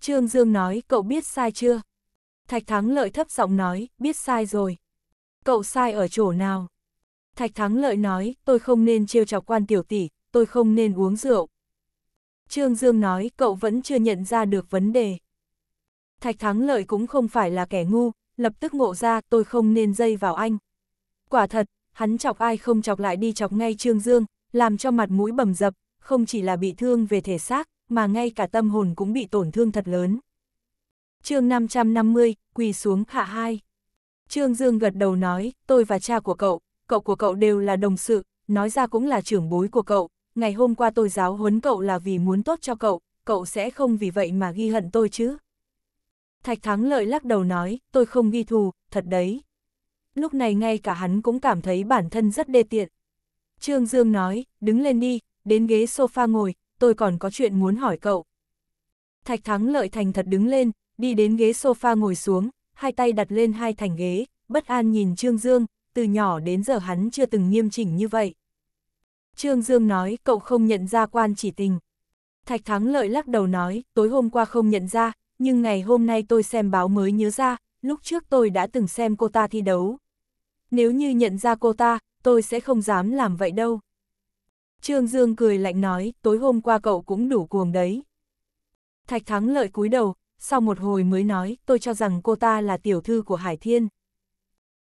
Trương Dương nói, cậu biết sai chưa? Thạch Thắng Lợi thấp giọng nói, biết sai rồi. Cậu sai ở chỗ nào? Thạch Thắng Lợi nói, tôi không nên trêu chọc quan tiểu tỷ, tôi không nên uống rượu. Trương Dương nói, cậu vẫn chưa nhận ra được vấn đề. Thạch Thắng Lợi cũng không phải là kẻ ngu, lập tức ngộ ra tôi không nên dây vào anh. Quả thật, hắn chọc ai không chọc lại đi chọc ngay Trương Dương, làm cho mặt mũi bầm dập, không chỉ là bị thương về thể xác, mà ngay cả tâm hồn cũng bị tổn thương thật lớn. chương 550, quỳ xuống hạ hai. Trương Dương gật đầu nói, tôi và cha của cậu, cậu của cậu đều là đồng sự, nói ra cũng là trưởng bối của cậu, ngày hôm qua tôi giáo huấn cậu là vì muốn tốt cho cậu, cậu sẽ không vì vậy mà ghi hận tôi chứ. Thạch Thắng Lợi lắc đầu nói, tôi không ghi thù, thật đấy. Lúc này ngay cả hắn cũng cảm thấy bản thân rất đê tiện, Trương Dương nói, đứng lên đi, đến ghế sofa ngồi, tôi còn có chuyện muốn hỏi cậu. Thạch Thắng lợi thành thật đứng lên, đi đến ghế sofa ngồi xuống, hai tay đặt lên hai thành ghế, bất an nhìn Trương Dương, từ nhỏ đến giờ hắn chưa từng nghiêm chỉnh như vậy. Trương Dương nói cậu không nhận ra quan chỉ tình. Thạch Thắng lợi lắc đầu nói, tối hôm qua không nhận ra, nhưng ngày hôm nay tôi xem báo mới nhớ ra, lúc trước tôi đã từng xem cô ta thi đấu. Nếu như nhận ra cô ta, tôi sẽ không dám làm vậy đâu. Trương Dương cười lạnh nói, tối hôm qua cậu cũng đủ cuồng đấy. Thạch Thắng lợi cúi đầu, sau một hồi mới nói, tôi cho rằng cô ta là tiểu thư của Hải Thiên.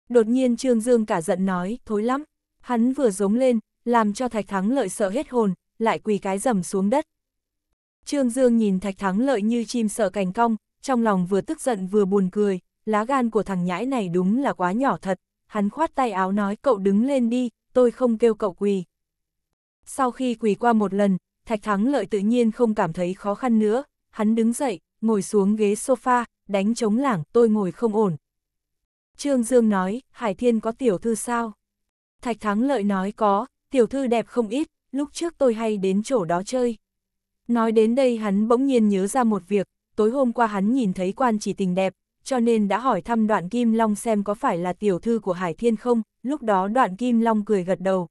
Đột nhiên Trương Dương cả giận nói, thối lắm, hắn vừa giống lên, làm cho Thạch Thắng lợi sợ hết hồn, lại quỳ cái rầm xuống đất. Trương Dương nhìn Thạch Thắng lợi như chim sợ cành cong, trong lòng vừa tức giận vừa buồn cười, lá gan của thằng nhãi này đúng là quá nhỏ thật hắn khoát tay áo nói cậu đứng lên đi, tôi không kêu cậu quỳ. Sau khi quỳ qua một lần, Thạch Thắng lợi tự nhiên không cảm thấy khó khăn nữa, hắn đứng dậy, ngồi xuống ghế sofa, đánh chống lảng, tôi ngồi không ổn. Trương Dương nói, Hải Thiên có tiểu thư sao? Thạch Thắng lợi nói có, tiểu thư đẹp không ít, lúc trước tôi hay đến chỗ đó chơi. Nói đến đây hắn bỗng nhiên nhớ ra một việc, tối hôm qua hắn nhìn thấy quan chỉ tình đẹp, cho nên đã hỏi thăm đoạn Kim Long xem có phải là tiểu thư của Hải Thiên không, lúc đó đoạn Kim Long cười gật đầu.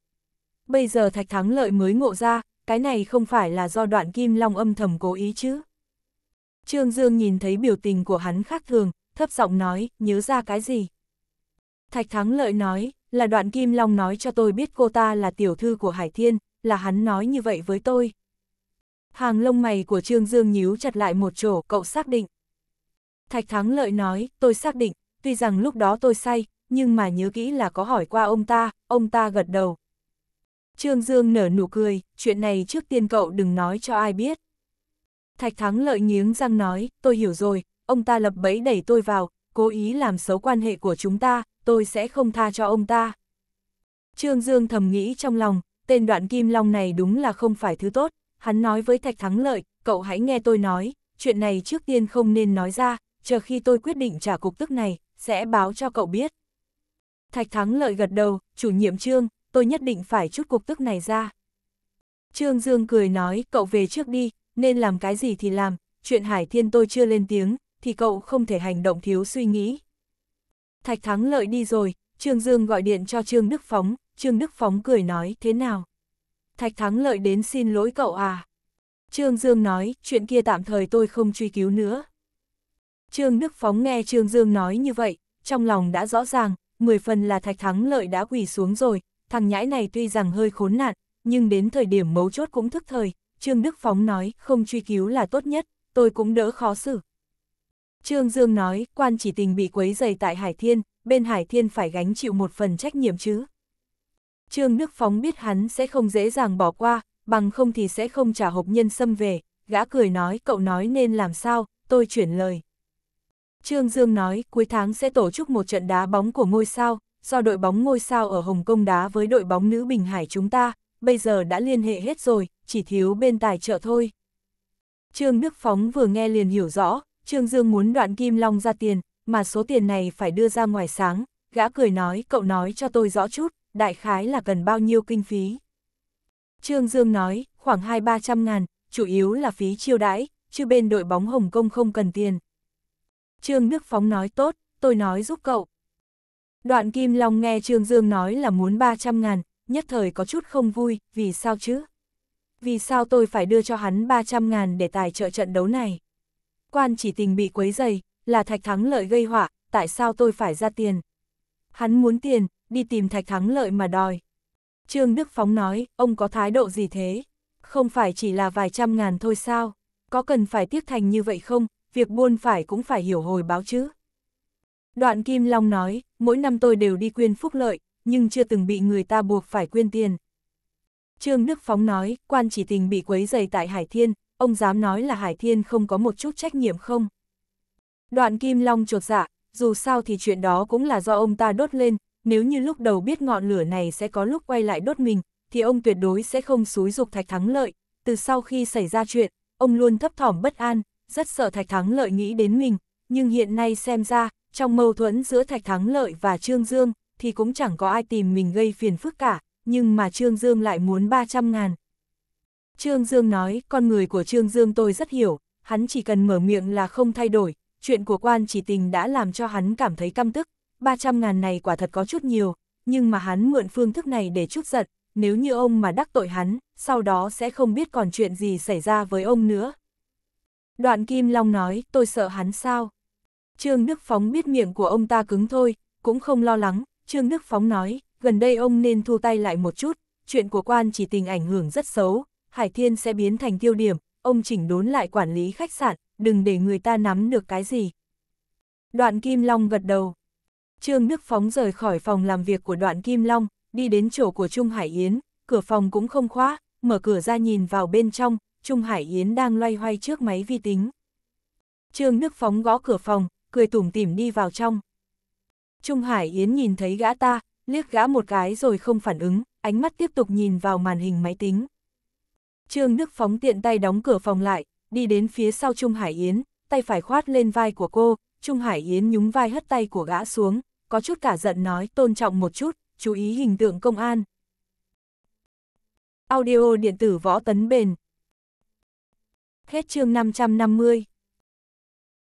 Bây giờ Thạch Thắng Lợi mới ngộ ra, cái này không phải là do đoạn Kim Long âm thầm cố ý chứ. Trương Dương nhìn thấy biểu tình của hắn khác thường, thấp giọng nói, nhớ ra cái gì. Thạch Thắng Lợi nói, là đoạn Kim Long nói cho tôi biết cô ta là tiểu thư của Hải Thiên, là hắn nói như vậy với tôi. Hàng lông mày của Trương Dương nhíu chặt lại một chỗ, cậu xác định. Thạch Thắng Lợi nói, tôi xác định, tuy rằng lúc đó tôi say, nhưng mà nhớ kỹ là có hỏi qua ông ta, ông ta gật đầu. Trương Dương nở nụ cười, chuyện này trước tiên cậu đừng nói cho ai biết. Thạch Thắng Lợi nghiếng răng nói, tôi hiểu rồi, ông ta lập bẫy đẩy tôi vào, cố ý làm xấu quan hệ của chúng ta, tôi sẽ không tha cho ông ta. Trương Dương thầm nghĩ trong lòng, tên đoạn kim long này đúng là không phải thứ tốt, hắn nói với Thạch Thắng Lợi, cậu hãy nghe tôi nói, chuyện này trước tiên không nên nói ra, chờ khi tôi quyết định trả cục tức này, sẽ báo cho cậu biết. Thạch Thắng lợi gật đầu, chủ nhiệm Trương, tôi nhất định phải chút cục tức này ra. Trương Dương cười nói, cậu về trước đi, nên làm cái gì thì làm, chuyện Hải Thiên tôi chưa lên tiếng, thì cậu không thể hành động thiếu suy nghĩ. Thạch Thắng lợi đi rồi, Trương Dương gọi điện cho Trương Đức Phóng, Trương Đức Phóng cười nói, thế nào? Thạch Thắng lợi đến xin lỗi cậu à? Trương Dương nói, chuyện kia tạm thời tôi không truy cứu nữa. Trương Đức Phóng nghe Trương Dương nói như vậy, trong lòng đã rõ ràng, 10 phần là thạch thắng lợi đã quỳ xuống rồi, thằng nhãi này tuy rằng hơi khốn nạn, nhưng đến thời điểm mấu chốt cũng thức thời, Trương Đức Phóng nói không truy cứu là tốt nhất, tôi cũng đỡ khó xử. Trương Dương nói, quan chỉ tình bị quấy dày tại Hải Thiên, bên Hải Thiên phải gánh chịu một phần trách nhiệm chứ. Trương Đức Phóng biết hắn sẽ không dễ dàng bỏ qua, bằng không thì sẽ không trả hộp nhân xâm về, gã cười nói cậu nói nên làm sao, tôi chuyển lời. Trương Dương nói cuối tháng sẽ tổ chức một trận đá bóng của ngôi sao, do đội bóng ngôi sao ở Hồng Kông đá với đội bóng nữ Bình Hải chúng ta, bây giờ đã liên hệ hết rồi, chỉ thiếu bên tài trợ thôi. Trương Đức Phóng vừa nghe liền hiểu rõ, Trương Dương muốn đoạn Kim Long ra tiền, mà số tiền này phải đưa ra ngoài sáng, gã cười nói cậu nói cho tôi rõ chút, đại khái là cần bao nhiêu kinh phí. Trương Dương nói, khoảng 2-300 ngàn, chủ yếu là phí chiêu đãi, chứ bên đội bóng Hồng Kông không cần tiền. Trương Đức Phóng nói tốt, tôi nói giúp cậu. Đoạn Kim Long nghe Trương Dương nói là muốn 300 ngàn, nhất thời có chút không vui, vì sao chứ? Vì sao tôi phải đưa cho hắn 300 ngàn để tài trợ trận đấu này? Quan chỉ tình bị quấy dày, là thạch thắng lợi gây họa, tại sao tôi phải ra tiền? Hắn muốn tiền, đi tìm thạch thắng lợi mà đòi. Trương Đức Phóng nói, ông có thái độ gì thế? Không phải chỉ là vài trăm ngàn thôi sao? Có cần phải tiếc thành như vậy không? việc buôn phải cũng phải hiểu hồi báo chứ. Đoạn Kim Long nói, mỗi năm tôi đều đi quyên phúc lợi, nhưng chưa từng bị người ta buộc phải quyên tiền. Trương Đức Phóng nói, quan chỉ tình bị quấy dày tại Hải Thiên, ông dám nói là Hải Thiên không có một chút trách nhiệm không? Đoạn Kim Long trột dạ, dù sao thì chuyện đó cũng là do ông ta đốt lên, nếu như lúc đầu biết ngọn lửa này sẽ có lúc quay lại đốt mình, thì ông tuyệt đối sẽ không xúi dục thạch thắng lợi. Từ sau khi xảy ra chuyện, ông luôn thấp thỏm bất an, rất sợ Thạch Thắng Lợi nghĩ đến mình, nhưng hiện nay xem ra, trong mâu thuẫn giữa Thạch Thắng Lợi và Trương Dương, thì cũng chẳng có ai tìm mình gây phiền phức cả, nhưng mà Trương Dương lại muốn 300 ngàn. Trương Dương nói, con người của Trương Dương tôi rất hiểu, hắn chỉ cần mở miệng là không thay đổi, chuyện của quan chỉ tình đã làm cho hắn cảm thấy căm tức, 300 ngàn này quả thật có chút nhiều, nhưng mà hắn mượn phương thức này để chút giận, nếu như ông mà đắc tội hắn, sau đó sẽ không biết còn chuyện gì xảy ra với ông nữa. Đoạn Kim Long nói, tôi sợ hắn sao? Trương Đức Phóng biết miệng của ông ta cứng thôi, cũng không lo lắng, Trương Đức Phóng nói, gần đây ông nên thu tay lại một chút, chuyện của quan chỉ tình ảnh hưởng rất xấu, Hải Thiên sẽ biến thành tiêu điểm, ông chỉnh đốn lại quản lý khách sạn, đừng để người ta nắm được cái gì. Đoạn Kim Long gật đầu. Trương Đức Phóng rời khỏi phòng làm việc của đoạn Kim Long, đi đến chỗ của Trung Hải Yến, cửa phòng cũng không khóa, mở cửa ra nhìn vào bên trong, Trung Hải Yến đang loay hoay trước máy vi tính. Trương Đức Phóng gõ cửa phòng, cười tủm tỉm đi vào trong. Trung Hải Yến nhìn thấy gã ta, liếc gã một cái rồi không phản ứng, ánh mắt tiếp tục nhìn vào màn hình máy tính. Trương Đức Phóng tiện tay đóng cửa phòng lại, đi đến phía sau Trung Hải Yến, tay phải khoát lên vai của cô, Trung Hải Yến nhúng vai hất tay của gã xuống, có chút cả giận nói tôn trọng một chút, chú ý hình tượng công an. Audio điện tử võ tấn bền, Hết chương 550